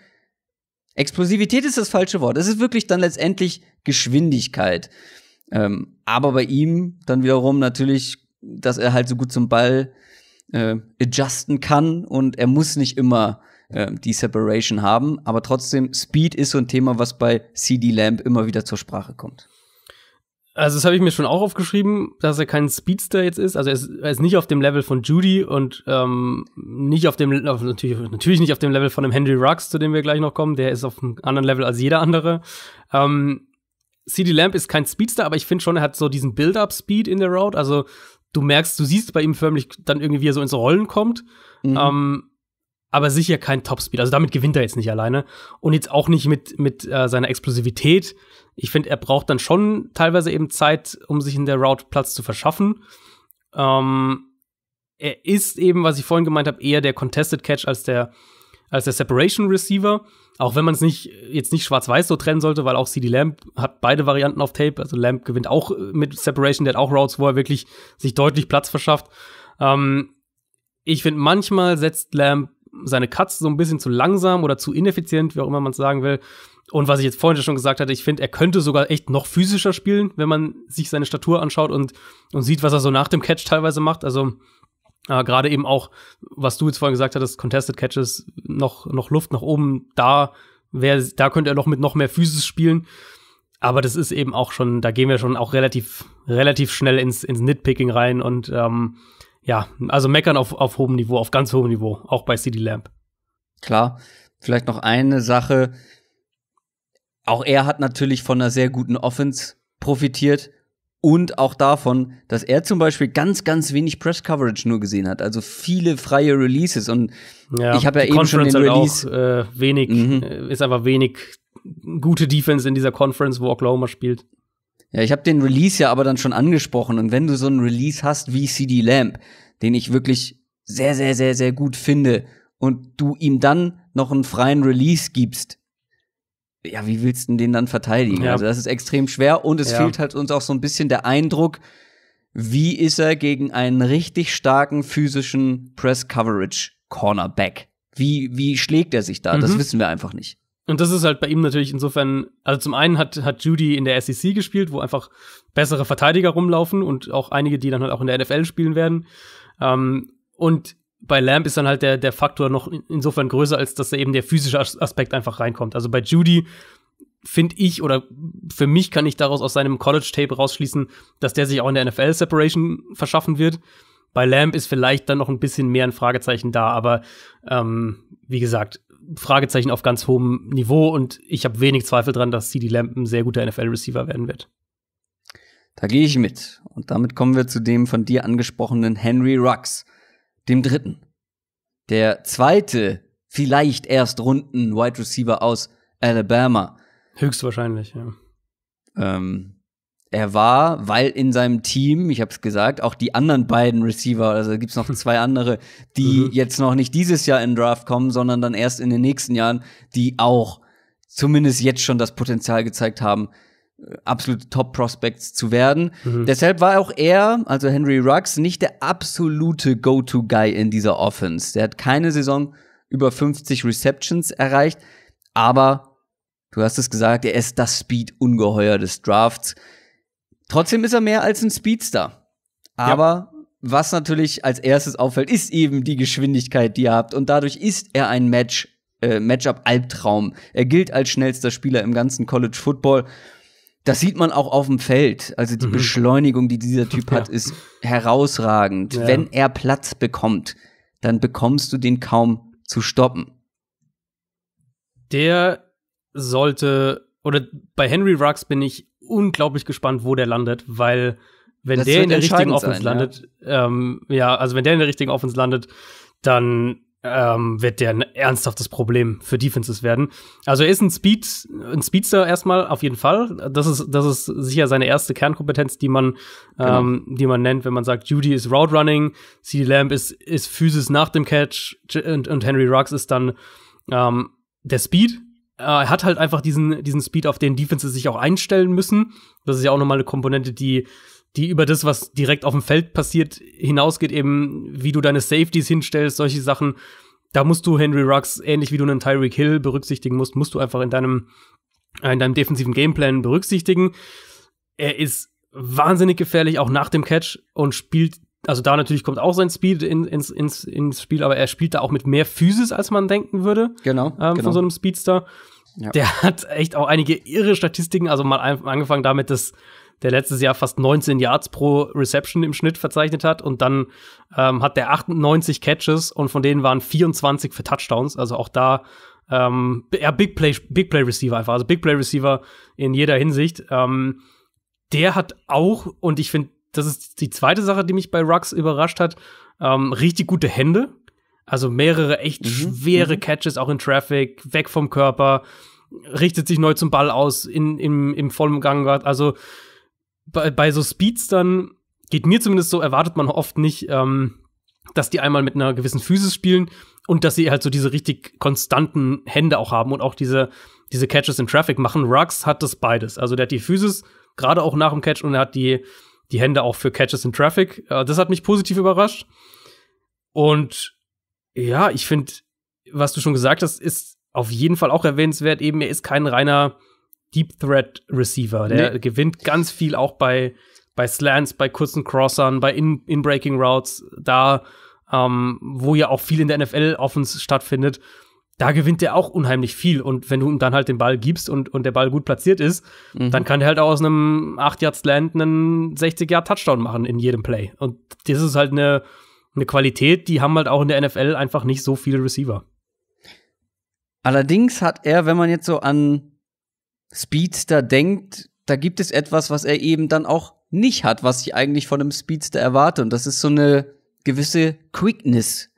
Explosivität ist das falsche Wort. Es ist wirklich dann letztendlich Geschwindigkeit. Ähm, aber bei ihm dann wiederum natürlich, dass er halt so gut zum Ball äh, adjusten kann und er muss nicht immer äh, die Separation haben. Aber trotzdem, Speed ist so ein Thema, was bei CD Lamb immer wieder zur Sprache kommt. Also, das habe ich mir schon auch aufgeschrieben, dass er kein Speedster jetzt ist. Also, er ist, er ist nicht auf dem Level von Judy und ähm, nicht auf dem, natürlich, natürlich nicht auf dem Level von dem Henry Rux, zu dem wir gleich noch kommen. Der ist auf einem anderen Level als jeder andere. Ähm, CD Lamp ist kein Speedster, aber ich finde schon, er hat so diesen Build-up-Speed in der Route. Also, du merkst, du siehst bei ihm förmlich dann irgendwie, wie er so ins Rollen kommt. Mhm. Ähm, aber sicher kein Topspeed. Also damit gewinnt er jetzt nicht alleine und jetzt auch nicht mit, mit äh, seiner Explosivität. Ich finde, er braucht dann schon teilweise eben Zeit, um sich in der Route Platz zu verschaffen. Ähm, er ist eben, was ich vorhin gemeint habe, eher der Contested Catch als der, als der Separation Receiver. Auch wenn man es nicht, jetzt nicht schwarz-weiß so trennen sollte, weil auch CD Lamp hat beide Varianten auf Tape. Also Lamp gewinnt auch äh, mit Separation, der hat auch Routes, wo er wirklich sich deutlich Platz verschafft. Ähm, ich finde, manchmal setzt Lamp seine Cuts so ein bisschen zu langsam oder zu ineffizient, wie auch immer man es sagen will. Und was ich jetzt vorhin schon gesagt hatte, ich finde, er könnte sogar echt noch physischer spielen, wenn man sich seine Statur anschaut und, und sieht, was er so nach dem Catch teilweise macht. Also äh, gerade eben auch, was du jetzt vorhin gesagt hattest, Contested Catches, noch, noch Luft nach oben, da, wär, da könnte er noch mit noch mehr Physis spielen. Aber das ist eben auch schon, da gehen wir schon auch relativ, relativ schnell ins, ins Nitpicking rein und ähm, ja, also meckern auf, auf hohem Niveau, auf ganz hohem Niveau, auch bei CD Lamp. Klar, vielleicht noch eine Sache. Auch er hat natürlich von einer sehr guten Offense profitiert und auch davon, dass er zum Beispiel ganz, ganz wenig Press Coverage nur gesehen hat, also viele freie Releases und ja, ich habe ja eben Conference schon den Release halt auch, äh, wenig mhm. Äh, ist einfach wenig gute Defense in dieser Conference, wo Oklahoma spielt. Ja, ich habe den Release ja aber dann schon angesprochen. Und wenn du so einen Release hast wie CD Lamp, den ich wirklich sehr, sehr, sehr, sehr gut finde, und du ihm dann noch einen freien Release gibst, ja, wie willst du den dann verteidigen? Ja. Also das ist extrem schwer und es ja. fehlt halt uns auch so ein bisschen der Eindruck, wie ist er gegen einen richtig starken physischen Press Coverage Cornerback? Wie, wie schlägt er sich da? Mhm. Das wissen wir einfach nicht. Und das ist halt bei ihm natürlich insofern, also zum einen hat, hat Judy in der SEC gespielt, wo einfach bessere Verteidiger rumlaufen und auch einige, die dann halt auch in der NFL spielen werden. Ähm, und bei Lamb ist dann halt der, der Faktor noch insofern größer, als dass da eben der physische Aspekt einfach reinkommt. Also bei Judy finde ich oder für mich kann ich daraus aus seinem College-Tape rausschließen, dass der sich auch in der NFL-Separation verschaffen wird. Bei Lamb ist vielleicht dann noch ein bisschen mehr ein Fragezeichen da, aber ähm, wie gesagt, Fragezeichen auf ganz hohem Niveau und ich habe wenig Zweifel dran, dass CD Lamb ein sehr guter NFL-Receiver werden wird. Da gehe ich mit. Und damit kommen wir zu dem von dir angesprochenen Henry Rux, dem dritten. Der zweite, vielleicht erst runden Wide Receiver aus Alabama. Höchstwahrscheinlich, ja. Ähm, er war, weil in seinem Team, ich habe es gesagt, auch die anderen beiden Receiver, also gibt es noch zwei andere, die mhm. jetzt noch nicht dieses Jahr in Draft kommen, sondern dann erst in den nächsten Jahren, die auch zumindest jetzt schon das Potenzial gezeigt haben, äh, absolute Top-Prospects zu werden. Mhm. Deshalb war auch er, also Henry Ruggs, nicht der absolute Go-To-Guy in dieser Offense. Der hat keine Saison über 50 Receptions erreicht, aber du hast es gesagt, er ist das Speed-Ungeheuer des Drafts. Trotzdem ist er mehr als ein Speedster. Aber ja. was natürlich als erstes auffällt, ist eben die Geschwindigkeit, die ihr habt. Und dadurch ist er ein Match, äh, Matchup-Albtraum. Er gilt als schnellster Spieler im ganzen College Football. Das sieht man auch auf dem Feld. Also die mhm. Beschleunigung, die dieser Typ <laughs> hat, ist herausragend. Ja. Wenn er Platz bekommt, dann bekommst du den kaum zu stoppen. Der sollte, oder bei Henry Rux bin ich unglaublich gespannt, wo der landet, weil wenn das der in der richtigen Offense sein, landet, ja. Ähm, ja, also wenn der in der richtigen Offense landet, dann ähm, wird der ein ernsthaftes Problem für Defenses werden. Also er ist ein Speed, ein Speedster erstmal auf jeden Fall. Das ist, das ist sicher seine erste Kernkompetenz, die man, genau. ähm, die man nennt, wenn man sagt, Judy ist Route Running, CD Lamb ist, ist Physis nach dem Catch und, und Henry Ruggs ist dann ähm, der Speed er äh, hat halt einfach diesen, diesen Speed, auf den Defenses sich auch einstellen müssen. Das ist ja auch nochmal eine Komponente, die, die über das, was direkt auf dem Feld passiert, hinausgeht, eben wie du deine Safeties hinstellst, solche Sachen. Da musst du Henry Rux, ähnlich wie du einen Tyreek Hill berücksichtigen musst, musst du einfach in deinem, äh, in deinem defensiven Gameplan berücksichtigen. Er ist wahnsinnig gefährlich, auch nach dem Catch und spielt, also da natürlich kommt auch sein Speed in, ins, ins, ins Spiel, aber er spielt da auch mit mehr Physis, als man denken würde. Genau. Ähm, genau. Von so einem Speedster. Ja. Der hat echt auch einige irre Statistiken. Also mal angefangen damit, dass der letztes Jahr fast 19 Yards pro Reception im Schnitt verzeichnet hat. Und dann ähm, hat der 98 Catches und von denen waren 24 für Touchdowns. Also auch da ähm, ja, Big Play, Big Play Receiver einfach. Also Big Play Receiver in jeder Hinsicht. Ähm, der hat auch, und ich finde, das ist die zweite Sache, die mich bei Rux überrascht hat, ähm, richtig gute Hände. Also mehrere echt mhm. schwere mhm. Catches auch in Traffic, weg vom Körper, richtet sich neu zum Ball aus, in, im, im vollen Gang. Also bei, bei so Speedstern geht mir zumindest so, erwartet man oft nicht, ähm, dass die einmal mit einer gewissen Physis spielen und dass sie halt so diese richtig konstanten Hände auch haben und auch diese, diese Catches in Traffic machen. Rux hat das beides. Also der hat die Physis, gerade auch nach dem Catch, und er hat die, die Hände auch für Catches in Traffic. Äh, das hat mich positiv überrascht. Und ja, ich finde, was du schon gesagt hast, ist auf jeden Fall auch erwähnenswert. Eben, er ist kein reiner Deep Threat Receiver. Der nee. gewinnt ganz viel auch bei, bei Slants, bei kurzen Crossern, bei In Inbreaking Routes, da, ähm, wo ja auch viel in der NFL Offens stattfindet. Da gewinnt er auch unheimlich viel. Und wenn du ihm dann halt den Ball gibst und, und der Ball gut platziert ist, mhm. dann kann er halt auch aus einem 8-Yard-Slant einen 60-Yard-Touchdown machen in jedem Play. Und das ist halt eine, eine Qualität, die haben halt auch in der NFL einfach nicht so viele Receiver. Allerdings hat er, wenn man jetzt so an Speedster denkt, da gibt es etwas, was er eben dann auch nicht hat, was ich eigentlich von einem Speedster erwarte. Und das ist so eine gewisse Quickness,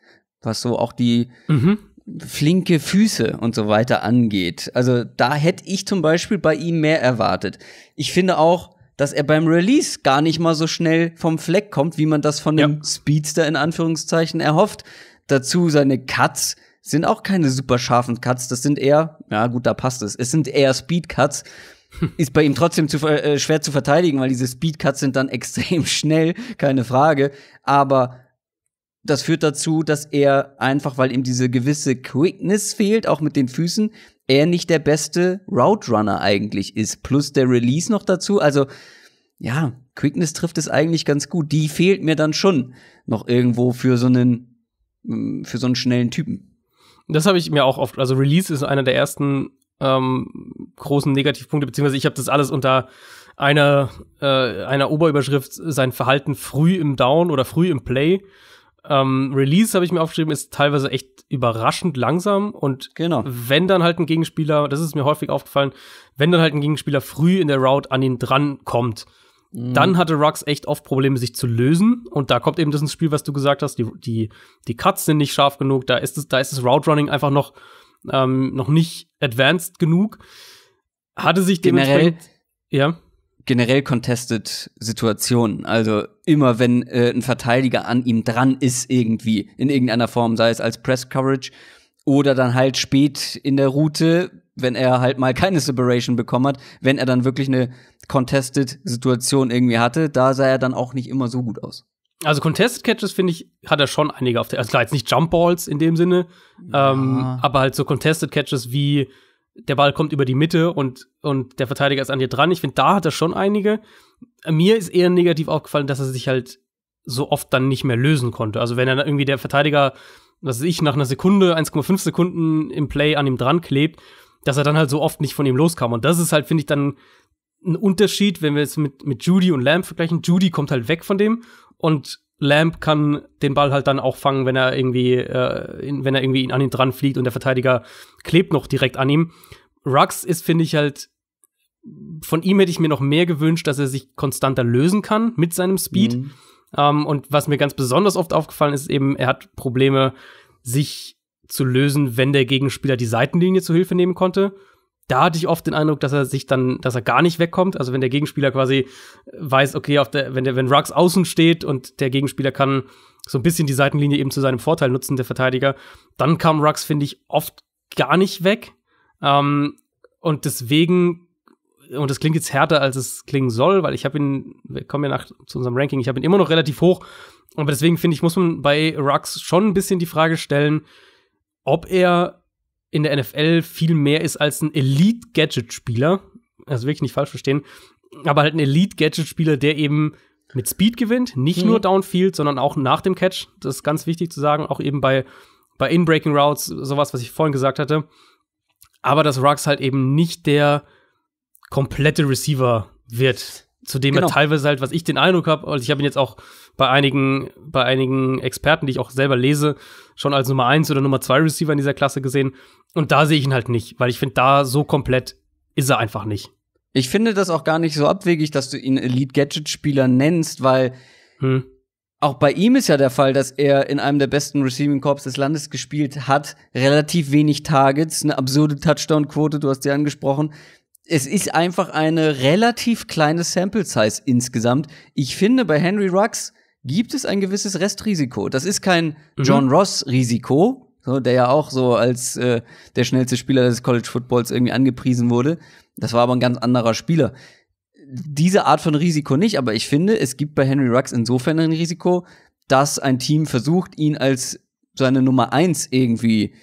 was so auch die mhm. flinke Füße und so weiter angeht. Also da hätte ich zum Beispiel bei ihm mehr erwartet. Ich finde auch, dass er beim Release gar nicht mal so schnell vom Fleck kommt, wie man das von dem ja. Speedster in Anführungszeichen erhofft. Dazu seine Cuts sind auch keine super scharfen Cuts, das sind eher, ja gut, da passt es, es sind eher Speed Cuts. <laughs> Ist bei ihm trotzdem zu, äh, schwer zu verteidigen, weil diese Speed Cuts sind dann <laughs> extrem schnell, keine Frage. Aber das führt dazu, dass er einfach, weil ihm diese gewisse Quickness fehlt, auch mit den Füßen, er nicht der beste Route Runner eigentlich ist. Plus der Release noch dazu. Also, ja, Quickness trifft es eigentlich ganz gut. Die fehlt mir dann schon noch irgendwo für so einen, mm, für so einen schnellen Typen. Das habe ich mir auch oft. Also Release ist einer der ersten ähm, großen Negativpunkte, beziehungsweise ich habe das alles unter einer, äh, einer Oberüberschrift sein Verhalten früh im Down oder früh im Play ähm, Release, habe ich mir aufgeschrieben, ist teilweise echt überraschend langsam. Und genau. wenn dann halt ein Gegenspieler, das ist mir häufig aufgefallen, wenn dann halt ein Gegenspieler früh in der Route an ihn dran kommt, mhm. dann hatte Rux echt oft Probleme, sich zu lösen. Und da kommt eben das ins Spiel, was du gesagt hast. Die, die, die Cuts sind nicht scharf genug, da ist es, da ist das Route Running einfach noch, ähm, noch nicht advanced genug. Hatte sich generell. Ja generell contested Situationen. Also immer wenn äh, ein Verteidiger an ihm dran ist, irgendwie, in irgendeiner Form, sei es als Press Coverage oder dann halt spät in der Route, wenn er halt mal keine Separation bekommen hat, wenn er dann wirklich eine contested Situation irgendwie hatte, da sah er dann auch nicht immer so gut aus. Also Contested Catches, finde ich, hat er schon einige auf der. Also klar, jetzt nicht Jump Balls in dem Sinne, ja. ähm, aber halt so Contested Catches wie der Ball kommt über die Mitte und, und der Verteidiger ist an dir dran. Ich finde, da hat er schon einige. Mir ist eher negativ aufgefallen, dass er sich halt so oft dann nicht mehr lösen konnte. Also wenn er irgendwie der Verteidiger, was weiß ich, nach einer Sekunde, 1,5 Sekunden im Play an ihm dran klebt, dass er dann halt so oft nicht von ihm loskam. Und das ist halt, finde ich, dann ein Unterschied, wenn wir jetzt mit, mit Judy und Lamb vergleichen. Judy kommt halt weg von dem und Lamb kann den Ball halt dann auch fangen, wenn er irgendwie, äh, in, wenn er irgendwie an ihn dran fliegt und der Verteidiger klebt noch direkt an ihm. Rux ist, finde ich, halt, von ihm hätte ich mir noch mehr gewünscht, dass er sich konstanter lösen kann mit seinem Speed. Mhm. Um, ähm, und was mir ganz besonders oft aufgefallen ist, eben, er hat Probleme, sich zu lösen, wenn der Gegenspieler die Seitenlinie zu Hilfe nehmen konnte da hatte ich oft den Eindruck, dass er sich dann, dass er gar nicht wegkommt. Also wenn der Gegenspieler quasi weiß, okay, auf der, wenn der, wenn Rux außen steht und der Gegenspieler kann so ein bisschen die Seitenlinie eben zu seinem Vorteil nutzen, der Verteidiger, dann kam Rux, finde ich, oft gar nicht weg. Ähm, und deswegen, und das klingt jetzt härter, als es klingen soll, weil ich habe ihn, wir kommen ja nach zu unserem Ranking, ich habe ihn immer noch relativ hoch. Aber deswegen finde ich, muss man bei Rux schon ein bisschen die Frage stellen, ob er in der NFL viel mehr ist als ein Elite-Gadget-Spieler. Also wirklich nicht falsch verstehen. Aber halt ein Elite-Gadget-Spieler, der eben mit Speed gewinnt, nicht mhm. nur Downfield, sondern auch nach dem Catch. Das ist ganz wichtig zu sagen, auch eben bei, bei In-Breaking Routes, sowas, was ich vorhin gesagt hatte. Aber dass Rux halt eben nicht der komplette Receiver wird, zu dem genau. er teilweise halt, was ich den Eindruck habe, also ich habe ihn jetzt auch bei einigen, bei einigen Experten, die ich auch selber lese, schon als Nummer 1 oder Nummer 2 Receiver in dieser Klasse gesehen. Und da sehe ich ihn halt nicht, weil ich finde, da so komplett ist er einfach nicht. Ich finde das auch gar nicht so abwegig, dass du ihn Elite Gadget Spieler nennst, weil hm. auch bei ihm ist ja der Fall, dass er in einem der besten Receiving Corps des Landes gespielt hat, relativ wenig Targets, eine absurde Touchdown Quote, du hast die angesprochen. Es ist einfach eine relativ kleine Sample Size insgesamt. Ich finde bei Henry Rux gibt es ein gewisses Restrisiko. Das ist kein mhm. John Ross-Risiko, so, der ja auch so als äh, der schnellste Spieler des College Footballs irgendwie angepriesen wurde. Das war aber ein ganz anderer Spieler. Diese Art von Risiko nicht, aber ich finde, es gibt bei Henry Rux insofern ein Risiko, dass ein Team versucht, ihn als seine Nummer eins irgendwie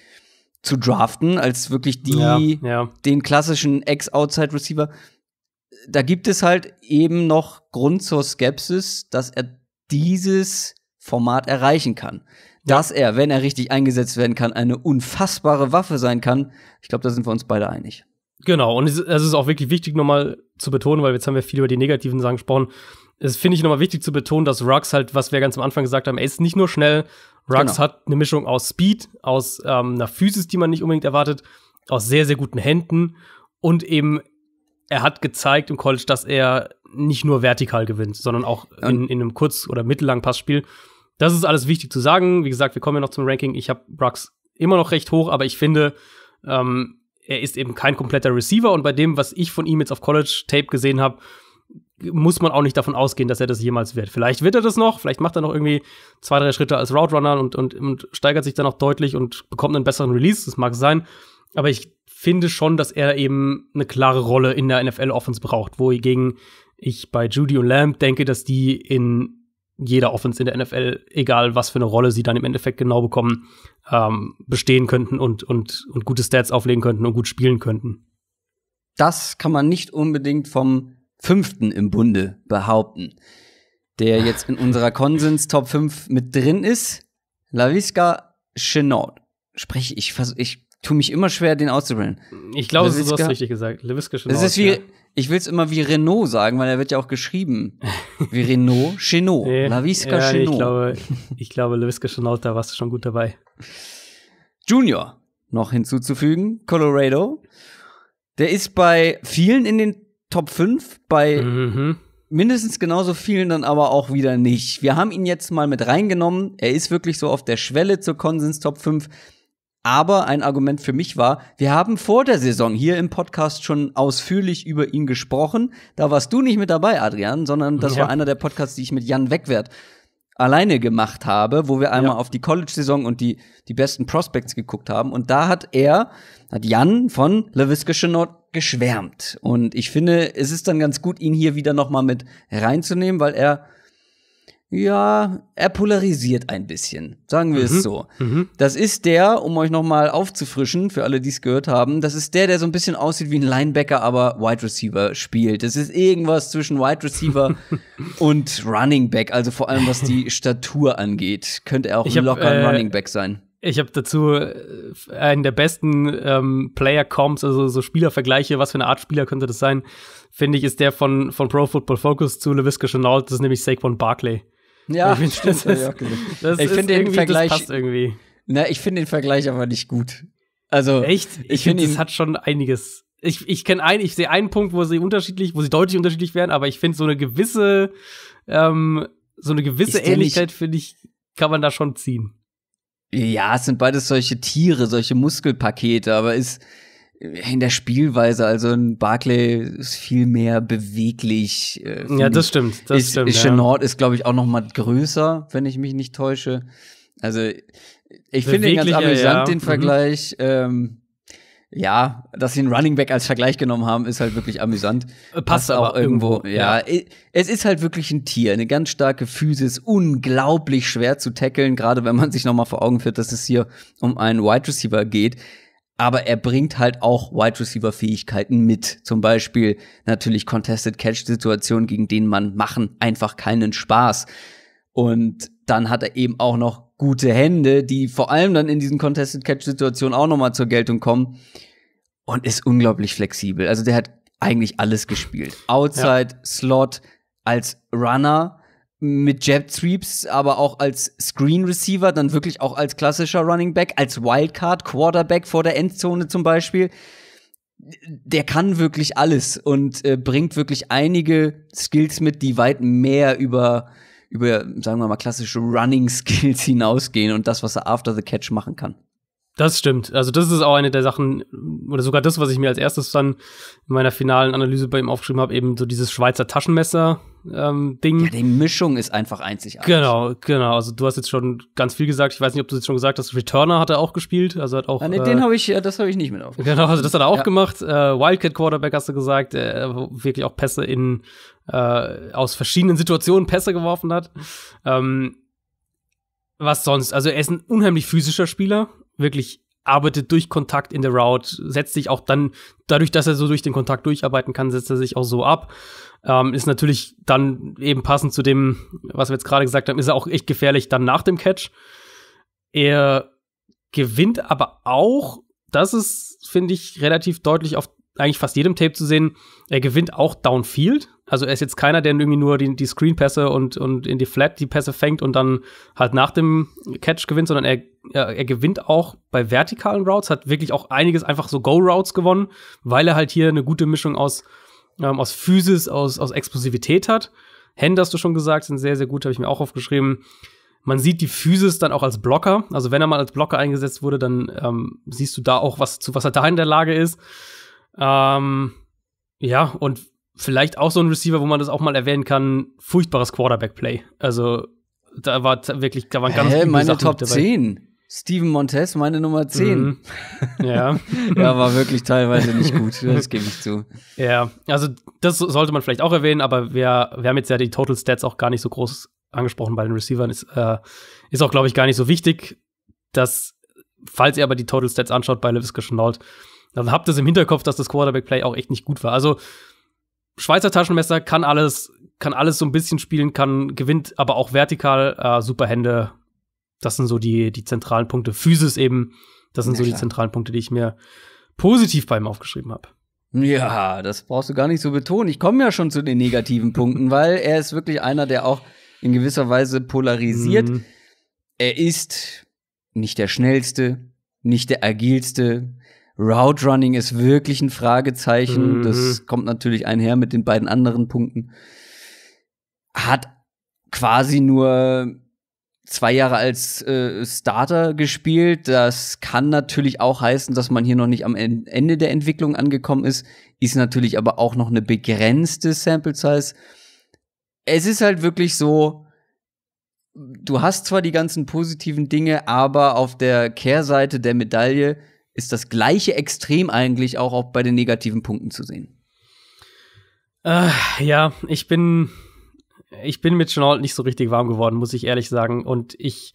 zu draften, als wirklich die, ja, ja. den klassischen Ex-Outside-Receiver. Da gibt es halt eben noch Grund zur Skepsis, dass er dieses Format erreichen kann. Dass er, wenn er richtig eingesetzt werden kann, eine unfassbare Waffe sein kann. Ich glaube, da sind wir uns beide einig. Genau, und also es ist auch wirklich wichtig, nochmal zu betonen, weil jetzt haben wir viel über die negativen Sachen gesprochen. Es finde ich nochmal wichtig zu betonen, dass Rux halt, was wir ganz am Anfang gesagt haben, er ist nicht nur schnell. Rux genau. hat eine Mischung aus Speed, aus ähm, einer Physis, die man nicht unbedingt erwartet, aus sehr, sehr guten Händen und eben er hat gezeigt im College, dass er nicht nur vertikal gewinnt, sondern auch in, in einem kurz- oder mittellangen Passspiel. Das ist alles wichtig zu sagen. Wie gesagt, wir kommen ja noch zum Ranking. Ich habe Brooks immer noch recht hoch, aber ich finde, ähm, er ist eben kein kompletter Receiver und bei dem, was ich von ihm jetzt auf College-Tape gesehen habe, muss man auch nicht davon ausgehen, dass er das jemals wird. Vielleicht wird er das noch, vielleicht macht er noch irgendwie zwei, drei Schritte als Route Runner und, und, und steigert sich dann auch deutlich und bekommt einen besseren Release, das mag sein. Aber ich finde schon, dass er eben eine klare Rolle in der NFL-Offense braucht, wohingegen ich bei Judy und Lamb denke, dass die in jeder Offense in der NFL, egal was für eine Rolle sie dann im Endeffekt genau bekommen, ähm, bestehen könnten und, und, und gute Stats auflegen könnten und gut spielen könnten. Das kann man nicht unbedingt vom Fünften im Bunde behaupten, der jetzt in unserer <laughs> Konsens Top 5 mit drin ist. Laviska Chenault. Spreche ich, ich tue mich immer schwer, den auszubrennen. Ich glaube, du hast richtig gesagt. Lewiska schon. Das ist wie, ja. ich will es immer wie Renault sagen, weil er wird ja auch geschrieben. Wie Renault, Chenault. <laughs> Nee, Laviska ja, Chenot. Ich glaube, ich glaube, Lewiska Chenault, da warst du schon gut dabei. Junior noch hinzuzufügen, Colorado. Der ist bei vielen in den Top 5, bei mhm. mindestens genauso vielen dann aber auch wieder nicht. Wir haben ihn jetzt mal mit reingenommen. Er ist wirklich so auf der Schwelle zur Konsens Top 5 aber ein Argument für mich war, wir haben vor der Saison hier im Podcast schon ausführlich über ihn gesprochen. Da warst du nicht mit dabei, Adrian, sondern das ja. war einer der Podcasts, die ich mit Jan Wegwert alleine gemacht habe, wo wir einmal ja. auf die College-Saison und die, die besten Prospects geguckt haben. Und da hat er, hat Jan von LaVisca Chenault geschwärmt. Und ich finde, es ist dann ganz gut, ihn hier wieder nochmal mit reinzunehmen, weil er ja, er polarisiert ein bisschen, sagen wir mhm. es so. Mhm. Das ist der, um euch nochmal aufzufrischen, für alle, die es gehört haben, das ist der, der so ein bisschen aussieht wie ein Linebacker, aber Wide Receiver spielt. Das ist irgendwas zwischen Wide Receiver <laughs> und Running Back, also vor allem was die <laughs> Statur angeht. Könnte er auch hab, locker ein äh, Running Back sein. Ich habe dazu äh, einen der besten ähm, Player-Comps, also so Spielervergleiche, was für eine Art Spieler könnte das sein, finde ich, ist der von, von Pro Football Focus zu LeVisca Chenault, das ist nämlich Saquon Barkley. Ja, ich finde ja, ja. find den Vergleich irgendwie. Na, ich finde den Vergleich aber nicht gut. Also echt, ich, ich finde, es hat schon einiges. Ich, ich kenne einen, ich sehe einen Punkt, wo sie unterschiedlich, wo sie deutlich unterschiedlich wären, aber ich finde so eine gewisse, ähm, so eine gewisse Ähnlichkeit finde ich, kann man da schon ziehen. Ja, es sind beides solche Tiere, solche Muskelpakete, aber ist in der Spielweise. Also ein Barclay ist viel mehr beweglich. Äh, ja, das stimmt. Das ist, stimmt. Ist Chenard Nord ist, glaube ich, auch noch mal größer, wenn ich mich nicht täusche. Also ich finde den ganz amüsant, ja. den mhm. Vergleich. Mhm. Ähm, ja, dass sie einen Running Back als Vergleich genommen haben, ist halt wirklich amüsant. Äh, passt, Passt auch irgendwo. irgendwo ja. ja. es ist halt wirklich ein Tier, eine ganz starke Physis, unglaublich schwer zu tackeln, gerade wenn man sich noch mal vor Augen führt, dass es hier um einen Wide Receiver geht, aber er bringt halt auch Wide Receiver Fähigkeiten mit. Zum Beispiel natürlich Contested Catch Situationen, gegen denen man machen einfach keinen Spaß. Und dann hat er eben auch noch gute Hände, die vor allem dann in diesen Contested Catch Situationen auch nochmal zur Geltung kommen und ist unglaublich flexibel. Also der hat eigentlich alles gespielt. Outside, ja. Slot, als Runner mit Jab Sweeps, aber auch als Screen Receiver, dann wirklich auch als klassischer Running Back, als Wildcard Quarterback vor der Endzone zum Beispiel. Der kann wirklich alles und äh, bringt wirklich einige Skills mit, die weit mehr über, über, sagen wir mal, klassische Running Skills <laughs> hinausgehen und das, was er after the catch machen kann. Das stimmt. Also, das ist auch eine der Sachen, oder sogar das, was ich mir als erstes dann in meiner finalen Analyse bei ihm aufgeschrieben habe, eben so dieses Schweizer Taschenmesser, ähm, Ding. Ja, die Mischung ist einfach einzigartig. Genau, genau. Also du hast jetzt schon ganz viel gesagt. Ich weiß nicht, ob du jetzt schon gesagt hast. Returner hat er auch gespielt. Also hat auch. Ja, ah, nee, äh, den habe ich, äh, das habe ich nicht mit aufgenommen. Genau, also das hat er auch ja. gemacht. Äh, Wildcat Quarterback hast du gesagt, der äh, wirklich auch Pässe in äh, aus verschiedenen Situationen Pässe geworfen hat. Ähm, was sonst? Also er ist ein unheimlich physischer Spieler, wirklich arbeitet durch Kontakt in der Route, setzt sich auch dann, dadurch, dass er so durch den Kontakt durcharbeiten kann, setzt er sich auch so ab. Ähm, ist natürlich dann eben passend zu dem, was wir jetzt gerade gesagt haben, ist er auch echt gefährlich dann nach dem Catch. Er gewinnt aber auch, das ist, finde ich, relativ deutlich auf eigentlich fast jedem Tape zu sehen, er gewinnt auch Downfield. Also er ist jetzt keiner, der irgendwie nur die, die Screen-Pässe und, und in die Flat die Pässe fängt und dann halt nach dem Catch gewinnt, sondern er, er, gewinnt auch bei vertikalen Routes, hat wirklich auch einiges einfach so Go-Routes gewonnen, weil er halt hier eine gute Mischung aus, ähm, aus Physis, aus, aus Explosivität hat. Hände hast du schon gesagt, sind sehr, sehr gut, habe ich mir auch aufgeschrieben. Man sieht die Physis dann auch als Blocker. Also wenn er mal als Blocker eingesetzt wurde, dann ähm, siehst du da auch, was, zu was er halt da in der Lage ist. Ähm, ja, und vielleicht auch so ein Receiver, wo man das auch mal erwähnen kann, furchtbares Quarterback-Play. Also da war wirklich, da waren ganz Hä, meine Sachen Top 10. Steven Montez, meine Nummer 10. Mhm. <laughs> Ja. ja, war wirklich teilweise nicht gut, das gebe ich zu. Ja, also das sollte man vielleicht auch erwähnen, aber wir, wir haben jetzt ja die Total Stats auch gar nicht so groß angesprochen bei den Receivern. Ist, äh, ist auch, glaube ich, gar nicht so wichtig, dass, falls ihr aber die Total Stats anschaut bei LaVisca Chenault, dann habt ihr es im Hinterkopf, dass das Quarterback-Play auch echt nicht gut war. Also Schweizer Taschenmesser kann alles, kann alles so ein bisschen spielen, kann, gewinnt aber auch vertikal, äh, super Hände. Das sind so die, die zentralen Punkte. Physis eben, das sind ja, so klar. die zentralen Punkte, die ich mir positiv bei ihm aufgeschrieben habe. Ja, das brauchst du gar nicht so betonen. Ich komme ja schon zu den negativen Punkten, <laughs> weil er ist wirklich einer, der auch in gewisser Weise polarisiert. Mhm. Er ist nicht der schnellste, nicht der agilste, Route Running ist wirklich ein Fragezeichen. Mhm. Das kommt natürlich einher mit den beiden anderen Punkten. Hat quasi nur zwei Jahre als äh, Starter gespielt. Das kann natürlich auch heißen, dass man hier noch nicht am Ende der Entwicklung angekommen ist. Ist natürlich aber auch noch eine begrenzte Sample Size. Es ist halt wirklich so, du hast zwar die ganzen positiven Dinge, aber auf der Kehrseite der Medaille ist das gleiche Extrem eigentlich auch, auch bei den negativen Punkten zu sehen. Äh, ja, ich bin, ich bin mit Chenault nicht so richtig warm geworden, muss ich ehrlich sagen. Und ich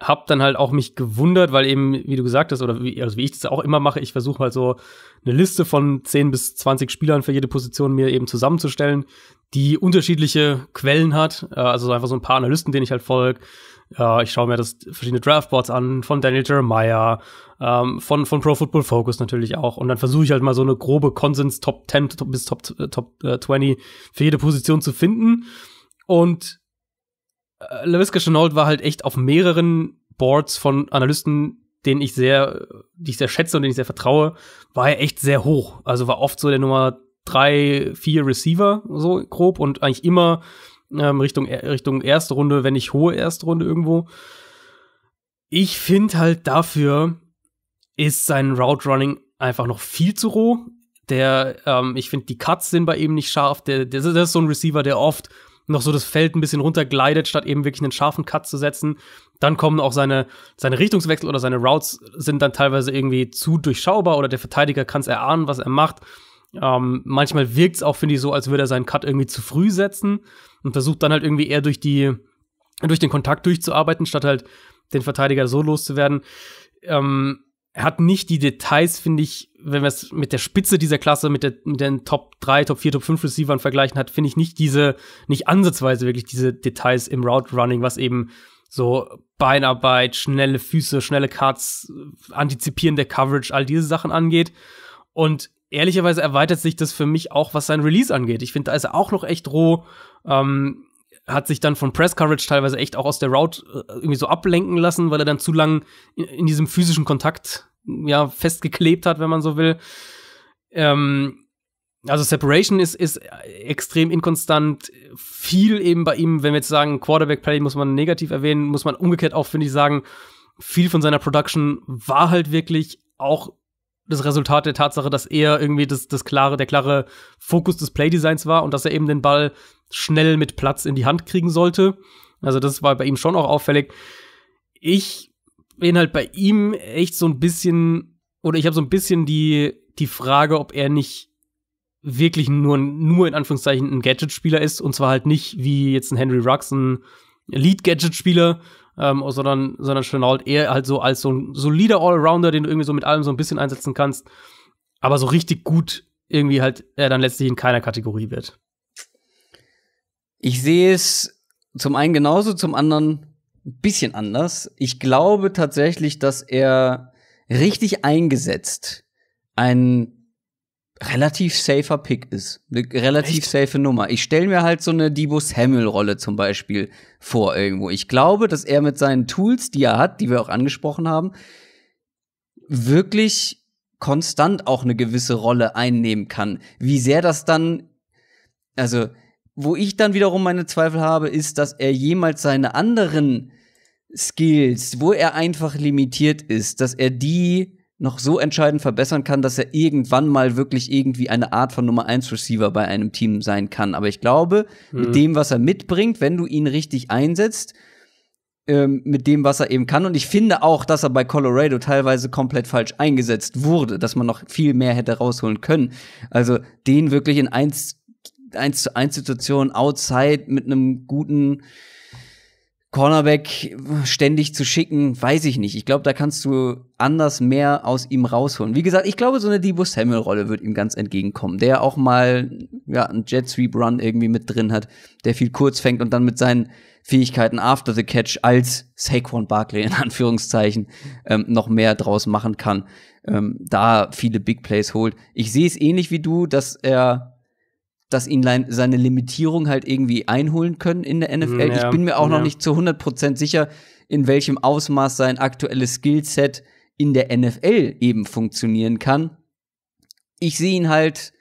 habe dann halt auch mich gewundert, weil eben, wie du gesagt hast, oder wie, also wie ich das auch immer mache, ich versuche mal so eine Liste von 10 bis 20 Spielern für jede Position mir eben zusammenzustellen, die unterschiedliche Quellen hat. Äh, also einfach so ein paar Analysten, denen ich halt folge, äh, ich schaue mir das verschiedene Draftboards an, von Daniel Jeremiah, ähm, von, von Pro Football Focus natürlich auch. Und dann versuche ich halt mal so eine grobe Konsens Top 10 top, bis Top, äh, top äh, 20 für jede Position zu finden. Und äh, LaVisca Chenault war halt echt auf mehreren Boards von Analysten denen ich sehr, die ich sehr schätze und denen ich sehr vertraue, war er echt sehr hoch. Also war oft so der Nummer drei, vier Receiver, so grob und eigentlich immer ähm, Richtung, äh, Richtung erste Runde, wenn nicht hohe erste Runde irgendwo. Ich finde halt dafür ist sein Route Running einfach noch viel zu roh. Der, ähm, ich finde, die Cuts sind bei ihm nicht scharf. Der, der, das ist so ein Receiver, der oft noch so das Feld ein bisschen runtergleitet, statt eben wirklich einen scharfen Cut zu setzen. Dann kommen auch seine, seine Richtungswechsel oder seine Routes sind dann teilweise irgendwie zu durchschaubar oder der Verteidiger kann es erahnen, was er macht. Ähm, manchmal wirkt es auch, finde ich, so, als würde er seinen Cut irgendwie zu früh setzen und versucht dann halt irgendwie eher durch die, durch den Kontakt durchzuarbeiten, statt halt den Verteidiger so loszuwerden. Ähm, er hat nicht die Details, finde ich, wenn wir es mit der Spitze dieser Klasse, mit, der, mit den Top 3, Top 4, Top 5 Receivern vergleichen hat, finde ich nicht diese, nicht ansatzweise wirklich diese Details im Route Running, was eben so Beinarbeit, schnelle Füße, schnelle Cuts, antizipierende Coverage, all diese Sachen angeht. Und ehrlicherweise erweitert sich das für mich auch, was sein Release angeht. Ich finde, da ist er auch noch echt roh ähm, hat sich dann von Press Coverage teilweise echt auch aus der Route äh, irgendwie so ablenken lassen, weil er dann zu lang in, in diesem physischen Kontakt ja festgeklebt hat, wenn man so will. Ähm, also Separation ist, ist extrem inkonstant. Viel eben bei ihm, wenn wir jetzt sagen, Quarterback Play muss man negativ erwähnen, muss man umgekehrt auch, finde ich, sagen, viel von seiner Production war halt wirklich auch das Resultat der Tatsache, dass er irgendwie das, das klare, der klare Fokus des Playdesigns war und dass er eben den Ball schnell mit Platz in die Hand kriegen sollte. Also das war bei ihm schon auch auffällig. Ich bin halt bei ihm echt so ein bisschen, oder ich habe so ein bisschen die, die Frage, ob er nicht wirklich nur, nur in Anführungszeichen ein Gadget-Spieler ist und zwar halt nicht wie jetzt ein Henry Rux, ein Lead-Gadget-Spieler ähm, sondern, sondern Chenault eher halt so als so ein solider Allrounder, den du irgendwie so mit allem so ein bisschen einsetzen kannst, aber so richtig gut irgendwie halt er äh, dann letztlich in keiner Kategorie wird. Ich sehe es zum einen genauso, zum anderen ein bisschen anders. Ich glaube tatsächlich, dass er richtig eingesetzt ein relativ safer Pick ist. Eine relativ Echt? safe Nummer. Ich stelle mir halt so eine Debo Samuel-Rolle zum Beispiel vor irgendwo. Ich glaube, dass er mit seinen Tools, die er hat, die wir auch angesprochen haben, wirklich konstant auch eine gewisse Rolle einnehmen kann. Wie sehr das dann, also, wo ich dann wiederum meine Zweifel habe, ist, dass er jemals seine anderen Skills, wo er einfach limitiert ist, dass er die noch so entscheidend verbessern kann, dass er irgendwann mal wirklich irgendwie eine Art von Nummer 1 Receiver bei einem Team sein kann. Aber ich glaube, mhm. mit hm. dem, was er mitbringt, wenn du ihn richtig einsetzt, ähm, mit dem, was er eben kann. Und ich finde auch, dass er bei Colorado teilweise komplett falsch eingesetzt wurde, dass man noch viel mehr hätte rausholen können. Also den wirklich in 1, 1 zu 1 Situationen outside mit einem guten Cornerback ständig zu schicken, weiß ich nicht. Ich glaube, da kannst du anders mehr aus ihm rausholen. Wie gesagt, ich glaube, so eine Debo Samuel-Rolle wird ihm ganz entgegenkommen, der auch mal ja, einen Jet Sweep Run irgendwie mit drin hat, der viel kurz fängt und dann mit seinen Fähigkeiten after the catch als Saquon Barkley in Anführungszeichen ähm, noch mehr draus machen kann, ähm, da viele Big Plays holt. Ich sehe es ähnlich wie du, dass er dass ihn seine Limitierung halt irgendwie einholen können in der NFL. Hm, ja, ich bin mir auch ja. noch nicht zu 100% sicher, in welchem Ausmaß sein aktuelles Skillset in der NFL eben funktionieren kann. Ich sehe ihn halt,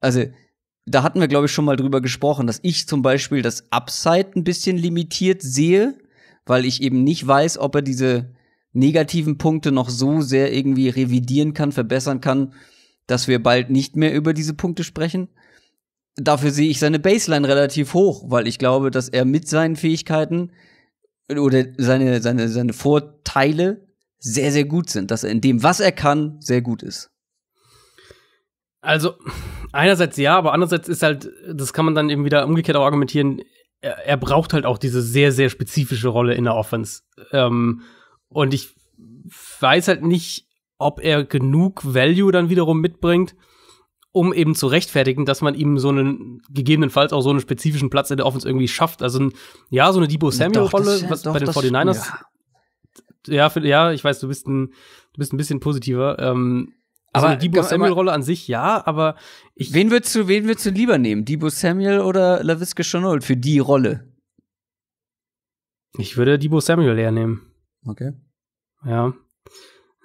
also da hatten wir, glaube ich, schon mal drüber gesprochen, dass ich zum Beispiel das Upside ein bisschen limitiert sehe, weil ich eben nicht weiß, ob er diese negativen Punkte noch so sehr irgendwie revidieren kann, verbessern kann, dass wir bald nicht mehr über diese Punkte sprechen dafür sehe ich seine Baseline relativ hoch, weil ich glaube, dass er mit seinen Fähigkeiten oder seine, seine, seine Vorteile sehr, sehr gut sind, dass er in dem, was er kann, sehr gut ist. Also, einerseits ja, aber andererseits ist halt, das kann man dann eben wieder umgekehrt auch argumentieren, er, er braucht halt auch diese sehr, sehr spezifische Rolle in der Offense. Ähm, und ich weiß halt nicht, ob er genug Value dann wiederum mitbringt, um eben zu rechtfertigen, dass man ihm so einen, gegebenenfalls auch so einen spezifischen Platz in der Offense irgendwie schafft. Also, ein, ja, so eine Debo Samuel-Rolle ja, bei den 49ers. Ja. Ja, ja, ich weiß, du bist ein, du bist ein bisschen positiver. Ähm, also aber eine Debo Samuel-Rolle an sich ja, aber ich. Wen würdest du, wen würdest du lieber nehmen? Debo Samuel oder LaVisca Chenault für die Rolle? Ich würde Debo Samuel eher nehmen. Okay. Ja.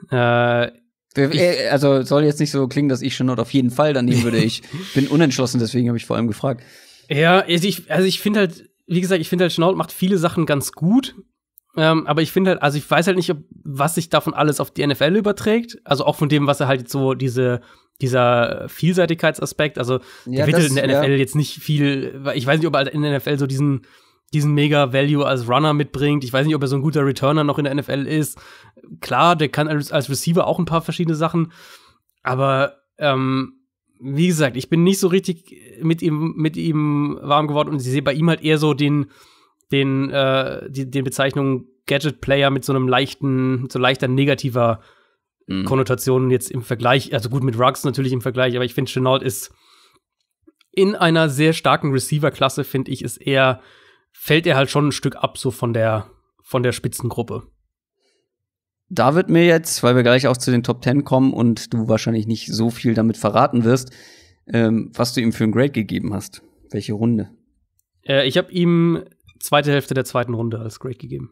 Äh, ich, äh, also soll jetzt nicht so klingen, dass ich schon auf jeden Fall daneben würde. Ich <laughs> bin unentschlossen, deswegen habe ich vor allem gefragt. Ja, also ich, also ich finde halt, wie gesagt, ich finde halt, Schnaut macht viele Sachen ganz gut. Ähm, aber ich finde halt, also ich weiß halt nicht, ob, was sich davon alles auf die NFL überträgt. Also auch von dem, was er halt so diese, dieser Vielseitigkeitsaspekt. Also, ja, der wird halt in der NFL ja. jetzt nicht viel, ich weiß nicht, ob er in der NFL so diesen, diesen mega Value als Runner mitbringt. Ich weiß nicht, ob er so ein guter Returner noch in der NFL ist. Klar, der kann als, als Receiver auch ein paar verschiedene Sachen. Aber ähm, wie gesagt, ich bin nicht so richtig mit ihm, mit ihm warm geworden und ich sehe bei ihm halt eher so den, den, äh, die, den Bezeichnung Gadget Player mit so einem leichten, so leichter negativer mhm. Konnotation jetzt im Vergleich. Also gut mit Rugs natürlich im Vergleich, aber ich finde, Chenault ist in einer sehr starken Receiver-Klasse, finde ich, ist eher fällt er halt schon ein Stück ab, so von der, von der Spitzengruppe. Da wird mir jetzt, weil wir gleich auch zu den Top Ten kommen und du wahrscheinlich nicht so viel damit verraten wirst, ähm, was du ihm für ein Grade gegeben hast. Welche Runde? Äh, ich habe ihm zweite Hälfte der zweiten Runde als Grade gegeben.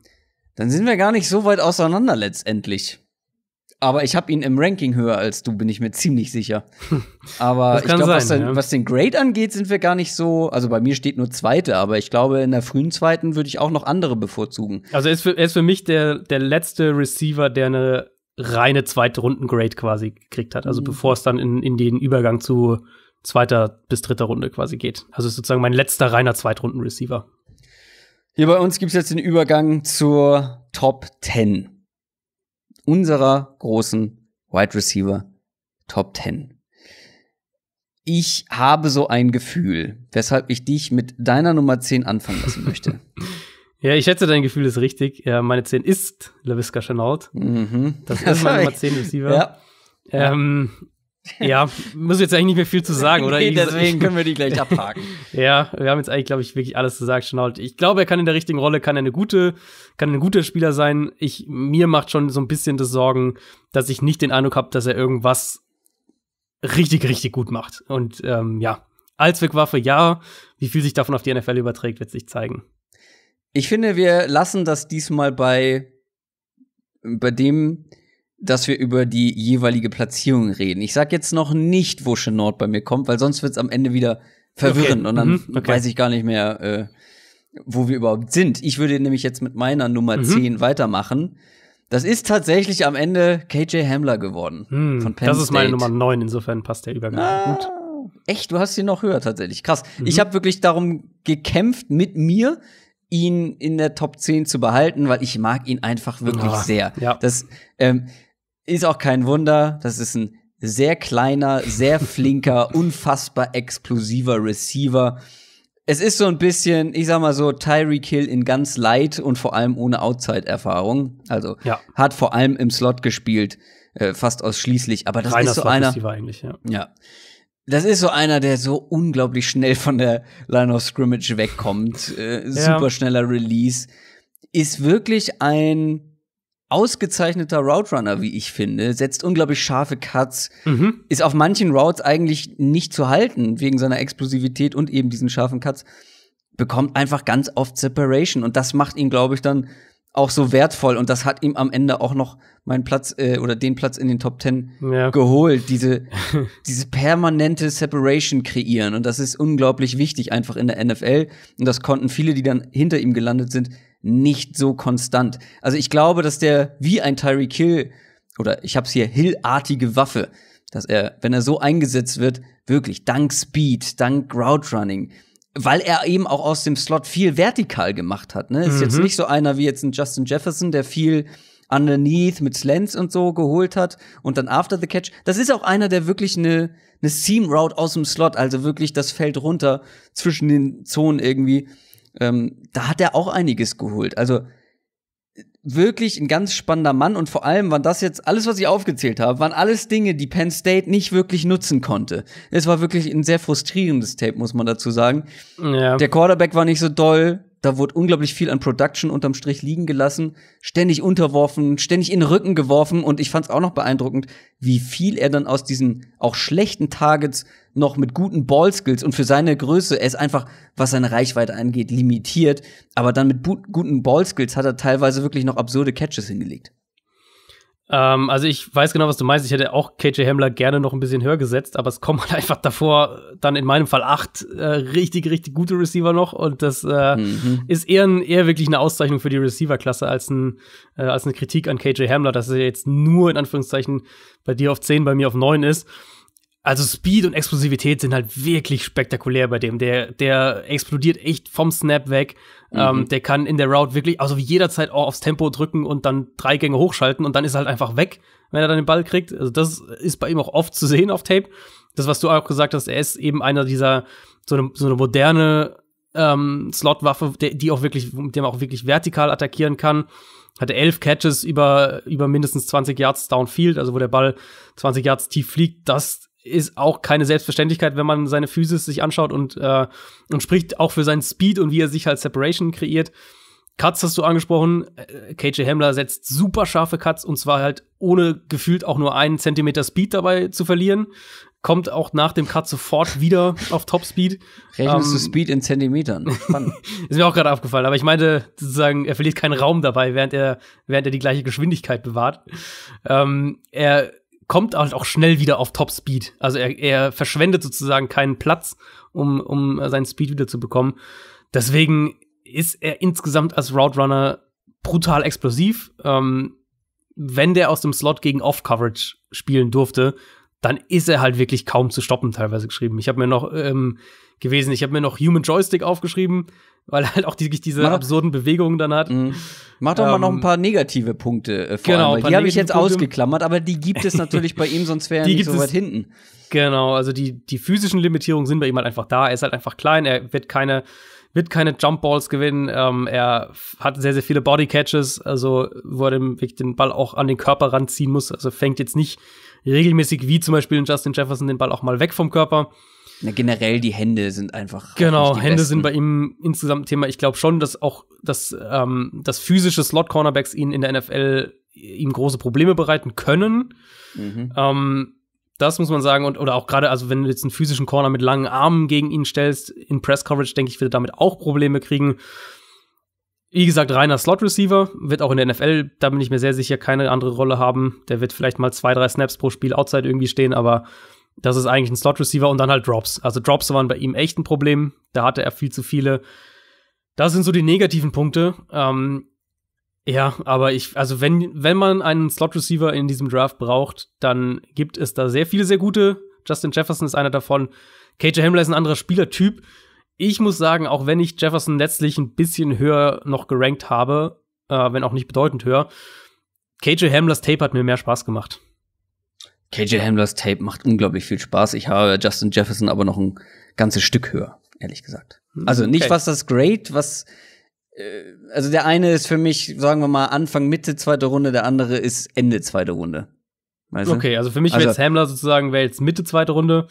Dann sind wir gar nicht so weit auseinander letztendlich. Aber ich habe ihn im Ranking höher als du, bin ich mir ziemlich sicher. <laughs> Aber ich glaube, was, ja. was, den Grade angeht, sind wir gar nicht so. Also bei mir steht nur Zweite, aber ich glaube, in der frühen Zweiten würde ich auch noch andere bevorzugen. Also er ist für, er ist für mich der, der letzte Receiver, der eine reine zweite Runden-Grade quasi gekriegt hat. Also mhm. bevor es dann in, in den Übergang zu zweiter bis dritter Runde quasi geht. Also ist sozusagen mein letzter reiner Zweitrunden-Receiver. Hier bei uns gibt es jetzt den Übergang zur Top 10 unserer großen Wide Receiver Top 10. Ich habe so ein Gefühl, weshalb ich dich mit deiner Nummer 10 anfangen lassen <laughs> möchte. ja, ich schätze, dein Gefühl ist richtig. Ja, meine 10 ist LaVisca Chenault. Mhm. Das ist meine <laughs> Nummer 10 Receiver. Ja. Ähm, ja, muss jetzt eigentlich nicht mehr viel zu sagen, oder? <laughs> nee, deswegen können wir die gleich abhaken. <laughs> ja, wir haben jetzt eigentlich, glaube ich, wirklich alles gesagt. Schon Ich glaube, er kann in der richtigen Rolle, kann eine gute, kann ein guter Spieler sein. Ich, mir macht schon so ein bisschen das Sorgen, dass ich nicht den Eindruck habe, dass er irgendwas richtig, richtig gut macht. Und ähm, ja, als Wegwaffe, ja. Wie viel sich davon auf die NFL überträgt, wird sich zeigen. Ich finde, wir lassen das diesmal bei, bei dem, dass wir über die jeweilige Platzierung reden. Ich sag jetzt noch nicht, wo Chenord bei mir kommt, weil sonst wird's am Ende wieder verwirrend okay. und dann mhm, okay. weiß ich gar nicht mehr, äh, wo wir überhaupt sind. Ich würde nämlich jetzt mit meiner Nummer mhm. 10 weitermachen. Das ist tatsächlich am Ende KJ Hamler geworden. Mhm, von Penn das ist meine Nummer 9, insofern passt der Übergang ah, gut. Echt, du hast ihn noch höher tatsächlich. Krass. Mhm. Ich habe wirklich darum gekämpft mit mir ihn in der Top 10 zu behalten, weil ich mag ihn einfach wirklich oh, sehr. Ja. Das, ähm, ist auch kein Wunder, das ist ein sehr kleiner, sehr flinker, <laughs> unfassbar explosiver Receiver. Es ist so ein bisschen, ich sag mal so, Tyreek Hill in ganz light und vor allem ohne Outside-Erfahrung. Also ja. hat vor allem im Slot gespielt, äh, fast ausschließlich. Aber das Reiner ist so einer. Ja. ja. Das ist so einer, der so unglaublich schnell von der Line of Scrimmage wegkommt. Äh, ja. Superschneller Release. Ist wirklich ein ausgezeichneter Route Runner, wie ich finde, setzt unglaublich scharfe Cuts, mhm. ist auf manchen Routes eigentlich nicht zu halten, wegen seiner Explosivität und eben diesen scharfen Cuts, bekommt einfach ganz oft Separation. Und das macht ihn, glaube ich, dann auch so wertvoll. Und das hat ihm am Ende auch noch meinen Platz äh, oder den Platz in den Top Ten ja. geholt. Diese, <laughs> diese permanente Separation kreieren. Und das ist unglaublich wichtig, einfach in der NFL. Und das konnten viele, die dann hinter ihm gelandet sind, nicht so konstant. Also ich glaube, dass der wie ein Tyreek Hill oder ich habe es hier Hillartige Waffe, dass er, wenn er so eingesetzt wird, wirklich dank Speed, dank Route Running, weil er eben auch aus dem Slot viel vertikal gemacht hat. Ne? Ist mhm. jetzt nicht so einer wie jetzt ein Justin Jefferson, der viel underneath mit Slants und so geholt hat und dann after the catch. Das ist auch einer, der wirklich eine eine Seam Route aus dem Slot, also wirklich das Feld runter zwischen den Zonen irgendwie ähm, da hat er auch einiges geholt. Also wirklich ein ganz spannender Mann und vor allem waren das jetzt alles, was ich aufgezählt habe, waren alles Dinge, die Penn State nicht wirklich nutzen konnte. Es war wirklich ein sehr frustrierendes Tape, muss man dazu sagen. Ja. Der Quarterback war nicht so doll, da wurde unglaublich viel an Production unterm Strich liegen gelassen, ständig unterworfen, ständig in den Rücken geworfen und ich fand es auch noch beeindruckend, wie viel er dann aus diesen auch schlechten Targets noch mit guten Ballskills und für seine Größe, er ist einfach, was seine Reichweite angeht, limitiert, aber dann mit guten Ballskills hat er teilweise wirklich noch absurde Catches hingelegt. Ähm, also ich weiß genau, was du meinst. Ich hätte auch KJ Hamler gerne noch ein bisschen höher gesetzt, aber es kommen halt <laughs> einfach davor, dann in meinem Fall acht äh, richtig, richtig gute Receiver noch. Und das äh, mhm. ist eher, ein, eher wirklich eine Auszeichnung für die Receiver-Klasse als, ein, äh, als eine Kritik an KJ Hamler, dass er jetzt nur in Anführungszeichen bei dir auf zehn, bei mir auf neun ist. Also Speed und Explosivität sind halt wirklich spektakulär bei dem. Der, der explodiert echt vom Snap weg, ähm, mhm. der kann in der Route wirklich, also wie jederzeit auch aufs Tempo drücken und dann drei Gänge hochschalten und dann ist er halt einfach weg, wenn er dann den Ball kriegt. Also das ist bei ihm auch oft zu sehen auf Tape. Das, was du auch gesagt hast, er ist eben einer dieser, so eine, so eine moderne ähm, Slotwaffe, waffe die auch wirklich, mit dem man auch wirklich vertikal attackieren kann. Hatte elf Catches über, über mindestens 20 Yards Downfield, also wo der Ball 20 Yards tief fliegt. Das ist auch keine Selbstverständlichkeit, wenn man seine Physis sich anschaut und, äh, und spricht auch für seinen Speed und wie er sich halt Separation kreiert. Cuts hast du angesprochen. Äh, KJ Hamler setzt super scharfe Cuts und zwar halt ohne gefühlt auch nur einen Zentimeter Speed dabei zu verlieren. Kommt auch nach dem Cut sofort wieder <laughs> auf Top Speed. Rechnest ähm, Speed in Zentimetern? <laughs> ist mir auch gerade aufgefallen, aber ich meinte sozusagen, er verliert keinen Raum dabei, während er, während er die gleiche Geschwindigkeit bewahrt. Ähm, er kommt halt auch schnell wieder auf Top Speed. Also er, er verschwendet sozusagen keinen Platz, um, um äh, seinen Speed wieder zu bekommen. Deswegen ist er insgesamt als Route Runner brutal explosiv. Ähm, wenn der aus dem Slot gegen Off-Coverage spielen durfte, dann ist er halt wirklich kaum zu stoppen teilweise geschrieben. Ich habe mir noch ähm, gewesen, ich habe mir noch Human Joystick aufgeschrieben, weil halt auch die, diese mach, absurden Bewegungen dann hat. Mh. Mach doch ähm, mal noch ein ähm, paar negative Punkte äh, vor genau, allem, die habe ich jetzt Punkte. ausgeklammert, aber die gibt es natürlich bei ihm, sonst wäre er nicht so weit es, hinten. Genau, also die, die physischen Limitierungen sind bei ihm halt einfach da. Er ist halt einfach klein, er wird keine wird keine Jump Balls gewinnen. Ähm, er hat sehr, sehr viele Body Catches, also wo er den, den Ball auch an den Körper ranziehen muss. Also fängt jetzt nicht regelmäßig wie zum Beispiel in Justin Jefferson den Ball auch mal weg vom Körper. Na, generell die Hände sind einfach. Halt genau, Hände besten. sind bei ihm insgesamt Thema. Ich glaube schon, dass auch das, ähm, dass physische Slot-Cornerbacks ihn in der NFL äh, ihm große Probleme bereiten können. Mhm. Ähm, das muss man sagen. Und, oder auch gerade, also wenn du jetzt einen physischen Corner mit langen Armen gegen ihn stellst, in Press Coverage, denke ich, wird er damit auch Probleme kriegen. Wie gesagt, reiner Slot-Receiver wird auch in der NFL, da bin ich mir sehr sicher, keine andere Rolle haben. Der wird vielleicht mal zwei, drei Snaps pro Spiel outside irgendwie stehen, aber das ist eigentlich ein Slot-Receiver und dann halt Drops. Also Drops waren bei ihm echt ein Problem. Da hatte er viel zu viele. Das sind so die negativen Punkte. Ähm, ja, aber ich, also wenn, wenn man einen Slot-Receiver in diesem Draft braucht, dann gibt es da sehr viele, sehr gute. Justin Jefferson ist einer davon. KJ Hamler ist ein anderer Spielertyp ich muss sagen, auch wenn ich Jefferson letztlich ein bisschen höher noch gerankt habe, äh, wenn auch nicht bedeutend höher, KJ Hamlers Tape hat mir mehr Spaß gemacht. KJ Hamlers Tape macht unglaublich viel Spaß. Ich habe Justin Jefferson aber noch ein ganzes Stück höher, ehrlich gesagt. Hm, also nicht, okay. was das Great, was äh, also der eine ist für mich, sagen wir mal, Anfang, Mitte, zweite Runde, der andere ist Ende, zweite Runde. Weißt du? Okay, also für mich wäre also, jetzt Hamler sozusagen, wäre jetzt Mitte, zweite Runde.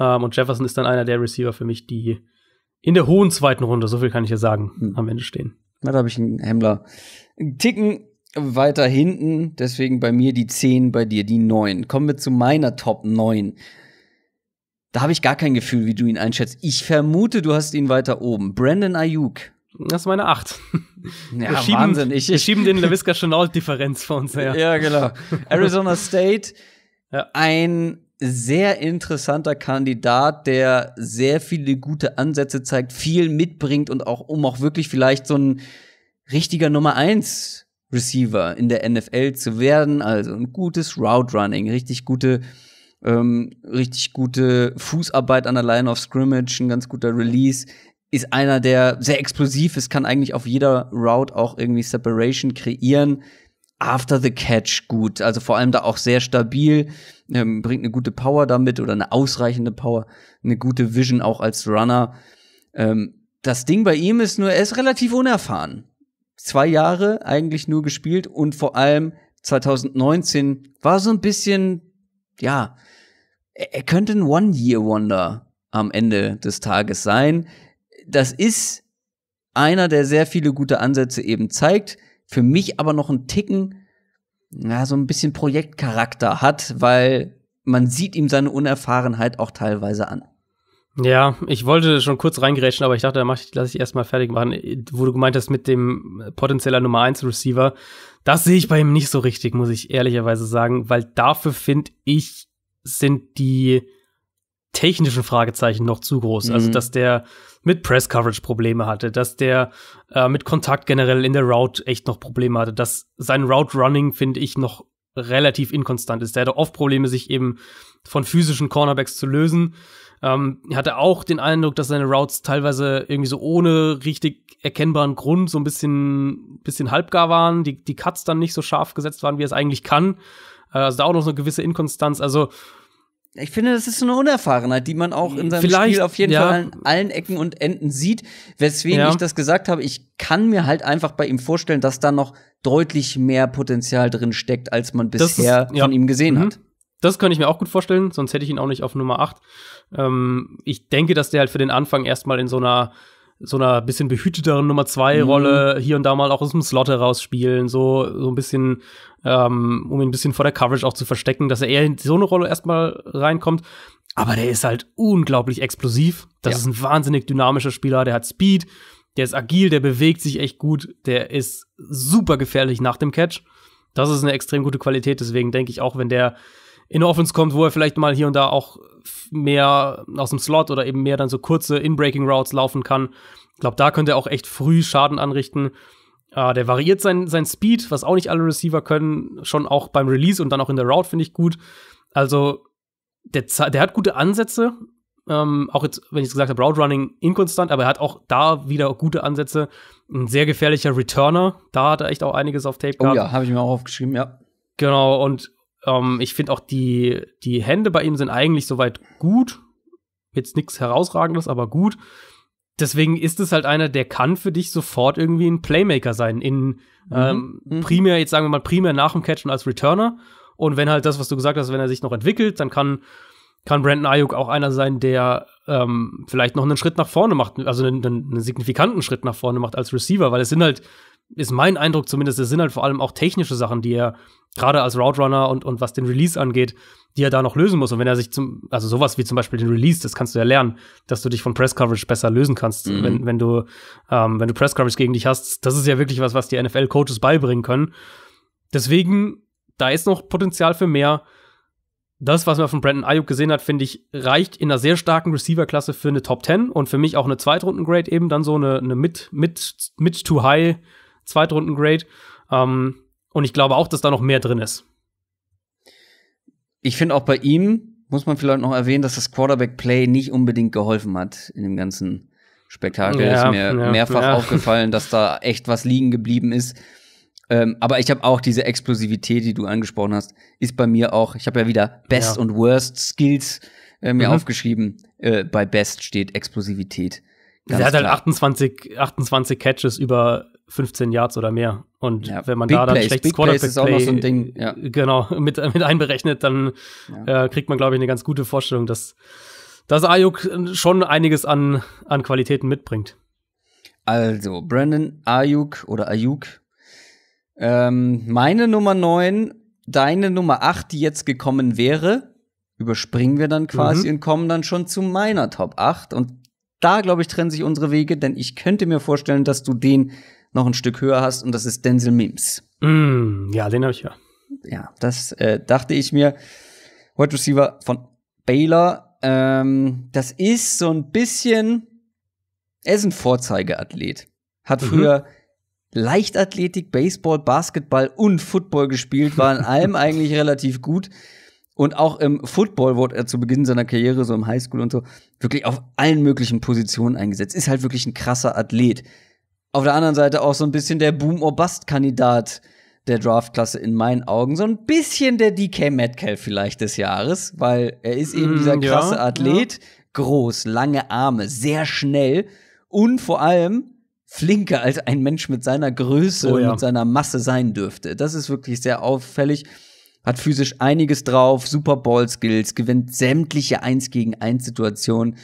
Ähm, und Jefferson ist dann einer der Receiver für mich, die in der hohen zweiten Runde, so viel kann ich ja sagen, hm. am Ende stehen. Na, da habe ich einen Hemmler. Ticken weiter hinten, deswegen bei mir die 10, bei dir die 9. Kommen wir zu meiner Top 9. Da habe ich gar kein Gefühl, wie du ihn einschätzt. Ich vermute, du hast ihn weiter oben. Brandon Ayuk. Das ist meine 8. Ja, wir schieben, Wahnsinn. Ich, ich schieben den LaVisca Chenault-Differenz vor uns her. Ja, genau. Arizona State, ja. ein sehr interessanter Kandidat, der sehr viele gute Ansätze zeigt, viel mitbringt und auch um auch wirklich vielleicht so ein richtiger Nummer 1 Receiver in der NFL zu werden, also ein gutes Route Running, richtig gute ähm, richtig gute Fußarbeit an der Line of Scrimmage, ein ganz guter Release, ist einer, der sehr explosiv ist, kann eigentlich auf jeder Route auch irgendwie Separation kreieren. After the Catch gut, also vor allem da auch sehr stabil, ähm, bringt eine gute Power damit oder eine ausreichende Power, eine gute Vision auch als Runner. Ähm, das Ding bei ihm ist nur, er ist relativ unerfahren. Zwei Jahre eigentlich nur gespielt und vor allem 2019 war so ein bisschen, ja, er, er könnte ein One-Year-Wonder am Ende des Tages sein. Das ist einer, der sehr viele gute Ansätze eben zeigt für mich aber noch einen Ticken, na, so ein bisschen Projektcharakter hat, weil man sieht ihm seine Unerfahrenheit auch teilweise an. Ja, ich wollte schon kurz reingrätschen, aber ich dachte, da mach ich, lass ich erstmal fertig machen. Wo du gemeint hast mit dem potenzieller Nummer 1 Receiver, das sehe ich bei ihm nicht so richtig, muss ich ehrlicherweise sagen, weil dafür finde ich, sind die technischen Fragezeichen noch zu groß. Also, mhm. Also, dass der mit Press Coverage Probleme hatte, dass der äh, mit Kontakt generell in der Route echt noch Probleme hatte, dass sein Route Running, finde ich, noch relativ inkonstant ist. Der hatte oft Probleme, sich eben von physischen Cornerbacks zu lösen. Ähm, hatte auch den Eindruck, dass seine Routes teilweise irgendwie so ohne richtig erkennbaren Grund so ein bisschen, bisschen halbgar waren, die, die Cuts dann nicht so scharf gesetzt waren, wie er es eigentlich kann. Äh, also da auch noch so eine gewisse Inkonstanz. Also ich finde, das ist so eine Unerfahrenheit, die man auch in seinem Vielleicht, Spiel auf jeden ja. Fall an allen Ecken und Enden sieht. Weswegen ja. ich das gesagt habe, ich kann mir halt einfach bei ihm vorstellen, dass da noch deutlich mehr Potenzial drin steckt, als man bisher ist, ja. von ihm gesehen mhm. hat. Das könnte ich mir auch gut vorstellen, sonst hätte ich ihn auch nicht auf Nummer 8. Ähm, ich denke, dass der halt für den Anfang erstmal in so einer so einer bisschen behüteteren Nummer zwei mhm. Rolle hier und da mal auch aus dem Slot heraus spielen, so, so ein bisschen, ähm, um ihn ein bisschen vor der Coverage auch zu verstecken, dass er eher in so eine Rolle erstmal reinkommt. Aber der ist halt unglaublich explosiv. Das ja. ist ein wahnsinnig dynamischer Spieler, der hat Speed, der ist agil, der bewegt sich echt gut, der ist super gefährlich nach dem Catch. Das ist eine extrem gute Qualität, deswegen denke ich auch, wenn der in Offense kommt, wo er vielleicht mal hier und da auch mehr aus dem Slot oder eben mehr dann so kurze Inbreaking Routes laufen kann. Ich glaube, da könnte er auch echt früh Schaden anrichten. Äh, der variiert sein, sein Speed, was auch nicht alle Receiver können, schon auch beim Release und dann auch in der Route finde ich gut. Also der, der hat gute Ansätze, ähm, auch jetzt, wenn ich es gesagt habe, Route Running inkonstant, aber er hat auch da wieder gute Ansätze. Ein sehr gefährlicher Returner, da hat er echt auch einiges auf Tape oh gehabt. Oh ja, habe ich mir auch aufgeschrieben, ja. Genau, und ähm, ich finde auch die, die Hände bei ihm sind eigentlich soweit gut. Jetzt nichts herausragendes, aber gut. Deswegen ist es halt einer, der kann für dich sofort irgendwie ein Playmaker sein. In mhm. ähm, mhm. primär, jetzt sagen wir mal, primär nach dem Catchen als Returner. Und wenn halt das, was du gesagt hast, wenn er sich noch entwickelt, dann kann, kann Brandon Ayuk auch einer sein, der ähm, vielleicht noch einen Schritt nach vorne macht, also einen, einen, signifikanten Schritt nach vorne macht als Receiver, weil es sind halt ist mein Eindruck zumindest, es sind halt vor allem auch technische Sachen, die er gerade als Route Runner und, und was den Release angeht, die er da noch lösen muss. Und wenn er sich zum, also sowas wie zum Beispiel den Release, das kannst du ja lernen, dass du dich von Press Coverage besser lösen kannst, mhm. wenn, wenn du, ähm, wenn du Press Coverage gegen dich hast. Das ist ja wirklich was, was die NFL-Coaches beibringen können. Deswegen, da ist noch Potenzial für mehr. Das, was man von Brandon Ayuk gesehen hat, finde ich, reicht in einer sehr starken Receiver-Klasse für eine Top 10 und für mich auch eine Zweitrunden-Grade eben, dann so eine, eine mit, mit, mit to high Zweitrunden-Grade. Ähm, und ich glaube auch, dass da noch mehr drin ist. Ich finde auch bei ihm muss man vielleicht noch erwähnen, dass das Quarterback-Play nicht unbedingt geholfen hat in dem ganzen Spektakel. Ja, ist mir ja, mehrfach ja. aufgefallen, dass da echt was liegen geblieben ist. Ähm, aber ich habe auch diese Explosivität, die du angesprochen hast, ist bei mir auch. Ich habe ja wieder Best und Worst Skills äh, mir mhm. aufgeschrieben. Äh, bei Best steht Explosivität. er hat halt 28, 28 Catches über 15 Yards oder mehr. Und ja, wenn man Big da dann Plays, schlechtes Big Quarterback Play, noch so ein Ding. Ja. genau <laughs> mit, mit einberechnet, dann ja. äh, kriegt man glaube ich eine ganz gute Vorstellung, dass dass Ayuk schon einiges an an Qualitäten mitbringt. Also Brandon Ayuk oder Ayuk. Ähm, meine Nummer 9, deine Nummer 8, die jetzt gekommen wäre, überspringen wir dann quasi mhm. und kommen dann schon zu meiner Top 8 und da glaube ich trennen sich unsere Wege, denn ich könnte mir vorstellen, dass du den noch ein Stück höher hast und das ist Denzel Mims. Mm, ja, den habe ich ja. Ja, das äh, dachte ich mir. Wide Receiver von Baylor. Ähm, das ist so ein bisschen, er ist ein Vorzeigeathlet. Hat mhm. früher Leichtathletik, Baseball, Basketball und Football gespielt, war in allem <laughs> eigentlich relativ gut. Und auch im Football wurde er zu Beginn seiner Karriere, so im Highschool und so, wirklich auf allen möglichen Positionen eingesetzt. Ist halt wirklich ein krasser Athlet auf der anderen Seite auch so ein bisschen der Boom-or-Bust-Kandidat der Draftklasse in meinen Augen. So ein bisschen der DK Metcalf vielleicht des Jahres, weil er ist eben mm, dieser krasse ja, Athlet. Ja. Groß, lange Arme, sehr schnell und vor allem flinker als ein Mensch mit seiner Größe oh, ja. und mit seiner Masse sein dürfte. Das ist wirklich sehr auffällig. Hat physisch einiges drauf, super Ball Skills, gewinnt sämtliche 1 gegen 1 Situationen,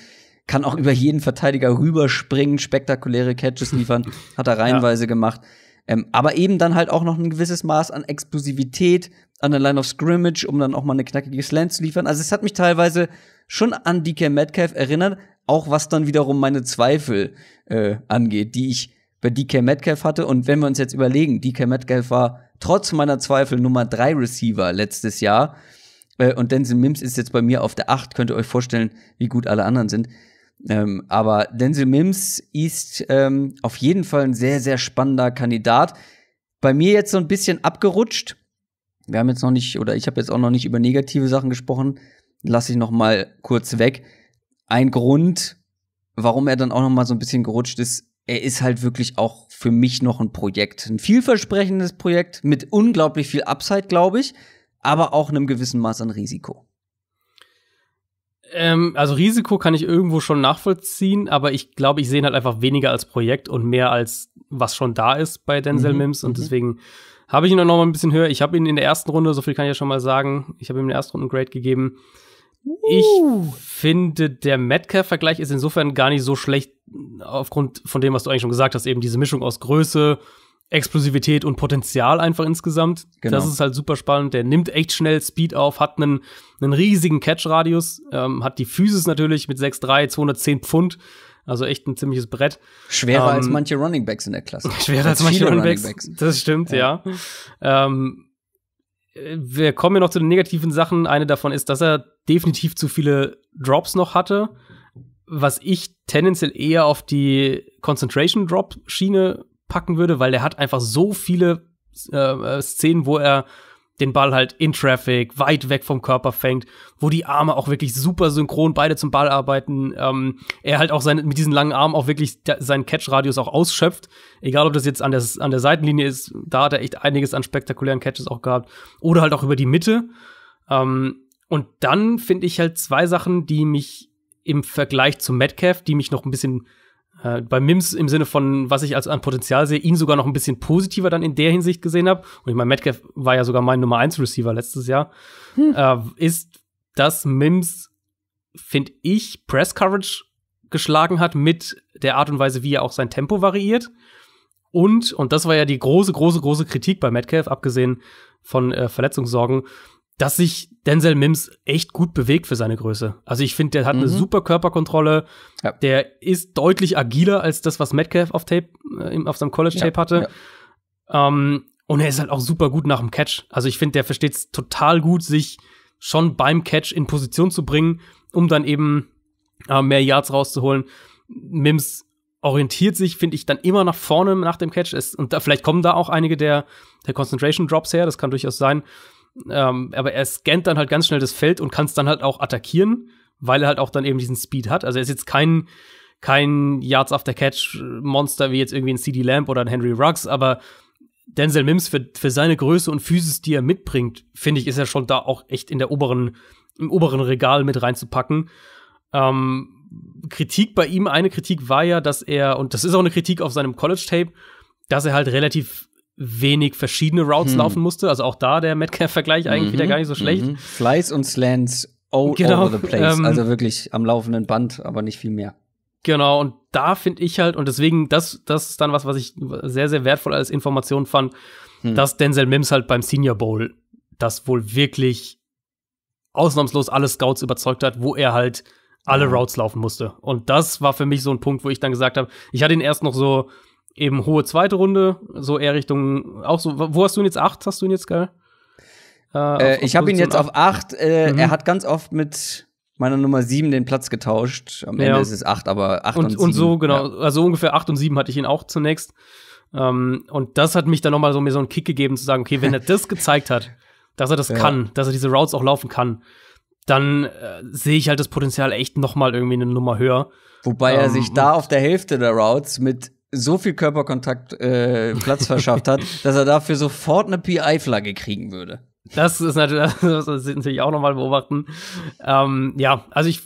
kann auch über jeden Verteidiger rüberspringen, spektakuläre Catches liefern, <laughs> hat er reihenweise ja. gemacht. Ähm, aber eben dann halt auch noch ein gewisses Maß an Explosivität an der Line of Scrimmage, um dann auch mal eine knackige Slant zu liefern. Also es hat mich teilweise schon an DK Metcalf erinnert, auch was dann wiederum meine Zweifel äh, angeht, die ich bei DK Metcalf hatte. Und wenn wir uns jetzt überlegen, DK Metcalf war trotz meiner Zweifel Nummer 3 Receiver letztes Jahr. Äh, und Denzel Mims ist jetzt bei mir auf der 8. Könnt ihr euch vorstellen, wie gut alle anderen sind. Ähm, aber Denzel Mims ist ähm, auf jeden Fall ein sehr, sehr spannender Kandidat. Bei mir jetzt so ein bisschen abgerutscht. Wir haben jetzt noch nicht, oder ich habe jetzt auch noch nicht über negative Sachen gesprochen. Lass ich noch mal kurz weg. Ein Grund, warum er dann auch noch mal so ein bisschen gerutscht ist, er ist halt wirklich auch für mich noch ein Projekt. Ein vielversprechendes Projekt mit unglaublich viel Upside, glaube ich, aber auch einem gewissen Maß an Risiko. Ähm, also Risiko kann ich irgendwo schon nachvollziehen, aber ich glaube, ich sehe ihn halt einfach weniger als Projekt und mehr als was schon da ist bei Denzel mhm. Mims und mhm. deswegen habe ich ihn auch noch mal ein bisschen höher. Ich habe ihn in der ersten Runde, so viel kann ich ja schon mal sagen, ich habe ihm in der ersten Runde einen Grade gegeben. Ich uh. finde, der Metcalf-Vergleich ist insofern gar nicht so schlecht, aufgrund von dem, was du eigentlich schon gesagt hast, eben diese Mischung aus Größe, Explosivität und Potenzial einfach insgesamt. Genau. Das ist halt super spannend. Der nimmt echt schnell Speed auf, hat einen, einen riesigen Catch-Radius, ähm, hat die Physis natürlich mit 6'3, 210 Pfund. Also echt ein ziemliches Brett. Schwerer ähm, als manche Running Backs in der Klasse. <laughs> Schwerer als, als manche Runningbacks. Running das stimmt, ja. ja. Ähm, wir kommen ja noch zu den negativen Sachen. Eine davon ist, dass er definitiv zu viele Drops noch hatte was ich tendenziell eher auf die Concentration Drop Schiene packen würde, weil er hat einfach so viele äh, äh, Szenen, wo er den Ball halt in Traffic, weit weg vom Körper fängt, wo die Arme auch wirklich super synchron beide zum Ball arbeiten. Ähm, er halt auch seine, mit diesen langen Armen auch wirklich seinen Catch-Radius auch ausschöpft. Egal, ob das jetzt an der, an der Seitenlinie ist, da hat er echt einiges an spektakulären Catches auch gehabt. Oder halt auch über die Mitte. Ähm, und dann finde ich halt zwei Sachen, die mich im Vergleich zu Metcalf, die mich noch ein bisschen äh, bei Mims im Sinne von, was ich als an Potenzial sehe, ihn sogar noch ein bisschen positiver dann in der Hinsicht gesehen habe. Und ich meine, Metcalf war ja sogar mein Nummer 1 Receiver letztes Jahr. Hm. Äh, ist, dass Mims, finde ich, Press Coverage geschlagen hat mit der Art und Weise, wie er auch sein Tempo variiert. Und, und das war ja die große, große, große Kritik bei Metcalf, abgesehen von äh, Verletzungssorgen, dass sich Denzel Mims echt gut bewegt für seine Größe. Also ich finde, der hat mhm. eine super Körperkontrolle. Ja. Der ist deutlich agiler als das, was Metcalf auf Tape, äh, auf seinem College-Tape ja. hatte. Ja. Ähm, und er ist halt auch super gut nach dem Catch. Also ich finde, der versteht es total gut, sich schon beim Catch in Position zu bringen, um dann eben äh, mehr Yards rauszuholen. Mims orientiert sich, finde ich, dann immer nach vorne nach dem Catch. Es, und da, vielleicht kommen da auch einige der, der Concentration Drops her, das kann durchaus sein. Ähm, aber er scannt dann halt ganz schnell das Feld und kann es dann halt auch attackieren, weil er halt auch dann eben diesen Speed hat. Also er ist jetzt kein, kein Yards after Catch Monster wie jetzt irgendwie ein CD Lamb oder ein Henry Ruggs, aber Denzel Mims für, für seine Größe und Physis, die er mitbringt, finde ich, ist er schon da auch echt in der oberen, im oberen Regal mit reinzupacken. Ähm, Kritik bei ihm, eine Kritik war ja, dass er, und das ist auch eine Kritik auf seinem College-Tape, dass er halt relativ wenig verschiedene Routes hm. laufen musste. Also auch da der Metcalf-Vergleich eigentlich mhm, wieder gar nicht so mhm. schlecht. Mhm. Flies und Slants all genau, over the place. Ähm, also wirklich am laufenden Band, aber nicht viel mehr. Genau, und da finde ich halt, und deswegen, das, das ist dann was, was ich sehr, sehr wertvoll als Information fand, hm. dass Denzel Mims halt beim Senior Bowl das wohl wirklich ausnahmslos alle Scouts überzeugt hat, wo er halt alle Routes laufen musste. Und das war für mich so ein Punkt, wo ich dann gesagt habe, ich hatte ihn erst noch so eben hohe zweite Runde, so eher Richtung, auch so, wo hast du ihn jetzt? Acht hast du ihn jetzt, geil? Äh, äh, ich habe ihn jetzt 8. auf acht. Äh, mhm. Er hat ganz oft mit meiner Nummer sieben den Platz getauscht. Am ja. Ende ist es acht, aber acht und, und, sieben. und so, genau. Ja. Also ungefähr acht und sieben hatte ich ihn auch zunächst. Ähm, und das hat mich dann nochmal so mir so einen Kick gegeben, zu sagen, okay, wenn er das gezeigt hat, <laughs> dass er das ja. kann, dass er diese Routes auch laufen kann, dann äh, sehe ich halt das Potenzial echt nochmal irgendwie eine Nummer höher. Wobei ähm, er sich da auf der Hälfte der Routes mit so viel Körperkontakt äh, Platz verschafft hat, <laughs> dass er dafür sofort eine PI-Flagge kriegen würde. Das ist natürlich, <laughs> das ist natürlich auch nochmal beobachten. Ähm, ja, also ich,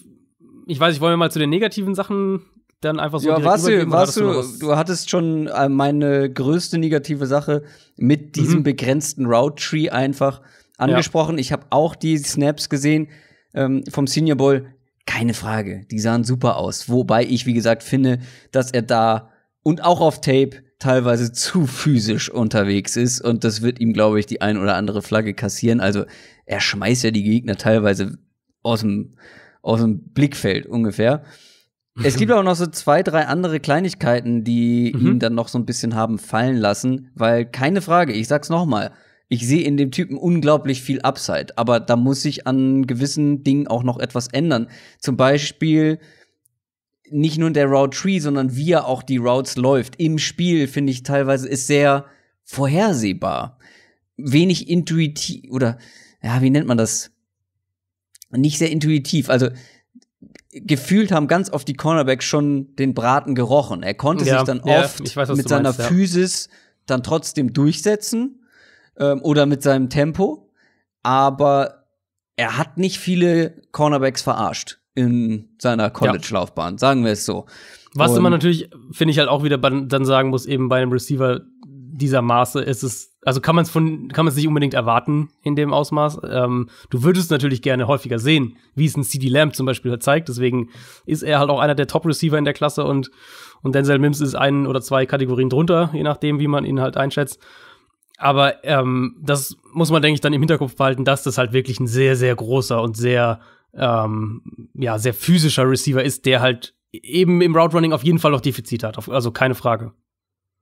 ich weiß, ich wollte mal zu den negativen Sachen dann einfach so ja, warst du, warst du, du, hattest schon äh, meine größte negative Sache mit mhm. diesem mhm. begrenzten Route Tree einfach angesprochen. Ja. Ich habe auch die Snaps gesehen ähm, vom Senior Bowl. Keine Frage, die sahen super aus. Wobei ich, wie gesagt, finde, dass er da und auch auf Tape teilweise zu physisch unterwegs ist und das wird ihm, glaube ich, die ein oder andere Flagge kassieren. Also er schmeißt ja die Gegner teilweise aus dem, aus dem Blickfeld ungefähr. Es gibt auch <laughs> noch so zwei, drei andere Kleinigkeiten, die mhm. ihn dann noch so ein bisschen haben fallen lassen, weil keine Frage, ich sag's nochmal, ich sehe in dem Typen unglaublich viel Upside, aber da muss sich an gewissen Dingen auch noch etwas ändern. Zum Beispiel nicht nur der Route Tree, sondern wie er auch die Routes läuft im Spiel, finde ich teilweise ist sehr vorhersehbar. Wenig intuitiv oder ja, wie nennt man das? Nicht sehr intuitiv. Also gefühlt haben ganz oft die Cornerbacks schon den Braten gerochen. Er konnte ja, sich dann oft ja, weiß, mit seiner meinst, ja. Physis dann trotzdem durchsetzen ähm, oder mit seinem Tempo, aber er hat nicht viele Cornerbacks verarscht in seiner College-Laufbahn, ja. sagen wir es so. Was Und man natürlich, finde ich halt auch wieder dann sagen muss, eben bei einem Receiver dieser Maße ist es, also kann man es von, kann man es nicht unbedingt erwarten in dem Ausmaß. Ähm, du würdest natürlich gerne häufiger sehen, wie es ein CD Lamb zum Beispiel halt zeigt. Deswegen ist er halt auch einer der Top Receiver in der Klasse und, und Denzel Mims ist ein oder zwei Kategorien drunter, je nachdem, wie man ihn halt einschätzt. Aber ähm, das muss man, denke ich, dann im Hinterkopf behalten, dass das halt wirklich ein sehr, sehr großer und sehr ähm, ja, sehr physischer Receiver ist, der halt eben im Route Running auf jeden Fall noch Defizit hat. Also keine Frage.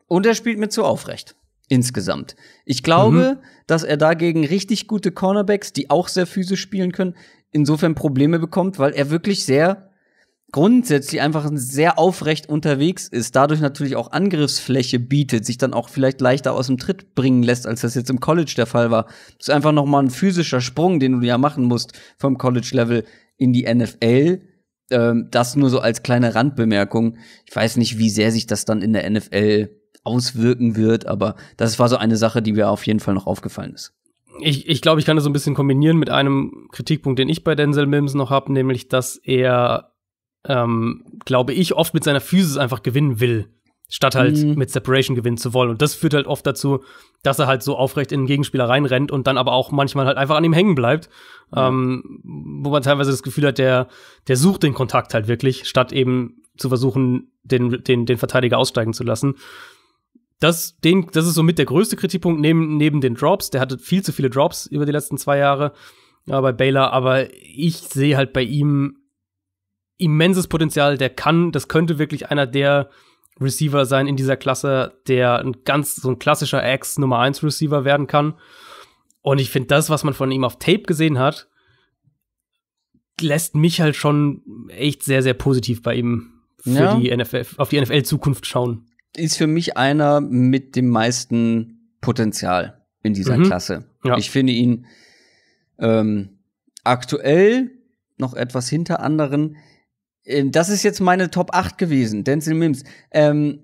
Und er spielt mir zu aufrecht. Insgesamt. Ich glaube, mhm. dass er dagegen richtig gute Cornerbacks, die auch sehr physisch spielen können, insofern Probleme bekommt, weil er wirklich sehr grundsätzlich einfach sehr aufrecht unterwegs ist, dadurch natürlich auch Angriffsfläche bietet, sich dann auch vielleicht leichter aus dem Tritt bringen lässt, als das jetzt im College der Fall war. Das ist einfach nochmal ein physischer Sprung, den du ja machen musst vom College-Level in die NFL. Ähm, das nur so als kleine Randbemerkung. Ich weiß nicht, wie sehr sich das dann in der NFL auswirken wird, aber das war so eine Sache, die mir auf jeden Fall noch aufgefallen ist ich, ich glaube, ich kann das so ein bisschen kombinieren mit einem Kritikpunkt, den ich bei Denzel Mims noch habe, nämlich, dass er ähm, glaube ich, oft mit seiner Physis einfach gewinnen will, statt halt mhm. mit Separation gewinnen zu wollen. Und das führt halt oft dazu, dass er halt so aufrecht in den Gegenspieler reinrennt und dann aber auch manchmal halt einfach an ihm hängen bleibt. Ja. Ähm, wo man teilweise das Gefühl hat, der, der sucht den Kontakt halt wirklich, statt eben zu versuchen, den, den, den Verteidiger aussteigen zu lassen. Das, den, das ist somit der größte Kritikpunkt neben, neben den Drops. Der hatte viel zu viele Drops über die letzten zwei Jahre ja, äh, bei Baylor, aber ich sehe halt bei ihm immenses Potenzial, der kann, das könnte wirklich einer der Receiver sein in dieser Klasse, der ein ganz so ein klassischer Ex Nummer 1 Receiver werden kann. Und ich finde das, was man von ihm auf Tape gesehen hat, lässt mich halt schon echt sehr sehr positiv bei ihm für ja. die NFL auf die NFL Zukunft schauen. Ist für mich einer mit dem meisten Potenzial in dieser mhm. Klasse. Ja. Ich finde ihn ähm, aktuell noch etwas hinter anderen. Ähm, das ist jetzt meine Top 8 gewesen, Denzel Mims. Ähm,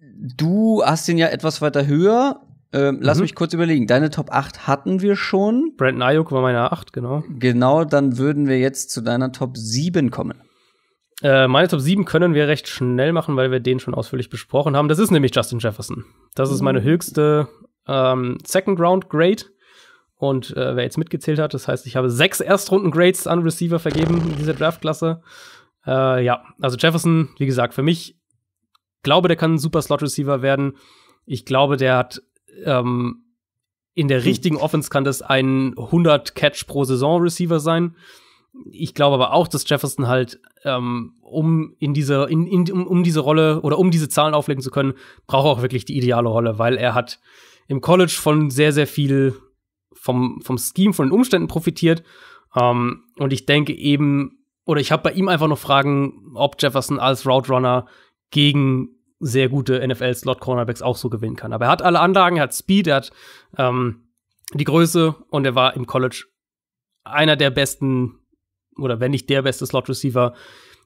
du hast ihn ja etwas weiter höher. Ähm, lass mhm. mich kurz überlegen. Deine Top 8 hatten wir schon. Brandon Ayuk war meine 8, genau. Genau, dann würden wir jetzt zu deiner Top 7 kommen. Äh, meine Top 7 können wir recht schnell machen, weil wir den schon ausführlich besprochen haben. Das ist nämlich Justin Jefferson. Das ist mhm. meine höchste ähm, Second Round Grade. Und äh, wer jetzt mitgezählt hat, das heißt, ich habe sechs Erstrunden-Grades an Receiver vergeben in dieser Draftklasse. Äh, ja, also Jefferson, wie gesagt, für mich glaube, der kann ein super Slot-Receiver werden. Ich glaube, der hat ähm, in der richtigen Offense kann das ein 100 Catch pro Saison Receiver sein. Ich glaube aber auch, dass Jefferson halt, ähm, um in diese, in, in, um, um diese Rolle oder um diese Zahlen auflegen zu können, braucht auch wirklich die ideale Rolle, weil er hat im College von sehr, sehr viel vom, vom Scheme, von den Umständen profitiert. Ähm, und ich denke eben, oder ich habe bei ihm einfach noch Fragen, ob Jefferson als Route Runner gegen sehr gute NFL-Slot-Cornerbacks auch so gewinnen kann. Aber er hat alle Anlagen, er hat Speed, er hat ähm, die Größe und er war im College einer der besten oder wenn nicht der beste Slot-Receiver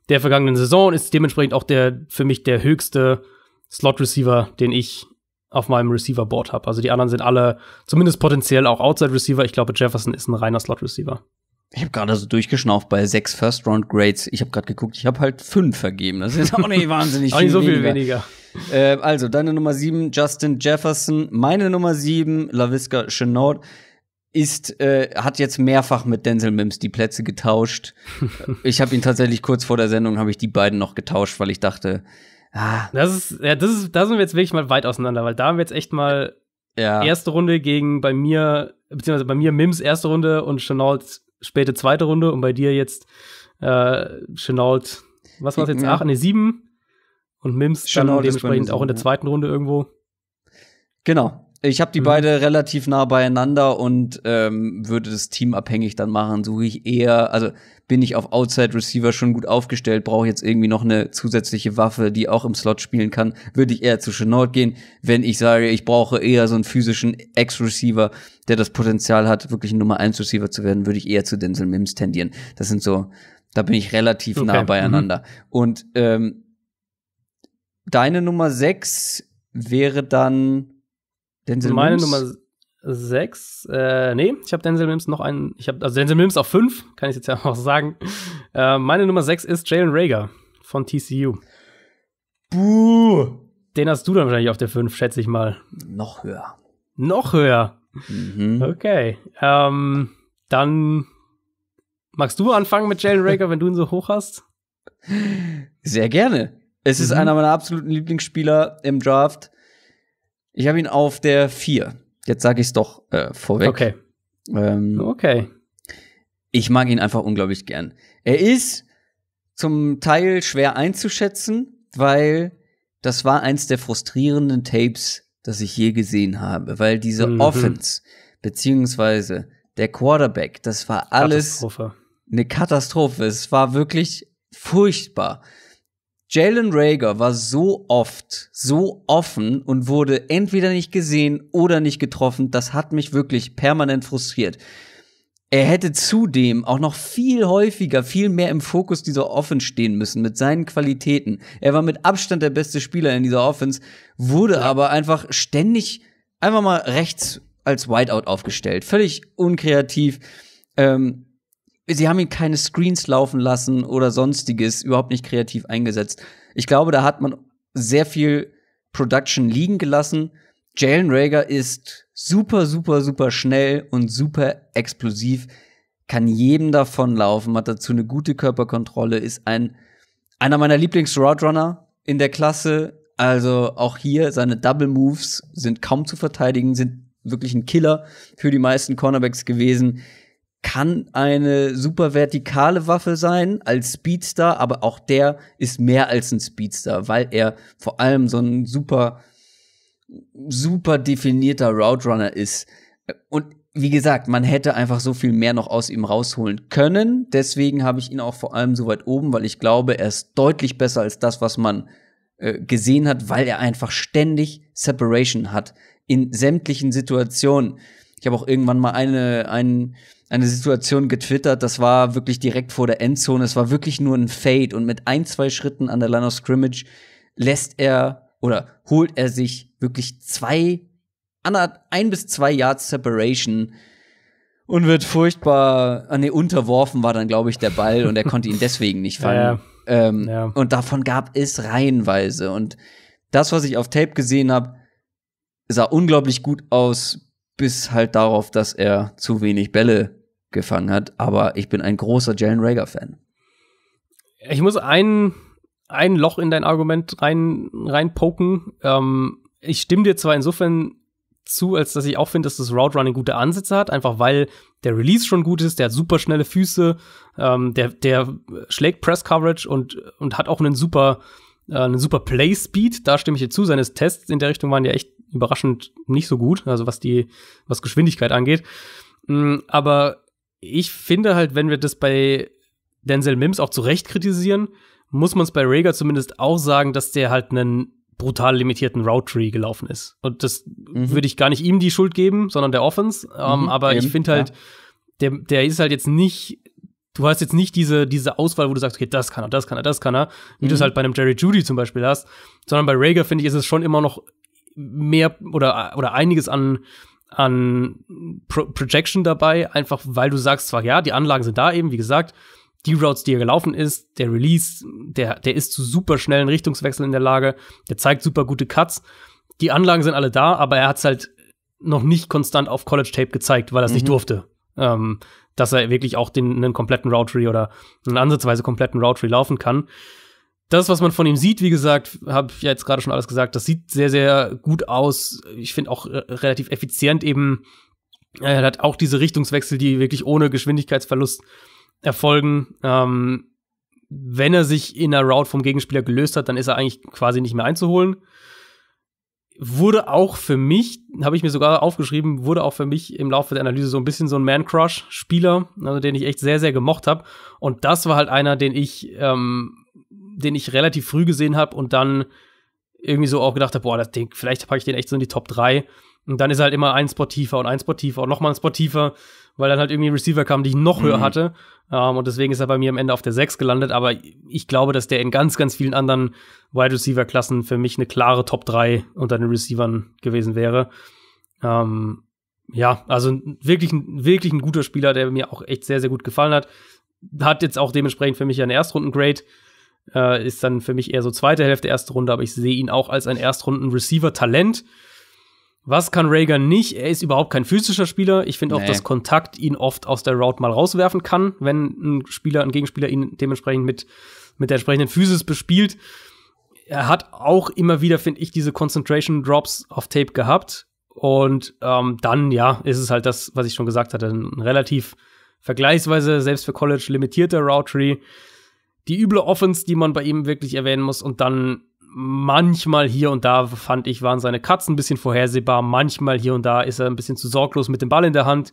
der vergangenen Saison ist dementsprechend auch der für mich der höchste Slot-Receiver, den ich auf meinem Receiver-Board habe. Also die anderen sind alle zumindest potenziell auch Outside-Receiver. Ich glaube, Jefferson ist ein reiner Slot-Receiver. Ich habe gerade so durchgeschnauft bei sechs First Round Grades. Ich habe gerade geguckt, ich habe halt fünf vergeben. Das ist auch nicht <laughs> wahnsinnig viel. Auch nicht so viel weniger. weniger. Äh, also, deine Nummer sieben, Justin Jefferson. Meine Nummer sieben, Laviska Chenault ist äh, hat jetzt mehrfach mit Denzel Mims die Plätze getauscht. <laughs> ich habe ihn tatsächlich kurz vor der Sendung habe ich die beiden noch getauscht, weil ich dachte, ah, das ist ja das ist da sind wir jetzt wirklich mal weit auseinander, weil da haben wir jetzt echt mal ja. erste Runde gegen bei mir beziehungsweise bei mir Mims erste Runde und Chenaults späte zweite Runde und bei dir jetzt äh, Chenault, was war es jetzt, Ach, Ne, sieben und Mims Chenault dann dementsprechend auch in der zweiten Runde irgendwo. Genau, ich habe die mhm. beide relativ nah beieinander und ähm, würde das Team abhängig dann machen. Suche ich eher, also bin ich auf Outside Receiver schon gut aufgestellt, brauche jetzt irgendwie noch eine zusätzliche Waffe, die auch im Slot spielen kann, würde ich eher zu Chenault gehen. Wenn ich sage, ich brauche eher so einen physischen Ex-Receiver, der das Potenzial hat, wirklich ein Nummer 1 Receiver zu werden, würde ich eher zu Denzel Mims tendieren. Das sind so, da bin ich relativ okay. nah mhm. beieinander. Mhm. Und ähm, deine Nummer 6 wäre dann Denzel Meine Mims? Nummer 6. Äh, nee, ich habe Denzel Mims noch einen. Ich habe also Denzel Mims auf 5, kann ich jetzt ja <laughs> auch sagen. Äh, meine Nummer 6 ist Jalen Rager von TCU. Buh! Den hast du dann wahrscheinlich auf der 5, schätze ich mal. Noch höher. Noch höher. Mhm. Okay. Ähm, dann magst du anfangen mit Jalen Rager, wenn du ihn so hoch hast? Sehr gerne. Es mhm. ist einer meiner absoluten Lieblingsspieler im Draft. Ich habe ihn auf der 4. Jetzt sage ich es doch äh, vorweg. Okay. Ähm, okay. Ich mag ihn einfach unglaublich gern. Er ist zum Teil schwer einzuschätzen, weil das war eins der frustrierenden Tapes, das ich je gesehen habe, weil diese mhm. Offense beziehungsweise der Quarterback, das war alles Katastrophe. eine Katastrophe. Es war wirklich furchtbar. Jalen Rager war so oft, so offen und wurde entweder nicht gesehen oder nicht getroffen. Das hat mich wirklich permanent frustriert. Er hätte zudem auch noch viel häufiger, viel mehr im Fokus dieser Offense stehen müssen mit seinen Qualitäten. Er war mit Abstand der beste Spieler in dieser Offense, wurde aber einfach ständig einfach mal rechts als Whiteout aufgestellt. Völlig unkreativ. Ähm, sie haben ihn keine Screens laufen lassen oder sonstiges, überhaupt nicht kreativ eingesetzt. Ich glaube, da hat man sehr viel Production liegen gelassen. Jalen Rager ist super, super, super schnell und super explosiv, kann jedem davon laufen, hat dazu eine gute Körperkontrolle, ist ein einer meiner Lieblings-Roadrunner in der Klasse. Also auch hier seine Double Moves sind kaum zu verteidigen, sind wirklich ein Killer für die meisten Cornerbacks gewesen kann eine super vertikale Waffe sein als Speedster, aber auch der ist mehr als ein Speedster, weil er vor allem so ein super, super definierter Route ist. Und wie gesagt, man hätte einfach so viel mehr noch aus ihm rausholen können. Deswegen habe ich ihn auch vor allem so weit oben, weil ich glaube, er ist deutlich besser als das, was man äh, gesehen hat, weil er einfach ständig Separation hat in sämtlichen Situationen. Ich habe auch irgendwann mal eine, einen, eine Situation getwittert, das war wirklich direkt vor der Endzone, es war wirklich nur ein Fade und mit ein, zwei Schritten an der Line of Scrimmage lässt er oder holt er sich wirklich zwei, ein bis zwei Yards Separation und wird furchtbar, an ah, nee, unterworfen war dann, glaube ich, der Ball und er konnte ihn deswegen nicht <laughs> fangen. Ja, ja. Ähm, ja. Und davon gab es reihenweise und das, was ich auf Tape gesehen habe, sah unglaublich gut aus, bis halt darauf, dass er zu wenig Bälle gefangen hat. Aber ich bin ein großer Jalen Rager-Fan. Ich muss ein, ein Loch in dein Argument rein, reinpoken. Ähm, ich stimme dir zwar insofern zu, als dass ich auch finde, dass das Route Running gute Ansätze hat, einfach weil der Release schon gut ist, der hat super schnelle Füße, ähm, der, der schlägt Press Coverage und, und hat auch einen super, äh, einen super Play Speed. Da stimme ich dir zu. Seine Tests in der Richtung waren ja echt überraschend nicht so gut, also was die, was Geschwindigkeit angeht. Mm, aber ich finde halt, wenn wir das bei Denzel Mims auch zu Recht kritisieren, muss man es bei Rager zumindest auch sagen, dass der halt einen brutal limitierten Route Tree gelaufen ist. Und das mhm. würde ich gar nicht ihm die Schuld geben, sondern der Offense. Ähm, mhm, ähm, aber eben, ich finde halt, ja. der, der ist halt jetzt nicht, du hast jetzt nicht diese, diese Auswahl, wo du sagst, okay, das kann er, das kann er, das kann er, wie mhm. du es mhm. halt bei einem Jerry Judy zum Beispiel hast, sondern bei Rager, finde ich, ist es schon immer noch mehr oder, oder einiges an an Pro Projection dabei, einfach weil du sagst zwar, ja, die Anlagen sind da eben, wie gesagt, die Routes, die er gelaufen ist, der Release, der, der ist zu super schnellen Richtungswechseln in der Lage, der zeigt super gute Cuts. Die Anlagen sind alle da, aber er hat es halt noch nicht konstant auf College Tape gezeigt, weil er es mhm. nicht durfte. Ähm, dass er wirklich auch den, einen kompletten Route oder einen ansatzweise kompletten Route laufen kann das, was man von ihm sieht, wie gesagt, habe ich ja jetzt gerade schon alles gesagt, das sieht sehr, sehr gut aus. Ich finde auch äh, relativ effizient eben. Er hat auch diese Richtungswechsel, die wirklich ohne Geschwindigkeitsverlust erfolgen. Ähm, wenn er sich in der Route vom Gegenspieler gelöst hat, dann ist er eigentlich quasi nicht mehr einzuholen. Wurde auch für mich, habe ich mir sogar aufgeschrieben, wurde auch für mich im Laufe der Analyse so ein bisschen so ein Man-Crush-Spieler, also den ich echt sehr, sehr gemocht habe. Und das war halt einer, den ich ähm, den ich relativ früh gesehen habe und dann irgendwie so auch gedacht habe, boah, das Ding, vielleicht packe ich den echt so in die Top 3. Und dann ist halt immer ein Spot tiefer und ein Spot tiefer und nochmal ein Spot tiefer, weil dann halt irgendwie ein Receiver kam, die ich noch höher mhm. hatte. Um, ähm, und deswegen ist er bei mir am Ende auf der 6 gelandet. Aber ich glaube, dass der in ganz, ganz vielen anderen Wide Receiver-Klassen für mich eine klare Top 3 unter den Receivern gewesen wäre. Um, ähm, ja, also wirklich, wirklich ein guter Spieler, der mir auch echt sehr, sehr gut gefallen hat. Hat jetzt auch dementsprechend für mich einen Erstrunden-Grade. Äh, ist dann für mich eher so zweite Hälfte, erste Runde, aber ich sehe ihn auch als ein Erstrunden-Receiver-Talent. Was kann Reagan nicht? Er ist überhaupt kein physischer Spieler. Ich finde auch, nee. dass Kontakt ihn oft aus der Route mal rauswerfen kann, wenn ein Spieler, ein Gegenspieler ihn dementsprechend mit, mit der entsprechenden Physis bespielt. Er hat auch immer wieder, finde ich, diese Concentration Drops auf Tape gehabt. Und ähm, dann, ja, ist es halt das, was ich schon gesagt hatte, ein relativ vergleichsweise selbst für College limitierter Route Tree die üble Offense, die man bei ihm wirklich erwähnen muss und dann manchmal hier und da fand ich, waren seine Katzen ein bisschen vorhersehbar. Manchmal hier und da ist er ein bisschen zu sorglos mit dem Ball in der Hand.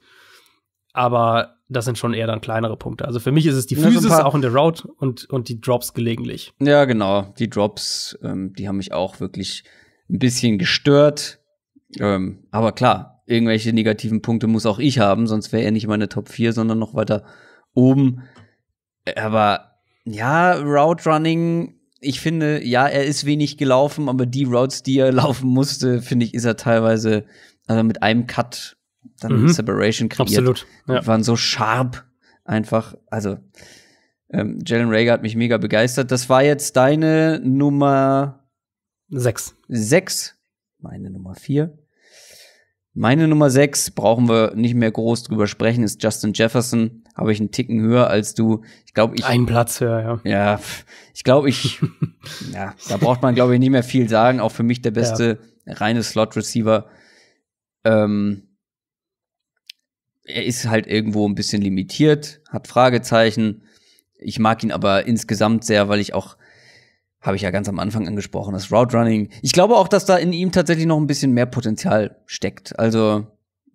Aber das sind schon eher dann kleinere Punkte. Also für mich ist es die Physis, ja, so auch in der Route und, und die Drops gelegentlich. Ja, genau. Die Drops, ähm, die haben mich auch wirklich ein bisschen gestört. Ähm, aber klar, irgendwelche negativen Punkte muss auch ich haben, sonst wäre er nicht meine Top 4, sondern noch weiter oben. Äh, aber ja, Route Running, ich finde, ja, er ist wenig gelaufen, aber die Routes, die er <laughs> laufen musste, finde ich, ist er teilweise also mit einem Cut dann mhm. Separation kreiert. Absolut. Ja. Die waren so sharp einfach. Also, ähm, Jalen Rager hat mich mega begeistert. Das war jetzt deine Nummer sechs. Sechs. Meine Nummer vier. Meine Nummer sechs brauchen wir nicht mehr groß drüber sprechen, ist Justin Jefferson habe ich einen Ticken höher als du. Ich glaube, ich. Einen Platz höher, ja. Ja, ich glaube, ich. <laughs> ja, da braucht man, glaube ich, nicht mehr viel sagen. Auch für mich der beste ja. reine Slot-Receiver. Ähm, er ist halt irgendwo ein bisschen limitiert, hat Fragezeichen. Ich mag ihn aber insgesamt sehr, weil ich auch, habe ich ja ganz am Anfang angesprochen, das Route Running. Ich glaube auch, dass da in ihm tatsächlich noch ein bisschen mehr Potenzial steckt. Also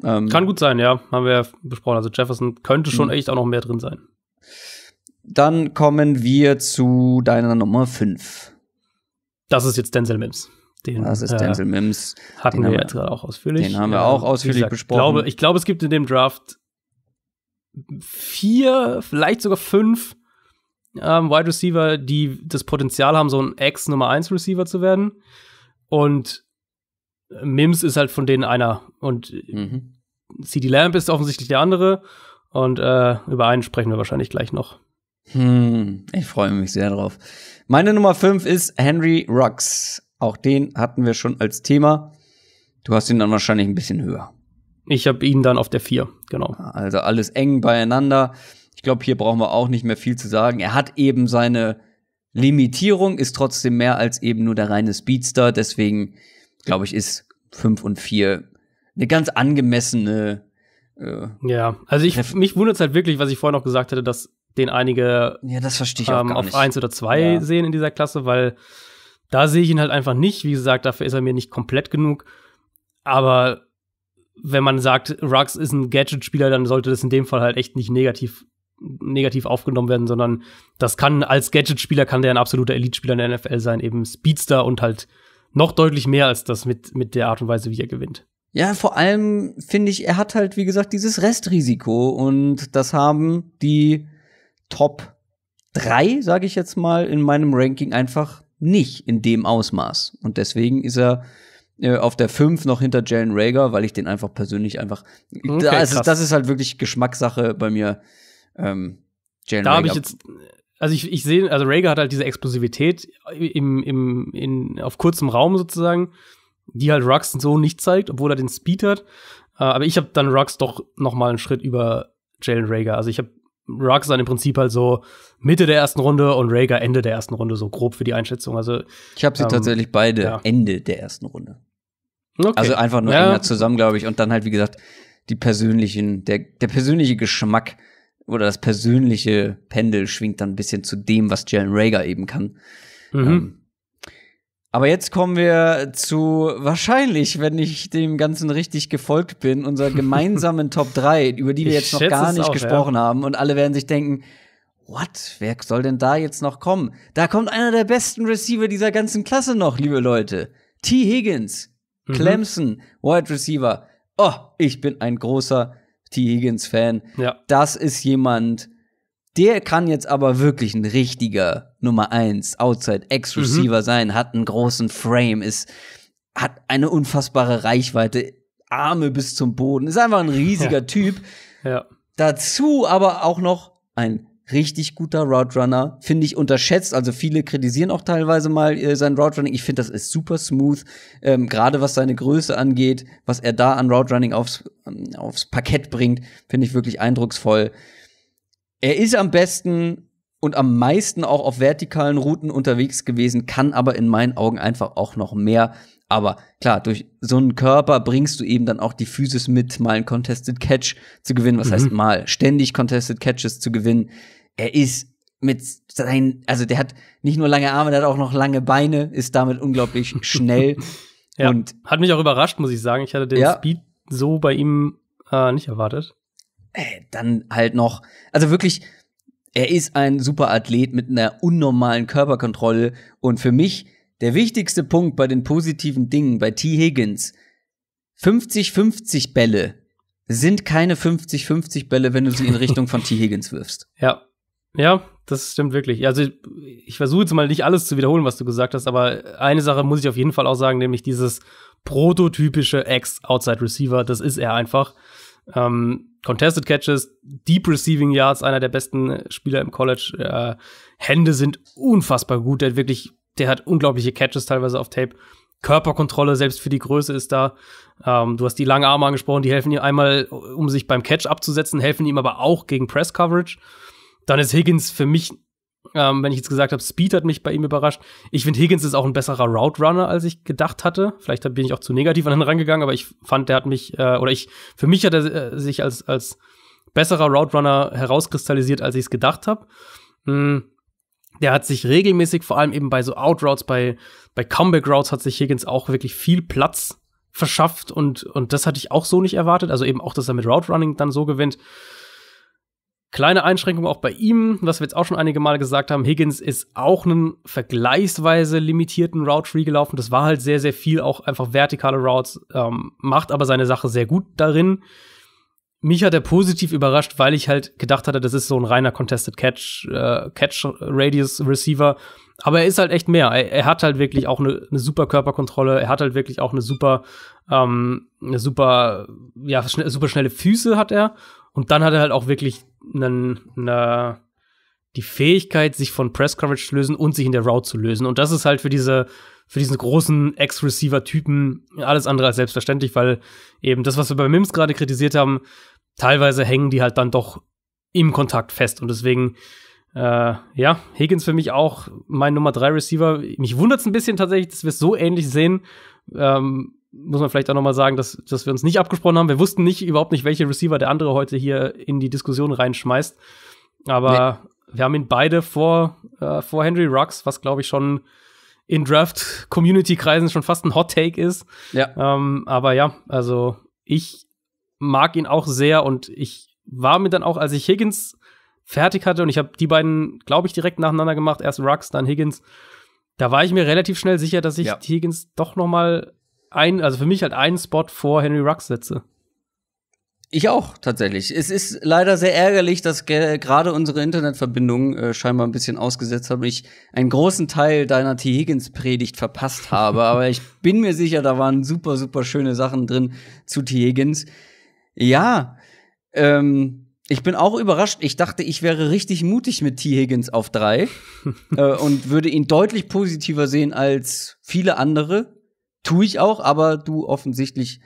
ähm, Kann gut sein, ja. Haben wir ja besprochen. Also Jefferson könnte schon mhm. echt auch noch mehr drin sein. Dann kommen wir zu deiner Nummer 5. Das ist jetzt Denzel Mims. Den, das ist äh, Denzel Mims. Hatten wir jetzt gerade auch ausführlich. Den haben wir auch ausführlich gesagt, besprochen. Glaube, ich glaube, es gibt in dem Draft vier, vielleicht sogar fünf ähm, Wide Receiver, die das Potenzial haben, so ein Ex-Nummer 1 Receiver zu werden. Und Mims ist halt von denen einer und mhm. CD Lamp ist offensichtlich der andere und äh, über einen sprechen wir wahrscheinlich gleich noch. Hm, ich freue mich sehr drauf. Meine Nummer 5 ist Henry Rux. Auch den hatten wir schon als Thema. Du hast ihn dann wahrscheinlich ein bisschen höher. Ich habe ihn dann auf der 4, genau. Also alles eng beieinander. Ich glaube, hier brauchen wir auch nicht mehr viel zu sagen. Er hat eben seine Limitierung, ist trotzdem mehr als eben nur der reine Speedster. Deswegen glaube ich, ist 5 und 4 eine ganz angemessene. Äh, ja, also ich, mich wundert es halt wirklich, was ich vorhin noch gesagt hatte, dass den einige ja, das verstehe ich auch ähm, auf 1 oder 2 ja. sehen in dieser Klasse, weil da sehe ich ihn halt einfach nicht. Wie gesagt, dafür ist er mir nicht komplett genug. Aber wenn man sagt, Rux ist ein Gadget-Spieler, dann sollte das in dem Fall halt echt nicht negativ, negativ aufgenommen werden, sondern das kann als Gadget-Spieler kann der ein absoluter Elite-Spieler in der NFL sein, eben Speedster und halt noch deutlich mehr als das mit, mit der Art und Weise, wie er gewinnt. Ja, vor allem finde ich, er hat halt, wie gesagt, dieses Restrisiko und das haben die Top 3, sage ich jetzt mal, in meinem Ranking einfach nicht in dem Ausmaß. Und deswegen ist er äh, auf der 5 noch hinter Jalen Rager, weil ich den einfach persönlich einfach. Okay, das, ist, das, ist, halt wirklich Geschmackssache bei mir. Ähm, Jalen Rager. da habe ich jetzt, also ich, ich sehe, also Rager hat halt diese Explosivität im, im, in, auf kurzem Raum sozusagen, die halt Rux so nicht zeigt, obwohl er den Speed hat. Äh, aber ich habe dann Rux doch noch mal einen Schritt über Jalen Rager. Also ich habe Rux dann im Prinzip halt so Mitte der ersten Runde und Rager Ende der ersten Runde so grob für die Einschätzung. Also ich habe sie ähm, tatsächlich beide ja. Ende der ersten Runde. Okay. Also einfach nur ja. enger zusammen, glaube ich. Und dann halt wie gesagt die persönlichen, der, der persönliche Geschmack oder das persönliche Pendel schwingt dann ein bisschen zu dem, was Jalen Rager eben kann. Mhm. Ähm, aber jetzt kommen wir zu wahrscheinlich, wenn ich dem Ganzen richtig gefolgt bin, unserer <laughs> gemeinsamen Top 3, über die wir ich jetzt noch gar nicht auch, gesprochen ja. haben. Und alle werden sich denken, what? Wer soll denn da jetzt noch kommen? Da kommt einer der besten Receiver dieser ganzen Klasse noch, liebe Leute. T. Higgins, mhm. Clemson, mhm. Wide Receiver. Oh, ich bin ein großer T. Higgins-Fan. Ja. Das ist jemand, der kann jetzt aber wirklich ein richtiger Nummer 1 Outside Ex-Receiver mhm. sein, hat einen großen Frame, ist, hat eine unfassbare Reichweite, Arme bis zum Boden, ist einfach ein riesiger ja. Typ. Ja. Dazu aber auch noch ein richtig guter Route Runner, finde ich unterschätzt. Also viele kritisieren auch teilweise mal äh, sein Route Running. Ich finde, das ist super smooth, ähm, gerade was seine Größe angeht, was er da an Route Running aufs, ähm, aufs Parkett bringt, finde ich wirklich eindrucksvoll. Er ist am besten und am meisten auch auf vertikalen Routen unterwegs gewesen, kann aber in meinen Augen einfach auch noch mehr. Aber klar, durch so einen Körper bringst du eben dann auch die Physis mit, mal einen Contested Catch zu gewinnen. Was mhm. heißt mal? Ständig Contested Catches zu gewinnen er ist mit seinen, also der hat nicht nur lange Arme, der hat auch noch lange Beine, ist damit unglaublich <laughs> schnell. ja, und hat mich auch überrascht, muss ich sagen. Ich hatte den ja, Speed so bei ihm äh, nicht erwartet. Äh, dann halt noch, also wirklich, er ist ein Superathlet mit einer unnormalen Körperkontrolle und für mich der wichtigste Punkt bei den positiven Dingen bei T. Higgins, 50-50 Bälle sind keine 50-50 Bälle, wenn du sie in Richtung von T. Higgins wirfst. Ja, ja, das stimmt wirklich. Also ich, ich versuche jetzt mal nicht alles zu wiederholen, was du gesagt hast, aber eine Sache muss ich auf jeden Fall auch sagen, nämlich dieses prototypische Ex-Outside-Receiver, das ist er einfach. Ähm, contested Catches, Deep Receiving Yards, einer der besten Spieler im College. Äh, Hände sind unfassbar gut. Der hat wirklich, der hat unglaubliche Catches teilweise auf Tape. Körperkontrolle, selbst für die Größe ist da. Ähm, du hast die langen Arme angesprochen, die helfen ihm einmal, um sich beim Catch abzusetzen, helfen ihm aber auch gegen Press Coverage. Dann ist Higgins für mich, ähm, wenn ich jetzt gesagt habe, Speed hat mich bei ihm überrascht. Ich finde, Higgins ist auch ein besserer Route Runner, als ich gedacht hatte. Vielleicht bin ich auch zu negativ an ihn rangegangen, aber ich fand, der hat mich, äh, oder ich, für mich hat er äh, sich als, als besserer Route Runner herauskristallisiert, als ich es gedacht habe. Hm. Der hat sich regelmäßig, vor allem eben bei so Outroutes, bei, bei Comeback Routes hat sich Higgins auch wirklich viel Platz verschafft und, und das hatte ich auch so nicht erwartet. Also eben auch, dass er mit Route Running dann so gewinnt. Kleine Einschränkung auch bei ihm, was wir jetzt auch schon einige Male gesagt haben. Higgins ist auch einen vergleichsweise limitierten Route Tree gelaufen. Das war halt sehr, sehr viel, auch einfach vertikale Routes, ähm, macht aber seine Sache sehr gut darin. Mich hat er positiv überrascht, weil ich halt gedacht hatte, das ist so ein reiner Contested Catch, äh, Catch Radius Receiver. Aber er ist halt echt mehr. Er, er hat halt wirklich auch eine, eine, super Körperkontrolle. Er hat halt wirklich auch eine super, ähm, eine super, ja, schn super schnelle Füße hat er und dann hat er halt auch wirklich einen, eine, die Fähigkeit, sich von Press Coverage zu lösen und sich in der Route zu lösen. Und das ist halt für diese, für diesen großen Ex-Receiver-Typen alles andere als selbstverständlich, weil eben das, was wir bei Mims gerade kritisiert haben, teilweise hängen die halt dann doch im Kontakt fest. Und deswegen, äh, ja, Higgins für mich auch mein Nummer 3 Receiver. Mich wundert es ein bisschen tatsächlich, dass wir es so ähnlich sehen. Ähm, muss man vielleicht auch nochmal sagen, dass, dass wir uns nicht abgesprochen haben. Wir wussten nicht überhaupt nicht, welche Receiver der andere heute hier in die Diskussion reinschmeißt. Aber nee. wir haben ihn beide vor, äh, vor Henry Rux, was glaube ich schon in Draft-Community-Kreisen schon fast ein Hot Take ist. Ja. Ähm, aber ja, also ich mag ihn auch sehr und ich war mir dann auch, als ich Higgins fertig hatte und ich habe die beiden, glaube ich, direkt nacheinander gemacht, erst Rux, dann Higgins, da war ich mir relativ schnell sicher, dass ich ja. Higgins doch noch mal ein, also für mich halt einen Spot vor Henry Rux setze. Ich auch, tatsächlich. Es ist leider sehr ärgerlich, dass gerade unsere Internetverbindung äh, scheinbar ein bisschen ausgesetzt hat und ich einen großen Teil deiner T. Higgins-Predigt verpasst habe. <laughs> Aber ich bin mir sicher, da waren super, super schöne Sachen drin zu T. Higgins. Ja, ähm, ich bin auch überrascht. Ich dachte, ich wäre richtig mutig mit T. Higgins auf drei <laughs> äh, und würde ihn deutlich positiver sehen als viele andere. Tue ich auch, aber du offensichtlich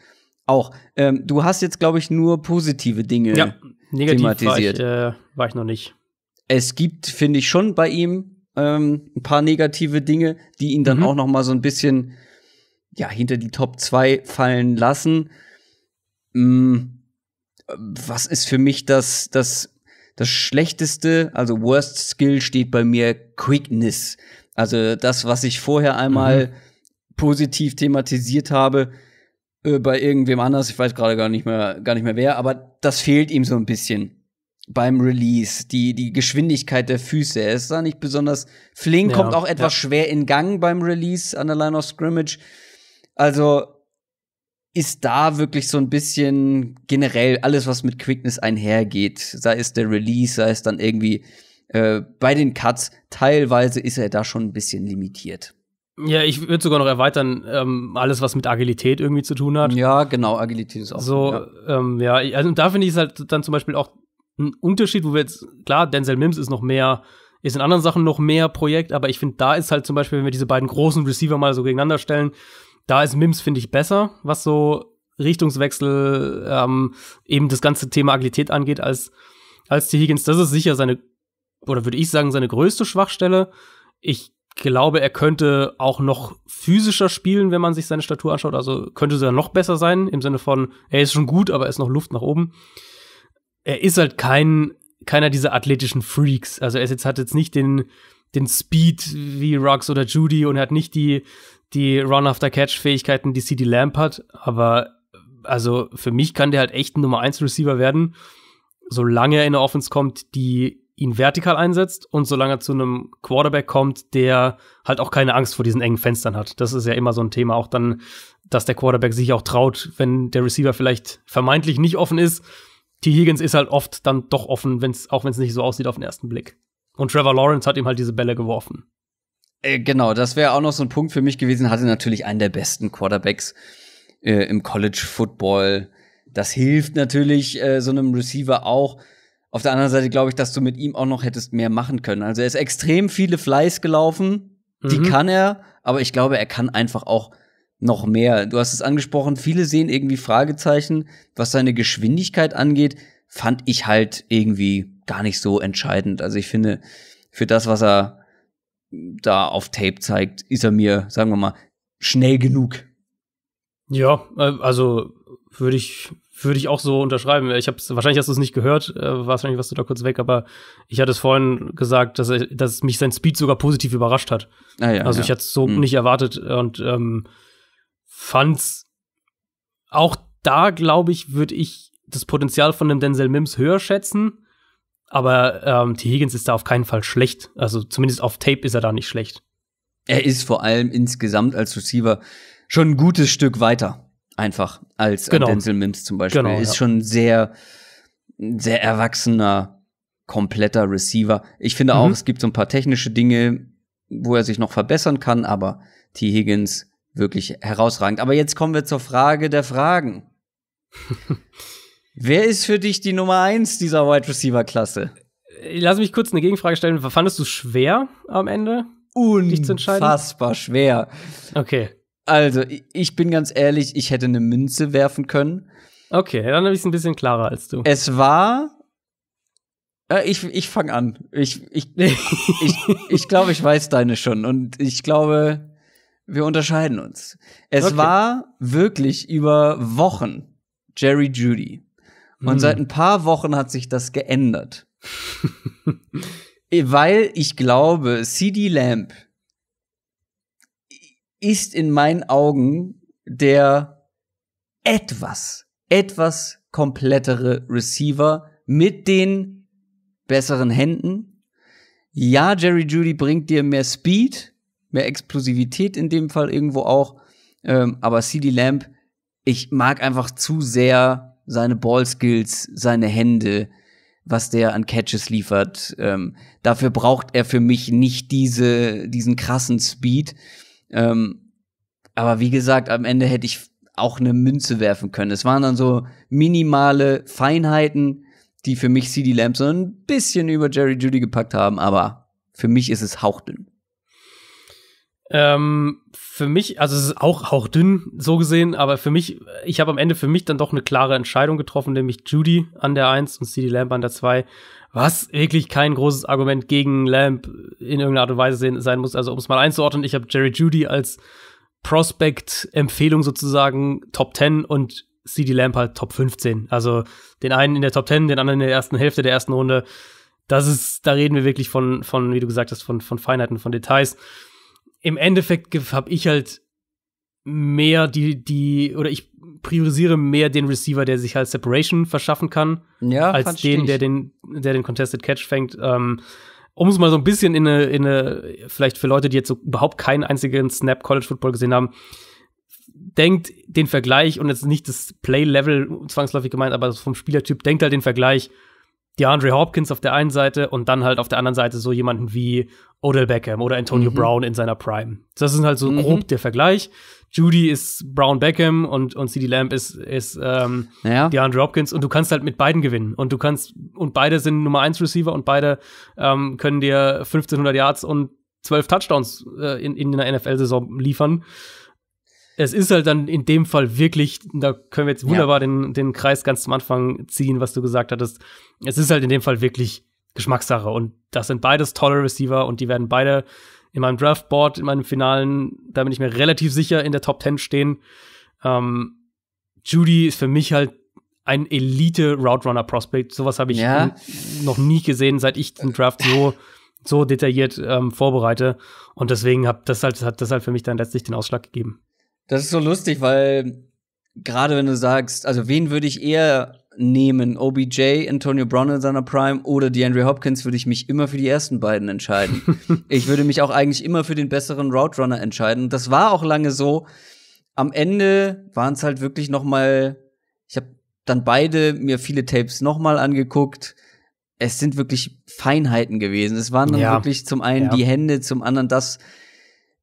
auch. Ähm, du hast jetzt, glaube ich, nur positive Dinge ja, negativ thematisiert. War ich, äh, war ich noch nicht. Es gibt, finde ich, schon bei ihm ähm, ein paar negative Dinge, die ihn dann mhm. auch noch mal so ein bisschen ja, hinter die Top 2 fallen lassen. Hm, was ist für mich das, das, das Schlechteste? Also Worst Skill steht bei mir Quickness. Also das, was ich vorher einmal mhm positiv thematisiert habe äh, bei irgendwem anders. Ich weiß gerade gar nicht mehr, gar nicht mehr wer, aber das fehlt ihm so ein bisschen beim Release. Die, die Geschwindigkeit der Füße. Er ist da nicht besonders flink, ja, kommt auch etwas ja. schwer in Gang beim Release an der Line of Scrimmage. Also, ist da wirklich so ein bisschen generell alles, was mit Quickness einhergeht, sei es der Release, sei es dann irgendwie äh, bei den Cuts, teilweise ist er da schon ein bisschen limitiert. Ja, ich würde sogar noch erweitern, ähm, alles, was mit Agilität irgendwie zu tun hat. Ja, genau, Agilität ist auch. So, ja, ähm, ja also da finde ich es halt dann zum Beispiel auch ein Unterschied, wo wir jetzt, klar, Denzel Mims ist noch mehr, ist in anderen Sachen noch mehr Projekt, aber ich finde, da ist halt zum Beispiel, wenn wir diese beiden großen Receiver mal so gegeneinander stellen, da ist Mims, finde ich, besser, was so Richtungswechsel, ähm, eben das ganze Thema Agilität angeht, als, als T. Higgins. Das ist sicher seine, oder würde ich sagen, seine größte Schwachstelle. Ich glaube, er könnte auch noch physischer spielen, wenn man sich seine Statur anschaut. Also könnte sogar noch besser sein, im Sinne von, er ist schon gut, aber er ist noch Luft nach oben. Er ist halt kein, keiner dieser athletischen Freaks. Also er ist jetzt, hat jetzt nicht den, den Speed wie Rux oder Judy und er hat nicht die, die Run-After-Catch-Fähigkeiten, die CD Lamp hat. Aber also für mich kann der halt echt ein Nummer 1 Receiver werden, solange er in der Offense kommt, die ihn vertikal einsetzt und solange er zu einem Quarterback kommt, der halt auch keine Angst vor diesen engen Fenstern hat. Das ist ja immer so ein Thema, auch dann, dass der Quarterback sich auch traut, wenn der Receiver vielleicht vermeintlich nicht offen ist. T. Higgins ist halt oft dann doch offen, wenn's, auch wenn es nicht so aussieht auf den ersten Blick. Und Trevor Lawrence hat ihm halt diese Bälle geworfen. Äh, genau, das wäre auch noch so ein Punkt für mich gewesen. Hatte natürlich einen der besten Quarterbacks äh, im College Football. Das hilft natürlich äh, so einem Receiver auch auf der anderen Seite glaube ich, dass du mit ihm auch noch hättest mehr machen können. Also er ist extrem viele Fleiß gelaufen, mhm. die kann er, aber ich glaube, er kann einfach auch noch mehr. Du hast es angesprochen, viele sehen irgendwie Fragezeichen, was seine Geschwindigkeit angeht, fand ich halt irgendwie gar nicht so entscheidend. Also ich finde, für das, was er da auf Tape zeigt, ist er mir, sagen wir mal, schnell genug. Ja, äh, also würde ich, würde ich auch so unterschreiben. Ich habe wahrscheinlich hast du es nicht gehört, äh, wahrscheinlich warst du da kurz weg, aber ich hatte es vorhin gesagt, dass, er, dass mich sein Speed sogar positiv überrascht hat. Ah, ja, also ja. ich hatte es so mhm. nicht erwartet und ähm, fand's auch da, glaube ich, würde ich das Potenzial von dem Denzel Mims höher schätzen. Aber ähm, T. Higgins ist da auf keinen Fall schlecht. Also zumindest auf Tape ist er da nicht schlecht. Er ist vor allem insgesamt als Receiver schon ein gutes Stück weiter Einfach als genau. Denzel Mims zum Beispiel. Genau, ist ja. schon sehr, sehr erwachsener, kompletter Receiver. Ich finde mhm. auch, es gibt so ein paar technische Dinge, wo er sich noch verbessern kann, aber T. Higgins wirklich herausragend. Aber jetzt kommen wir zur Frage der Fragen. <laughs> Wer ist für dich die Nummer eins dieser Wide Receiver Klasse? Äh, lass mich kurz eine Gegenfrage stellen. Fandest du schwer am Ende? Unfassbar schwer. Okay. Also, ich bin ganz ehrlich, ich hätte eine Münze werfen können. Okay, dann habe ich es ein bisschen klarer als du. Es war. Äh, ich ich fange an. Ich, ich, <laughs> ich, ich glaube, ich weiß deine schon. Und ich glaube, wir unterscheiden uns. Es okay. war wirklich über Wochen Jerry Judy. Und hm. seit ein paar Wochen hat sich das geändert. <laughs> Weil ich glaube, CD Lamp ist in meinen Augen der etwas, etwas komplettere Receiver mit den besseren Händen. Ja, Jerry Judy bringt dir mehr Speed, mehr Explosivität in dem Fall irgendwo auch. Ähm, aber CD Lamb, ich mag einfach zu sehr seine Ballskills, seine Hände, was der an Catches liefert. Ähm, dafür braucht er für mich nicht diese, diesen krassen Speed. Ähm, aber wie gesagt, am Ende hätte ich auch eine Münze werfen können. Es waren dann so minimale Feinheiten, die für mich CD Lamb so ein bisschen über Jerry Judy gepackt haben, aber für mich ist es hauchdünn. Ähm, für mich, also es ist auch, hauchdünn so gesehen, aber für mich, ich habe am Ende für mich dann doch eine klare Entscheidung getroffen, nämlich Judy an der 1 und CD Lamb an der 2. Was wirklich kein großes Argument gegen Lamp in irgendeiner Art und Weise sein muss. Also, um es mal einzuordnen, ich habe Jerry Judy als Prospect-Empfehlung sozusagen Top 10 und CD Lamp halt Top 15. Also den einen in der Top 10, den anderen in der ersten Hälfte der ersten Runde. Das ist, da reden wir wirklich von, von wie du gesagt hast, von, von Feinheiten, von Details. Im Endeffekt habe ich halt mehr die, die, oder ich priorisiere mehr den Receiver, der sich halt Separation verschaffen kann, ja, als den, der den, der den Contested Catch fängt. Ähm, um es mal so ein bisschen in eine, in eine, vielleicht für Leute, die jetzt so überhaupt keinen einzigen Snap College Football gesehen haben, denkt den Vergleich und jetzt nicht das Play-Level zwangsläufig gemeint, aber vom Spielertyp, denkt halt den Vergleich DeAndre Hopkins auf der einen Seite und dann halt auf der anderen Seite so jemanden wie Odell Beckham oder Antonio mhm. Brown in seiner Prime. Das ist halt so mhm. grob der Vergleich. Judy ist Brown Beckham und, und CD Lamb ist, ist ähm, naja. DeAndre Hopkins und du kannst halt mit beiden gewinnen und du kannst, und beide sind Nummer 1 Receiver und beide ähm, können dir 1500 Yards und 12 Touchdowns äh, in, in der NFL-Saison liefern. Es ist halt dann in dem Fall wirklich, da können wir jetzt wunderbar ja. den, den Kreis ganz zum Anfang ziehen, was du gesagt hattest. Es ist halt in dem Fall wirklich Geschmackssache und das sind beides tolle Receiver und die werden beide in meinem Draftboard, in meinem finalen, da bin ich mir relativ sicher, in der Top 10 stehen. Ähm, Judy ist für mich halt ein Elite Route Runner Prospect. Sowas habe ich ja. noch nie gesehen, seit ich den Draft so, so detailliert ähm, vorbereite. Und deswegen hat das halt, hat das halt für mich dann letztlich den Ausschlag gegeben. Das ist so lustig, weil gerade wenn du sagst, also wen würde ich eher nehmen, OBJ, Antonio Brown in seiner Prime oder DeAndre Hopkins, würde ich mich immer für die ersten beiden entscheiden. <laughs> ich würde mich auch eigentlich immer für den besseren Route Runner entscheiden. Das war auch lange so. Am Ende waren es halt wirklich noch mal ich habe dann beide mir viele Tapes noch mal angeguckt. Es sind wirklich Feinheiten gewesen. Es waren dann ja. wirklich zum einen ja. die Hände, zum anderen das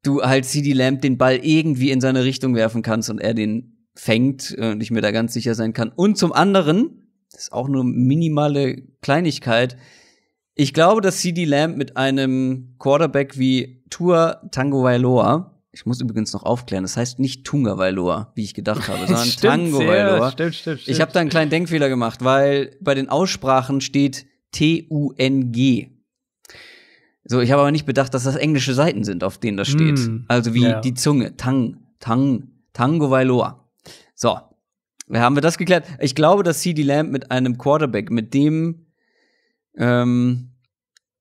du halt CD Lamb den Ball irgendwie in seine Richtung werfen kannst und er den fängt äh, und ich mir da ganz sicher sein kann. Und zum anderen, das ist auch nur minimale Kleinigkeit, ich glaube, dass CD Lamb mit einem Quarterback wie Tua Tango Wailoa, ich muss übrigens noch aufklären, das heißt nicht Tunga Wailoa, wie ich gedacht habe, <laughs> sondern stimmt, Tango Vailoa. Ja, stimmt, stimmt, stimmt. Ich habe da einen kleinen Denkfehler gemacht, weil bei den Aussprachen steht T-U-N-G. So, ich habe aber nicht bedacht, dass das englische Seiten sind, auf denen das steht. Mm, also wie ja. die Zunge, Tang, Tang, Tango Wailoa. So, haben wir das geklärt. Ich glaube, dass CD Lamb mit einem Quarterback, mit dem, ähm,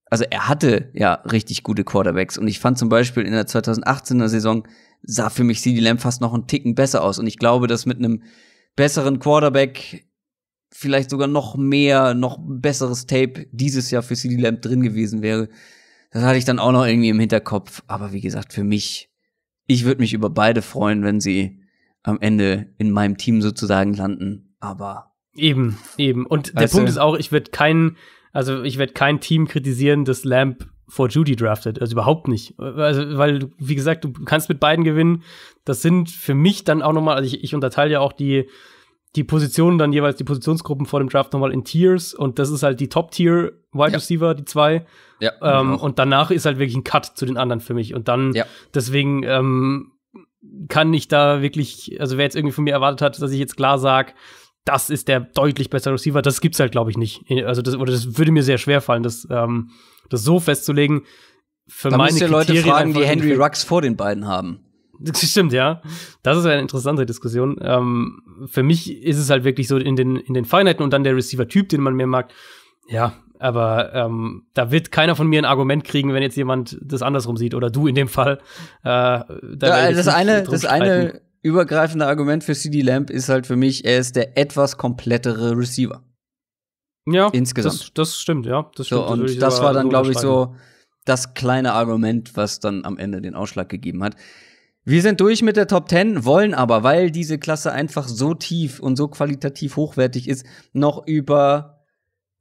also er hatte ja richtig gute Quarterbacks und ich fand zum Beispiel in der 2018er Saison sah für mich CD Lamb fast noch einen Ticken besser aus und ich glaube, dass mit einem besseren Quarterback vielleicht sogar noch mehr, noch besseres Tape dieses Jahr für CD Lamb drin gewesen wäre. Das hatte ich dann auch noch irgendwie im Hinterkopf. Aber wie gesagt, für mich, ich würde mich über beide freuen, wenn sie am Ende in meinem Team sozusagen landen. Aber. Eben, eben. Und der also Punkt ist auch, ich werde kein also ich werde kein Team kritisieren, das Lamp vor Judy draftet. Also überhaupt nicht. Also, weil, wie gesagt, du kannst mit beiden gewinnen. Das sind für mich dann auch nochmal, also ich, ich unterteile ja auch die, die Positionen dann jeweils, die Positionsgruppen vor dem Draft nochmal in Tiers und das ist halt die Top-Tier Wide Receiver, die zwei. Ja, ähm, und danach ist halt wirklich ein Cut zu den anderen für mich. Und dann, ja. deswegen, ähm, kann ich da wirklich, also wer jetzt irgendwie von mir erwartet hat, dass ich jetzt klar sage, das ist der deutlich bessere Receiver, das gibt's halt, glaube ich, nicht. Also das, oder das würde mir sehr schwer fallen, das, ähm, das so festzulegen. Für da meine müsst ihr Leute fragen, die Henry Rux vor den beiden haben. Das stimmt, ja. Das ist eine interessante Diskussion. Ähm, für mich ist es halt wirklich so in den, in den Feinheiten und dann der Receiver-Typ, den man mehr mag. Ja, aber ähm, da wird keiner von mir ein Argument kriegen, wenn jetzt jemand das andersrum sieht oder du in dem Fall. Äh, da ja, das eine, das streiten. eine übergreifende Argument für CD Lamp ist halt für mich, er ist der etwas komplettere Receiver. Ja, insgesamt. Das, das stimmt, ja. Das stimmt, so, und das, das war dann, glaube ich, so das kleine Argument, was dann am Ende den Ausschlag gegeben hat. Wir sind durch mit der Top 10, wollen aber, weil diese Klasse einfach so tief und so qualitativ hochwertig ist, noch über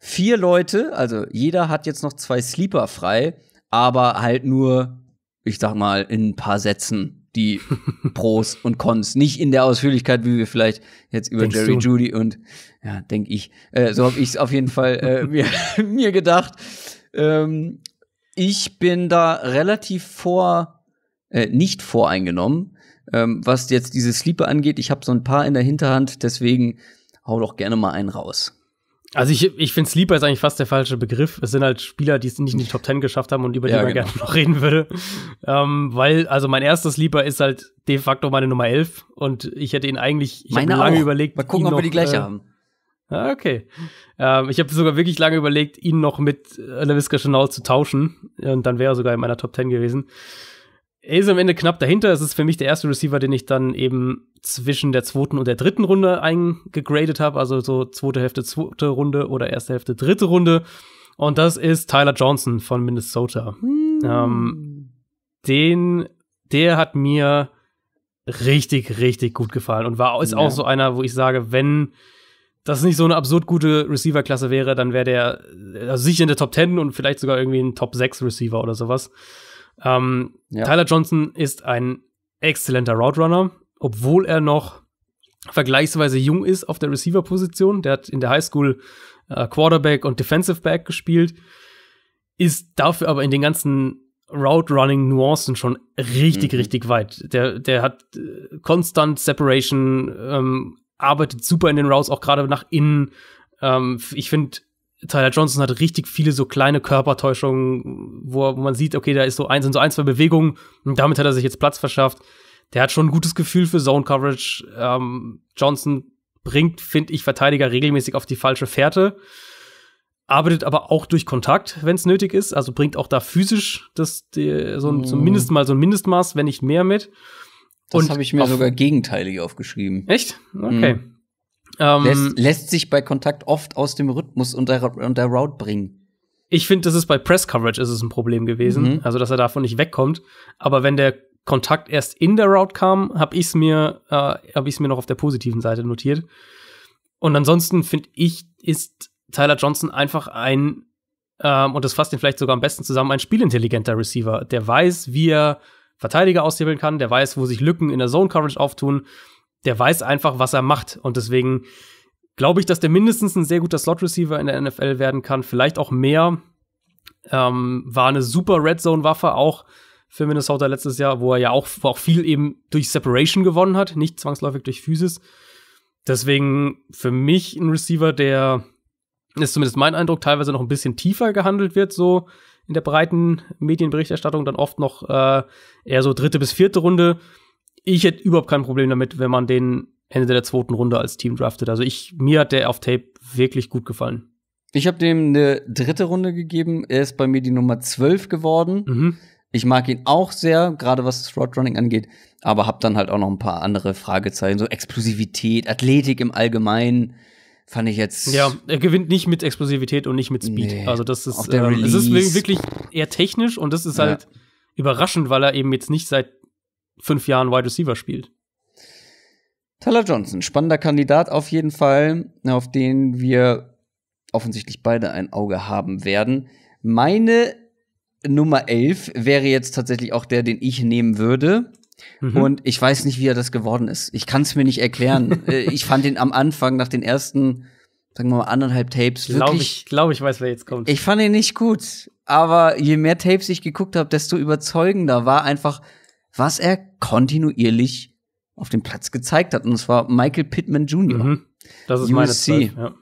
vier Leute, also jeder hat jetzt noch zwei Sleeper frei, aber halt nur, ich sag mal, in ein paar Sätzen die <laughs> Pros und Cons. Nicht in der Ausführlichkeit, wie wir vielleicht jetzt über Denkst Jerry du? Judy und ja, denke ich. Äh, so habe ich es auf jeden Fall äh, <laughs> mir, mir, gedacht. Ähm, ich bin da relativ vor, äh, nicht voreingenommen, ähm, was jetzt diese Sleeper angeht. Ich habe so ein paar in der Hinterhand, deswegen hau doch gerne mal einen raus. Also ich, ich finde Sleeper ist eigentlich fast der falsche Begriff. Es sind halt Spieler, die es nicht in die Top Ten geschafft haben und über die ja, man genau. gerne noch reden würde. Ähm, weil, also mein erstes Sleeper ist halt de facto meine Nummer 11 und ich hätte ihn eigentlich, ich habe lange auch. überlegt. Mal gucken, ob noch, wir die gleiche äh, haben. Ah, okay. Ähm, ich habe sogar wirklich lange überlegt, ihn noch mit Lavisca Chanel zu tauschen und dann wäre er sogar in meiner Top Ten gewesen er ist am Ende knapp dahinter. Es ist für mich der erste Receiver, den ich dann eben zwischen der zweiten und der dritten Runde eingegradet habe. Also so zweite Hälfte, zweite Runde oder erste Hälfte, dritte Runde. Und das ist Tyler Johnson von Minnesota. Hm. Ähm, den, der hat mir richtig, richtig gut gefallen und war, ist ja. auch so einer, wo ich sage, wenn das nicht so eine absurd gute Receiver-Klasse wäre, dann wäre der äh, also sicher in der Top 10 und vielleicht sogar irgendwie ein Top 6 Receiver oder sowas. Ähm, ja. Tyler Johnson ist ein exzellenter Route obwohl er noch vergleichsweise jung ist auf der Receiver-Position. Der hat in der Highschool äh, Quarterback und Defensive Back gespielt, ist dafür aber in den ganzen Route-Running-Nuancen schon richtig, mhm. richtig weit. Der, der hat äh, konstant Separation, ähm, arbeitet super in den Routes, auch gerade nach innen. Ähm, ich finde, Tyler Johnson hat richtig viele so kleine Körpertäuschungen, wo, wo man sieht, okay, da ist so eins und so ein, zwei Bewegungen und damit hat er sich jetzt Platz verschafft. Der hat schon ein gutes Gefühl für Zone Coverage. Ähm, Johnson bringt, finde ich, Verteidiger regelmäßig auf die falsche Fährte. Arbeitet aber auch durch Kontakt, wenn es nötig ist. Also bringt auch da physisch das, die, so, ein, so mhm. mindestens mal so ein Mindestmaß, wenn nicht mehr mit. Das habe ich mir sogar gegenteilig aufgeschrieben. Echt? Okay. Mhm. Ähm, lässt, lässt, sich bei Kontakt oft aus dem Rhythmus und der, und der Route bringen. Ich finde, das ist bei Press Coverage ist es ein Problem gewesen, mhm. also dass er davon nicht wegkommt. Aber wenn der Kontakt erst in der Route kam, habe ich es mir, äh, hab ich's mir noch auf der positiven Seite notiert. Und ansonsten finde ich, ist Tyler Johnson einfach ein, ähm, und das fasst ihn vielleicht sogar am besten zusammen, ein spielintelligenter Receiver, der weiß, wie er Verteidiger aushebeln kann, der weiß, wo sich Lücken in der Zone Coverage auftun, der weiß einfach, was er macht. Und deswegen glaube ich, dass der mindestens ein sehr guter Slot-Receiver in der NFL werden kann. Vielleicht auch mehr. Ähm, war eine super Red Zone-Waffe auch für Minnesota letztes Jahr, wo er ja auch, auch viel eben durch Separation gewonnen hat, nicht zwangsläufig durch Physis. Deswegen für mich ein Receiver, der ist zumindest mein Eindruck, teilweise noch ein bisschen tiefer gehandelt wird, so in der breiten Medienberichterstattung, dann oft noch äh, eher so dritte bis vierte Runde ich hätte überhaupt kein Problem damit, wenn man den Ende der zweiten Runde als Team draftet. Also ich, mir hat der auf Tape wirklich gut gefallen. Ich habe dem eine dritte Runde gegeben. Er ist bei mir die Nummer 12 geworden. Mhm. Ich mag ihn auch sehr, gerade was das Roadrunning angeht, aber habe dann halt auch noch ein paar andere Fragezeichen. So Explosivität, Athletik im Allgemeinen fand ich jetzt. Ja, er gewinnt nicht mit Explosivität und nicht mit Speed. Nee, also das ist, ähm, es ist wirklich eher technisch und das ist halt ja. überraschend, weil er eben jetzt nicht seit fünf Jahren Wide Receiver spielt. Tyler Johnson, spannender Kandidat auf jeden Fall, auf den wir offensichtlich beide ein Auge haben werden. Meine Nummer 11 wäre jetzt tatsächlich auch der, den ich nehmen würde. Mhm. Und ich weiß nicht, wie er das geworden ist. Ich kann es mir nicht erklären. <laughs> Äh, ich fand ihn am Anfang nach den ersten, sagen wir mal, anderthalb Tapes wirklich. Glaube ich, glaub ich weiß, wer jetzt kommt. Ich fand ihn nicht gut. Aber je mehr Tapes ich geguckt habe, desto überzeugender war einfach was er kontinuierlich auf dem Platz gezeigt hat. Und zwar Michael Pittman Jr. Mhm. Das ist meine Zeit, ja.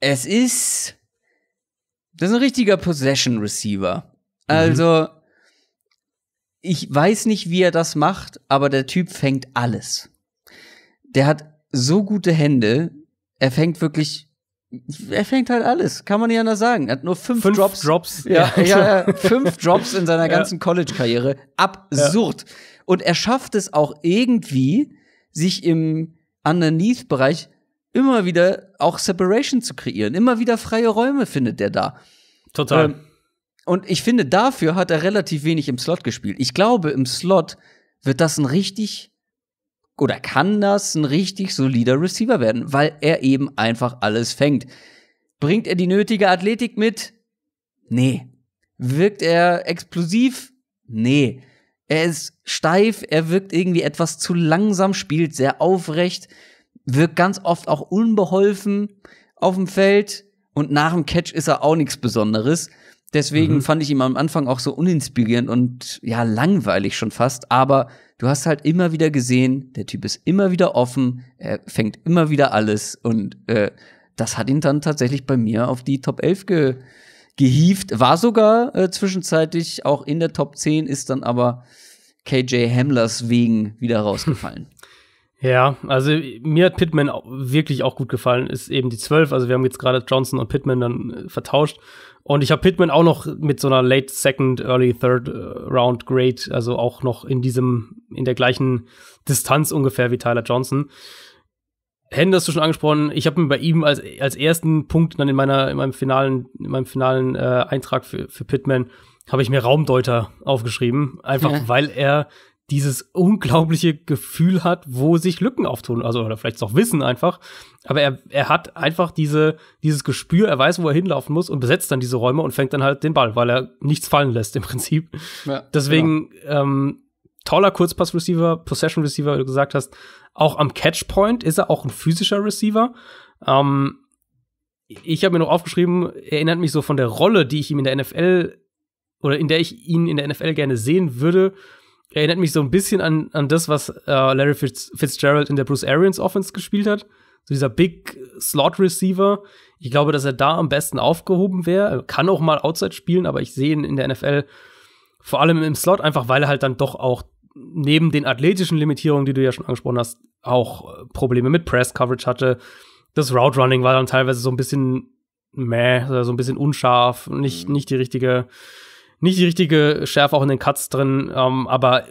Es ist das ist ein richtiger Possession Receiver. Also ich weiß nicht, wie er das macht, aber der Typ fängt alles. Der hat so gute Hände. Er fängt wirklich er fängt halt alles, kann man nicht anders sagen. Er hat nur fünf, fünf Drops. Drops. Ja, ja, ja, <laughs> fünf Drops in seiner ganzen College-Karriere. Absurd. Und er schafft es auch irgendwie, sich im Underneath-Bereich immer wieder auch Separation zu kreieren. Immer wieder freie Räume findet er da. Total. Ähm, und ich finde, dafür hat er relativ wenig im Slot gespielt. Ich glaube, im Slot wird das ein richtig oder kann das ein richtig solider Receiver werden, weil er eben einfach alles fängt. Bringt er die nötige Athletik mit? Nee. Wirkt er explosiv? Nee. Er ist steif, er wirkt irgendwie etwas zu langsam, spielt sehr aufrecht, wirkt ganz oft auch unbeholfen auf dem Feld und nach dem Catch ist er auch nichts Besonderes. Deswegen mhm. fand ich ihn am Anfang auch so uninspirierend und ja, langweilig schon fast. Aber du hast halt immer wieder gesehen, der Typ ist immer wieder offen, er fängt immer wieder alles und äh, das hat ihn dann tatsächlich bei mir auf die Top 11 ge gehievt. War sogar äh, zwischenzeitlich auch in der Top 10, ist dann aber KJ Hamlers wegen wieder rausgefallen. <laughs> Ja, also mir hat Pittman wirklich auch gut gefallen. Ist eben die 12, also wir haben jetzt gerade Johnson und Pittman dann äh, vertauscht. Und ich habe Pittman auch noch mit so einer Late Second, Early Third äh, Round Grade, also auch noch in diesem, in der gleichen Distanz ungefähr wie Tyler Johnson. Hände hast du schon angesprochen. Ich habe mir bei ihm als, als ersten Punkt dann in meiner in meinem finalen in meinem finalen äh, Eintrag für, für Pittman habe ich mir Raumdeuter aufgeschrieben, einfach ja. weil er dieses unglaubliche Gefühl hat, wo sich Lücken auftun, also oder vielleicht auch Wissen einfach, aber er, er hat einfach diese, dieses Gespür, er weiß, wo er hinlaufen muss und besetzt dann diese Räume und fängt dann halt den Ball, weil er nichts fallen lässt im Prinzip. Ja, Deswegen genau. ähm, toller Kurzpass-Receiver, Possession-Receiver, wie du gesagt hast. Auch am Catchpoint ist er auch ein physischer Receiver. Ähm, ich habe mir noch aufgeschrieben, erinnert mich so von der Rolle, die ich ihm in der NFL oder in der ich ihn in der NFL gerne sehen würde, erinnert mich so ein bisschen an, an das, was äh, Larry Fitz, Fitzgerald in der Bruce Arians Offense gespielt hat. So dieser Big Slot Receiver. Ich glaube, dass er da am besten aufgehoben wäre. Kann auch mal Outside spielen, aber ich sehe ihn in der NFL vor allem im Slot, einfach weil er halt dann doch auch neben den athletischen Limitierungen, die du ja schon angesprochen hast, auch äh, Probleme mit Press Coverage hatte. Das Route Running war dann teilweise so ein bisschen meh, so ein bisschen unscharf, nicht, mhm. nicht die richtige nicht die richtige Schärfe auch in den Cuts drin, ähm, aber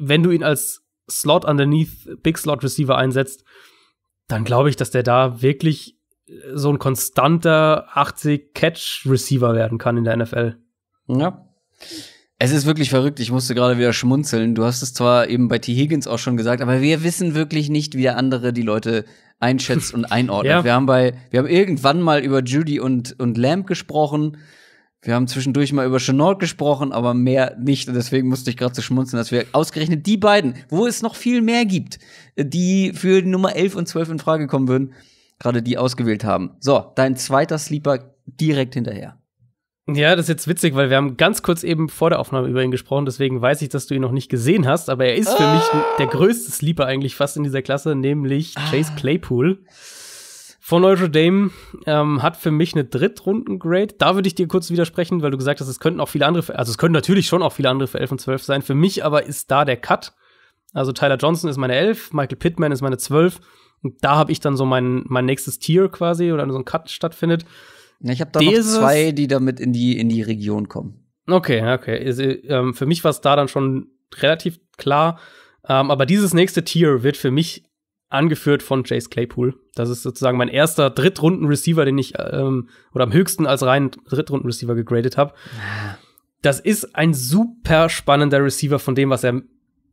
wenn du ihn als Slot underneath Big Slot Receiver einsetzt, dann glaube ich, dass der da wirklich so ein konstanter 80 Catch Receiver werden kann in der NFL. Ja. Es ist wirklich verrückt. Ich musste gerade wieder schmunzeln. Du hast es zwar eben bei T. Higgins auch schon gesagt, aber wir wissen wirklich nicht, wie der andere die Leute einschätzt und einordnet. <laughs> ja. Wir haben bei, wir haben irgendwann mal über Judy und, und Lamb gesprochen wir haben zwischendurch mal über Chenault gesprochen, aber mehr nicht. Und deswegen musste ich gerade so schmunzeln, dass wir ausgerechnet die beiden, wo es noch viel mehr gibt, die für die Nummer 11 und 12 in Frage kommen würden, gerade die ausgewählt haben. So, dein zweiter Sleeper direkt hinterher. Ja, das ist jetzt witzig, weil wir haben ganz kurz eben vor der Aufnahme über ihn gesprochen, deswegen weiß ich, dass du ihn noch nicht gesehen hast, aber er ist für ah. mich der größte Sleeper eigentlich fast in dieser Klasse, nämlich ah. Chase Claypool von Notre Dame ähm, hat für mich eine Drittrunden-Grade. Da würde ich dir kurz widersprechen, weil du gesagt hast, es könnten auch viele andere, also es können natürlich schon auch viele andere für 11 und 12 sein. Für mich aber ist da der Cut. Also Tyler Johnson ist meine 11, Michael Pittman ist meine 12. Und da habe ich dann so mein, mein nächstes Tier quasi oder so ein Cut stattfindet. Ja, ich habe da Dieses, noch zwei, die damit in die, in die Region kommen. Okay, okay. Also, ähm, für mich war es da dann schon relativ klar. Ähm, aber dieses nächste Tier wird für mich angeführt von Jace Claypool. Das ist sozusagen mein erster Drittrunden-Receiver, den ich ähm, oder am höchsten als rein Drittrunden-Receiver gegradet habe. Das ist ein super spannender Receiver von dem, was er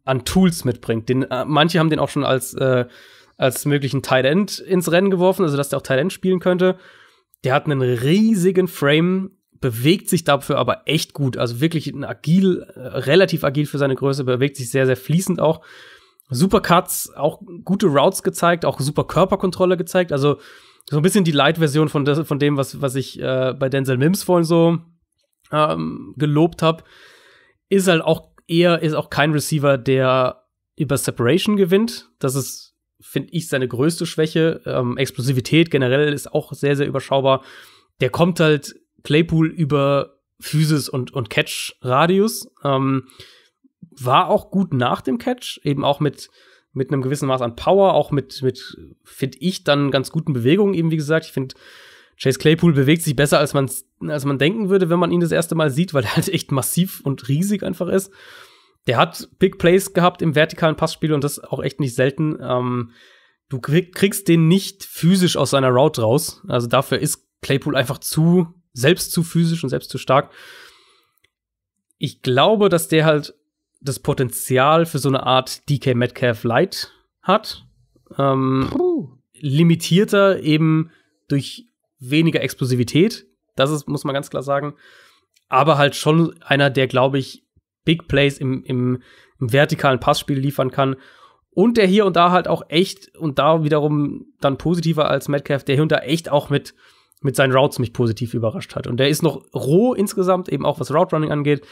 an Tools mitbringt. Den, äh, manche haben den auch schon als, äh, als möglichen Tight End ins Rennen geworfen, also dass der auch Tight End spielen könnte. Der hat einen riesigen Frame, bewegt sich dafür aber echt gut. Also wirklich agil, äh, relativ agil für seine Größe, bewegt sich sehr, sehr fließend auch super Cuts, auch gute Routes gezeigt, auch super Körperkontrolle gezeigt. Also so ein bisschen die Light-Version von, de von dem, was, was ich äh, bei Denzel Mims vorhin so ähm, gelobt habe. Ist halt auch eher, ist auch kein Receiver, der über Separation gewinnt. Das ist, finde ich, seine größte Schwäche. Ähm, Explosivität generell ist auch sehr, sehr überschaubar. Der kommt halt Claypool über Physis und, und Catch-Radius. Ähm, war auch gut nach dem Catch, eben auch mit, mit einem gewissen Maß an Power, auch mit, mit finde ich, dann ganz guten Bewegungen, eben wie gesagt. Ich finde, Chase Claypool bewegt sich besser, als, man, als man denken würde, wenn man ihn das erste Mal sieht, weil er halt echt massiv und riesig einfach ist. Der hat Big Plays gehabt im vertikalen Passspiel und das auch echt nicht selten. Ähm, du kriegst den nicht physisch aus seiner Route raus. Also dafür ist Claypool einfach zu, selbst zu physisch und selbst zu stark. Ich glaube, dass der halt das Potenzial für so eine Art DK Metcalf Light hat. Ähm, limitierter eben durch weniger Explosivität. Das ist, muss man ganz klar sagen. Aber halt schon einer, der, glaube ich, Big Plays im, im, im vertikalen Passspiel liefern kann. Und der hier und da halt auch echt, und da wiederum dann positiver als Metcalf, der hier und da echt auch mit, mit seinen Routes mich positiv überrascht hat. Und der ist noch roh insgesamt, eben auch was Route Running angeht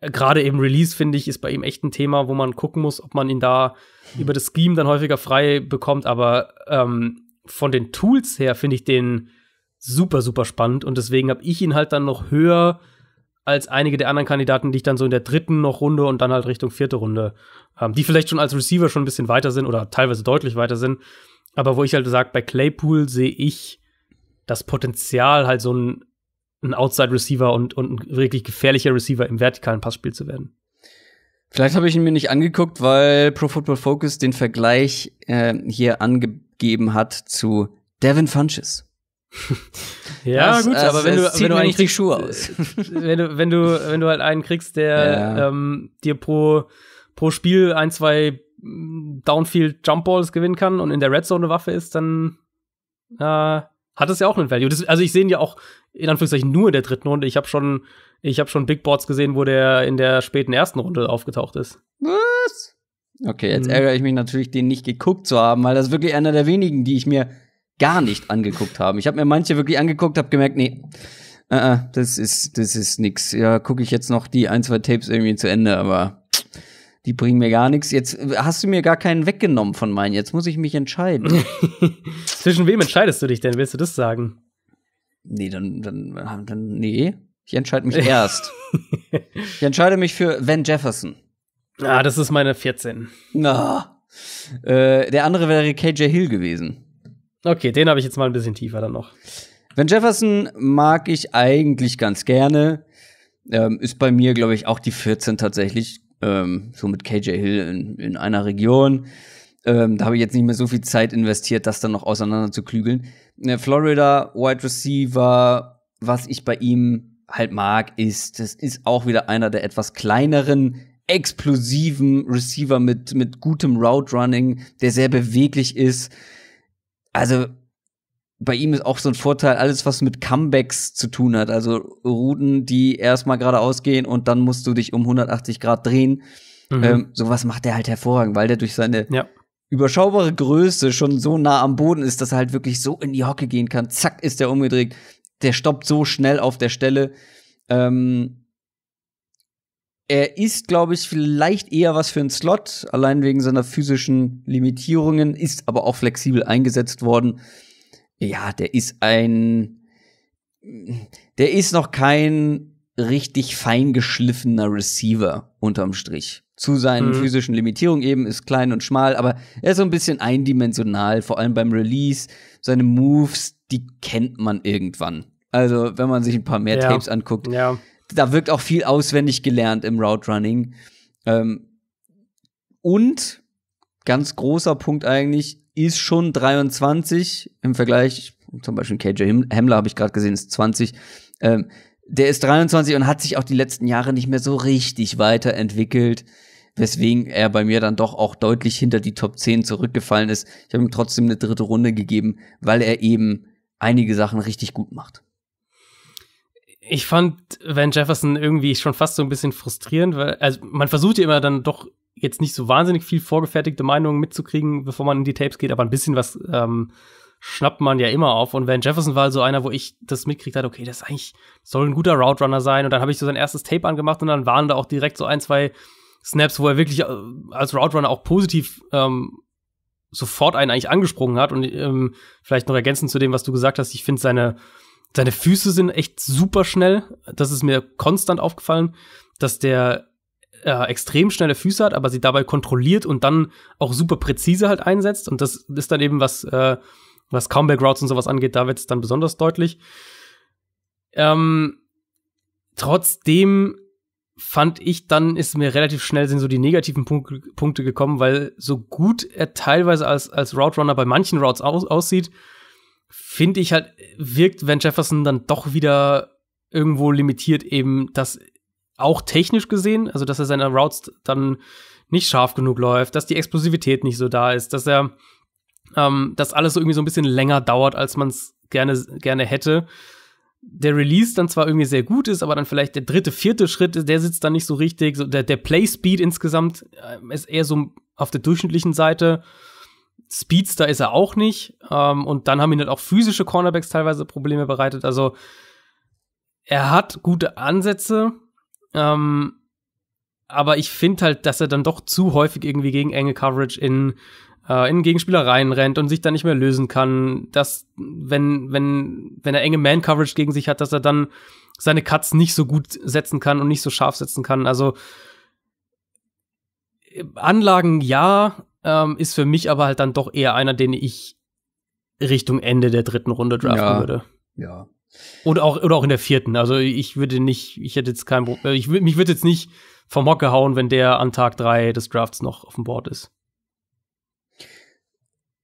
gerade eben Release, finde ich, ist bei ihm echt ein Thema, wo man gucken muss, ob man ihn da hm. über das Scheme dann häufiger frei bekommt. Aber ähm, von den Tools her finde ich den super, super spannend. Und deswegen habe ich ihn halt dann noch höher als einige der anderen Kandidaten, die ich dann so in der dritten noch Runde und dann halt Richtung vierte Runde, ähm, die vielleicht schon als Receiver schon ein bisschen weiter sind oder teilweise deutlich weiter sind. Aber wo ich halt sage, bei Claypool sehe ich das Potenzial, halt so ein ein Outside-Receiver und, und ein wirklich gefährlicher Receiver im vertikalen Passspiel zu werden. Vielleicht habe ich ihn mir nicht angeguckt, weil Pro Football Focus den Vergleich äh, hier angegeben hat zu Devin Funches. <laughs> ja, das, gut, aber wenn du, wenn du eigentlich die Schuhe äh, aus. <laughs> wenn, du, wenn, du, wenn du halt einen kriegst, der ja. ähm, dir pro, pro Spiel ein, zwei mm, Downfield Jump Balls gewinnen kann und in der Red Zone eine Waffe ist, dann äh, hat es ja auch einen Value. Das, also ich sehe ihn ja auch in Anführungszeichen nur in der dritten Runde. Ich habe schon, ich habe schon Big Boards gesehen, wo der in der späten ersten Runde aufgetaucht ist. Was? Okay, jetzt mhm. ärgere ich mich natürlich, den nicht geguckt zu haben, weil das ist wirklich einer der wenigen, die ich mir gar nicht angeguckt habe. Ich habe mir manche wirklich angeguckt, habe gemerkt, nee, uh -uh, das ist, das ist nix. Ja, gucke ich jetzt noch die ein, zwei Tapes irgendwie zu Ende, aber die bringen mir gar nichts. Jetzt äh, hast du mir gar keinen weggenommen von meinen. Jetzt muss ich mich entscheiden. <laughs> Zwischen wem entscheidest du dich denn? Willst du das sagen? Nee, dann, dann, äh, dann nee. Ich entscheide mich <laughs> erst. ich entscheide mich für Van Jefferson. Ah, das ist meine 14. Na. Ah. Äh, der andere wäre KJ Hill gewesen. Okay, den habe ich jetzt mal ein bisschen tiefer dann noch. Van Jefferson mag ich eigentlich ganz gerne. Ähm, ist bei mir, glaube ich, auch die 14 tatsächlich ähm, so mit KJ Hill in, in einer Region. Ähm, da habe ich jetzt nicht mehr so viel Zeit investiert, das dann noch auseinander zu klügeln. Äh, Florida Wide Receiver, was ich bei ihm halt mag, ist, das ist auch wieder einer der etwas kleineren, explosiven Receiver mit, mit gutem Route Running, der sehr beweglich ist. Also bei ihm ist auch so ein Vorteil, alles, was mit Comebacks zu tun hat, also Routen, die erstmal geradeaus gehen und dann musst du dich um 180 Grad drehen. Mhm. Ähm, sowas macht er halt hervorragend, weil der durch seine ja. überschaubare Größe schon so nah am Boden ist, dass er halt wirklich so in die Hocke gehen kann. Zack, ist er umgedreht. Der stoppt so schnell auf der Stelle. Ähm, er ist, glaube ich, vielleicht eher was für einen Slot, allein wegen seiner physischen Limitierungen, ist aber auch flexibel eingesetzt worden ja, der ist ein, der ist noch kein richtig fein geschliffener Receiver unterm Strich. Zu seinen mhm. physischen Limitierungen eben ist klein und schmal, aber er ist so ein bisschen eindimensional, vor allem beim Release. Seine Moves, die kennt man irgendwann. Also, wenn man sich ein paar mehr ja. Tapes anguckt, ja. da wirkt auch viel auswendig gelernt im Route Running. Ähm, und ganz großer Punkt eigentlich, ist schon 23 im Vergleich, zum Beispiel KJ Hemmler habe ich gerade gesehen, ist 20. Ähm, der ist 23 und hat sich auch die letzten Jahre nicht mehr so richtig weiterentwickelt, weswegen er bei mir dann doch auch deutlich hinter die Top 10 zurückgefallen ist. Ich habe ihm trotzdem eine dritte Runde gegeben, weil er eben einige Sachen richtig gut macht. Ich fand Van Jefferson irgendwie schon fast so ein bisschen frustrierend, weil also man versucht ja immer dann doch jetzt nicht so wahnsinnig viel vorgefertigte Meinungen mitzukriegen, bevor man in die Tapes geht, aber ein bisschen was ähm, schnappt man ja immer auf. Und Van Jefferson war so einer, wo ich das mitkriegt hatte, okay, das eigentlich soll ein guter Route Runner sein. Und dann habe ich so sein erstes Tape angemacht und dann waren da auch direkt so ein, zwei Snaps, wo er wirklich äh, als Route Runner auch positiv ähm, sofort einen eigentlich angesprungen hat. Und ähm, vielleicht noch ergänzend zu dem, was du gesagt hast, ich finde seine, seine Füße sind echt super schnell. Das ist mir konstant aufgefallen, dass der äh, extrem schnelle Füße hat, aber sie dabei kontrolliert und dann auch super präzise halt einsetzt. Und das ist dann eben, was, äh, was Comeback Routes und sowas angeht, da wird es dann besonders deutlich. Ähm, trotzdem fand ich dann, ist mir relativ schnell sind so die negativen Punk Punkte gekommen, weil so gut er teilweise als, als Route Runner bei manchen Routes aus aussieht, finde ich halt, wirkt wenn Jefferson dann doch wieder irgendwo limitiert eben, dass auch technisch gesehen, also dass er seine Routes dann nicht scharf genug läuft, dass die Explosivität nicht so da ist, dass er ähm, das alles so irgendwie so ein bisschen länger dauert, als man es gerne, gerne hätte. Der Release dann zwar irgendwie sehr gut ist, aber dann vielleicht der dritte, vierte Schritt, der sitzt dann nicht so richtig. So der, der Play-Speed insgesamt ähm, ist eher so auf der durchschnittlichen Seite. Speedster ist er auch nicht. Ähm, und dann haben ihn halt auch physische Cornerbacks teilweise Probleme bereitet. Also er hat gute Ansätze, ähm, aber ich finde halt, dass er dann doch zu häufig irgendwie gegen enge Coverage in äh, in Gegenspieler reinrennt und sich dann nicht mehr lösen kann, dass wenn wenn wenn er enge Man Coverage gegen sich hat, dass er dann seine Cuts nicht so gut setzen kann und nicht so scharf setzen kann. Also Anlagen ja, ähm, ist für mich aber halt dann doch eher einer, den ich Richtung Ende der dritten Runde draften ja, würde. Ja, oder auch, oder auch in der vierten. Also ich würde nicht, ich hätte jetzt kein Problem. Äh, ich, mich würde jetzt nicht vom Hocker hauen, wenn der an Tag drei des Drafts noch auf dem Board ist.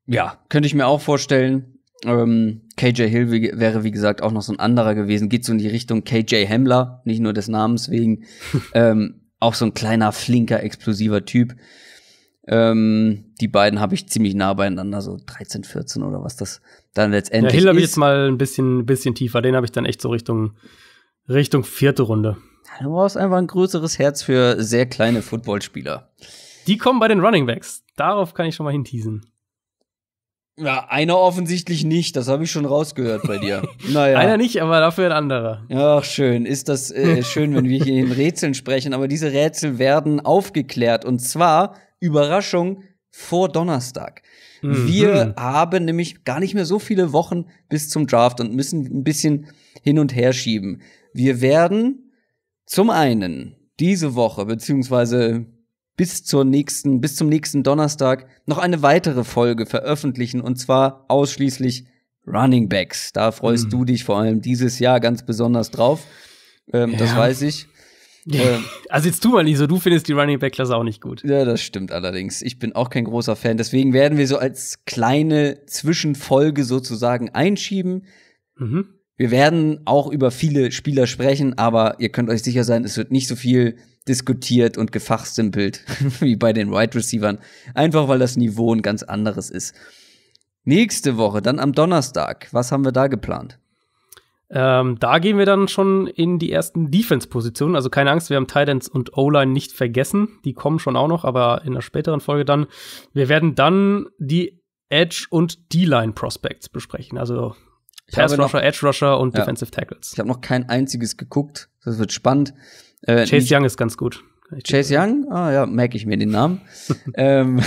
Ja, könnte ich mir auch vorstellen. Ähm, KJ Hill wie, wäre, wie gesagt, auch noch so ein anderer gewesen. Geht so in die Richtung KJ Hemmler, nicht nur des Namens wegen. <laughs> ähm, auch so ein kleiner, flinker, explosiver Typ. Ähm, die beiden habe ich ziemlich nah beieinander, so 13, 14 oder was das dann letztendlich ja, Hill habe ich jetzt mal ein bisschen, bisschen tiefer. Den habe ich dann echt so Richtung, Richtung vierte Runde. Du brauchst einfach ein größeres Herz für sehr kleine Footballspieler. Die kommen bei den Running Backs. Darauf kann ich schon mal hinteasen. Ja, einer offensichtlich nicht, das habe ich schon rausgehört bei dir. <laughs> naja. Einer nicht, aber dafür ein anderer. Ach, schön. Ist das äh, schön, wenn wir hier in Rätseln sprechen, aber diese Rätsel werden aufgeklärt. Und zwar Überraschung vor Donnerstag. Mhm. Wir haben nämlich gar nicht mehr so viele Wochen bis zum Draft und müssen ein bisschen hin und her schieben. Wir werden zum einen diese Woche, beziehungsweise bis zur nächsten, bis zum nächsten Donnerstag noch eine weitere Folge veröffentlichen und zwar ausschließlich Running Backs. Da freust mhm. du dich vor allem dieses Jahr ganz besonders drauf. Ähm, ja. Das weiß ich. Ähm, also jetzt tu mal nicht so, du findest die Running Back Klasse auch nicht gut. Ja, das stimmt allerdings. Ich bin auch kein großer Fan. Deswegen werden wir so als kleine Zwischenfolge sozusagen einschieben. Mhm. Wir werden auch über viele Spieler sprechen, aber ihr könnt euch sicher sein, es wird nicht so viel diskutiert und gefachsimpelt <laughs> wie bei den Wide Receivern. Einfach weil das Niveau ein ganz anderes ist. Nächste Woche, dann am Donnerstag. Was haben wir da geplant? Ähm, da gehen wir dann schon in die ersten Defense-Positionen. Also keine Angst, wir haben Titans und O-Line nicht vergessen. Die kommen schon auch noch, aber in einer späteren Folge dann. Wir werden dann die Edge und D-Line Prospects besprechen. Also Pass Rusher, Edge Rusher und ja. Defensive Tackles. Ich habe noch kein einziges geguckt. Das wird spannend. Äh, Chase Young ist ganz gut. Chase Young? Ah ja, merke ich mir den Namen. <laughs> ähm,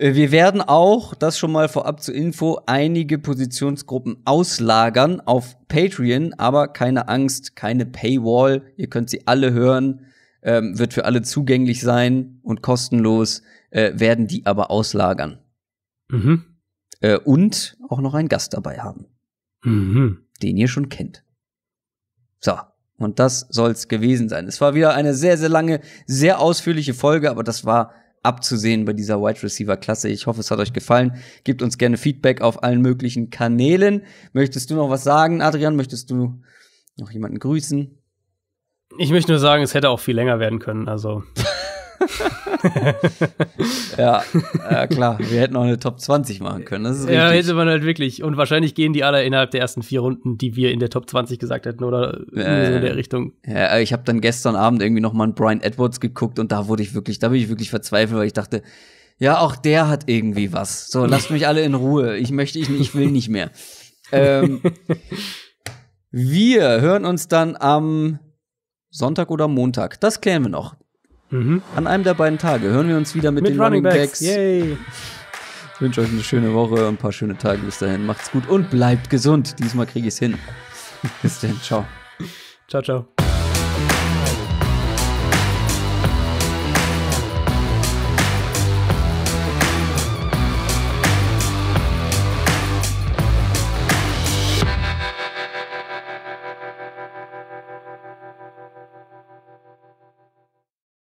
äh, wir werden auch, das schon mal vorab zur Info, einige Positionsgruppen auslagern auf Patreon, aber keine Angst, keine Paywall. Ihr könnt sie alle hören, ähm, wird für alle zugänglich sein und kostenlos, äh, werden die aber auslagern. Mhm. Äh, und auch noch einen Gast dabei haben, mhm. den ihr schon kennt. So, und das soll's gewesen sein. Es war wieder eine sehr, sehr lange, sehr ausführliche Folge, aber das war abzusehen bei dieser Wide Receiver Klasse. Ich hoffe, es hat euch gefallen. Gebt uns gerne Feedback auf allen möglichen Kanälen. Möchtest du noch was sagen, Adrian? Möchtest du noch jemanden grüßen? Ich möchte nur sagen, es hätte auch viel länger werden können, also. <laughs> <laughs> ja, äh, klar, wir hätten auch eine Top 20 machen können. Das ist richtig. Ja, hätte man halt wirklich. Und wahrscheinlich gehen die alle innerhalb der ersten vier Runden, die wir in der Top 20 gesagt hätten oder äh, so in der Richtung. Ja, ich habe dann gestern Abend irgendwie nochmal einen Brian Edwards geguckt und da wurde ich wirklich, da bin ich wirklich verzweifelt, weil ich dachte, ja, auch der hat irgendwie was. So, lasst mich alle in Ruhe. Ich möchte, ich, ich will nicht mehr. <laughs> ähm, wir hören uns dann am Sonntag oder Montag. Das klären wir noch. Mhm. An einem der beiden Tage hören wir uns wieder mit, mit den Running Backs. Yay. Ich wünsche euch eine schöne Woche, ein paar schöne Tage bis dahin. Macht's gut und bleibt gesund. Diesmal kriege ich es hin. <laughs> bis dann, ciao. Ciao, ciao.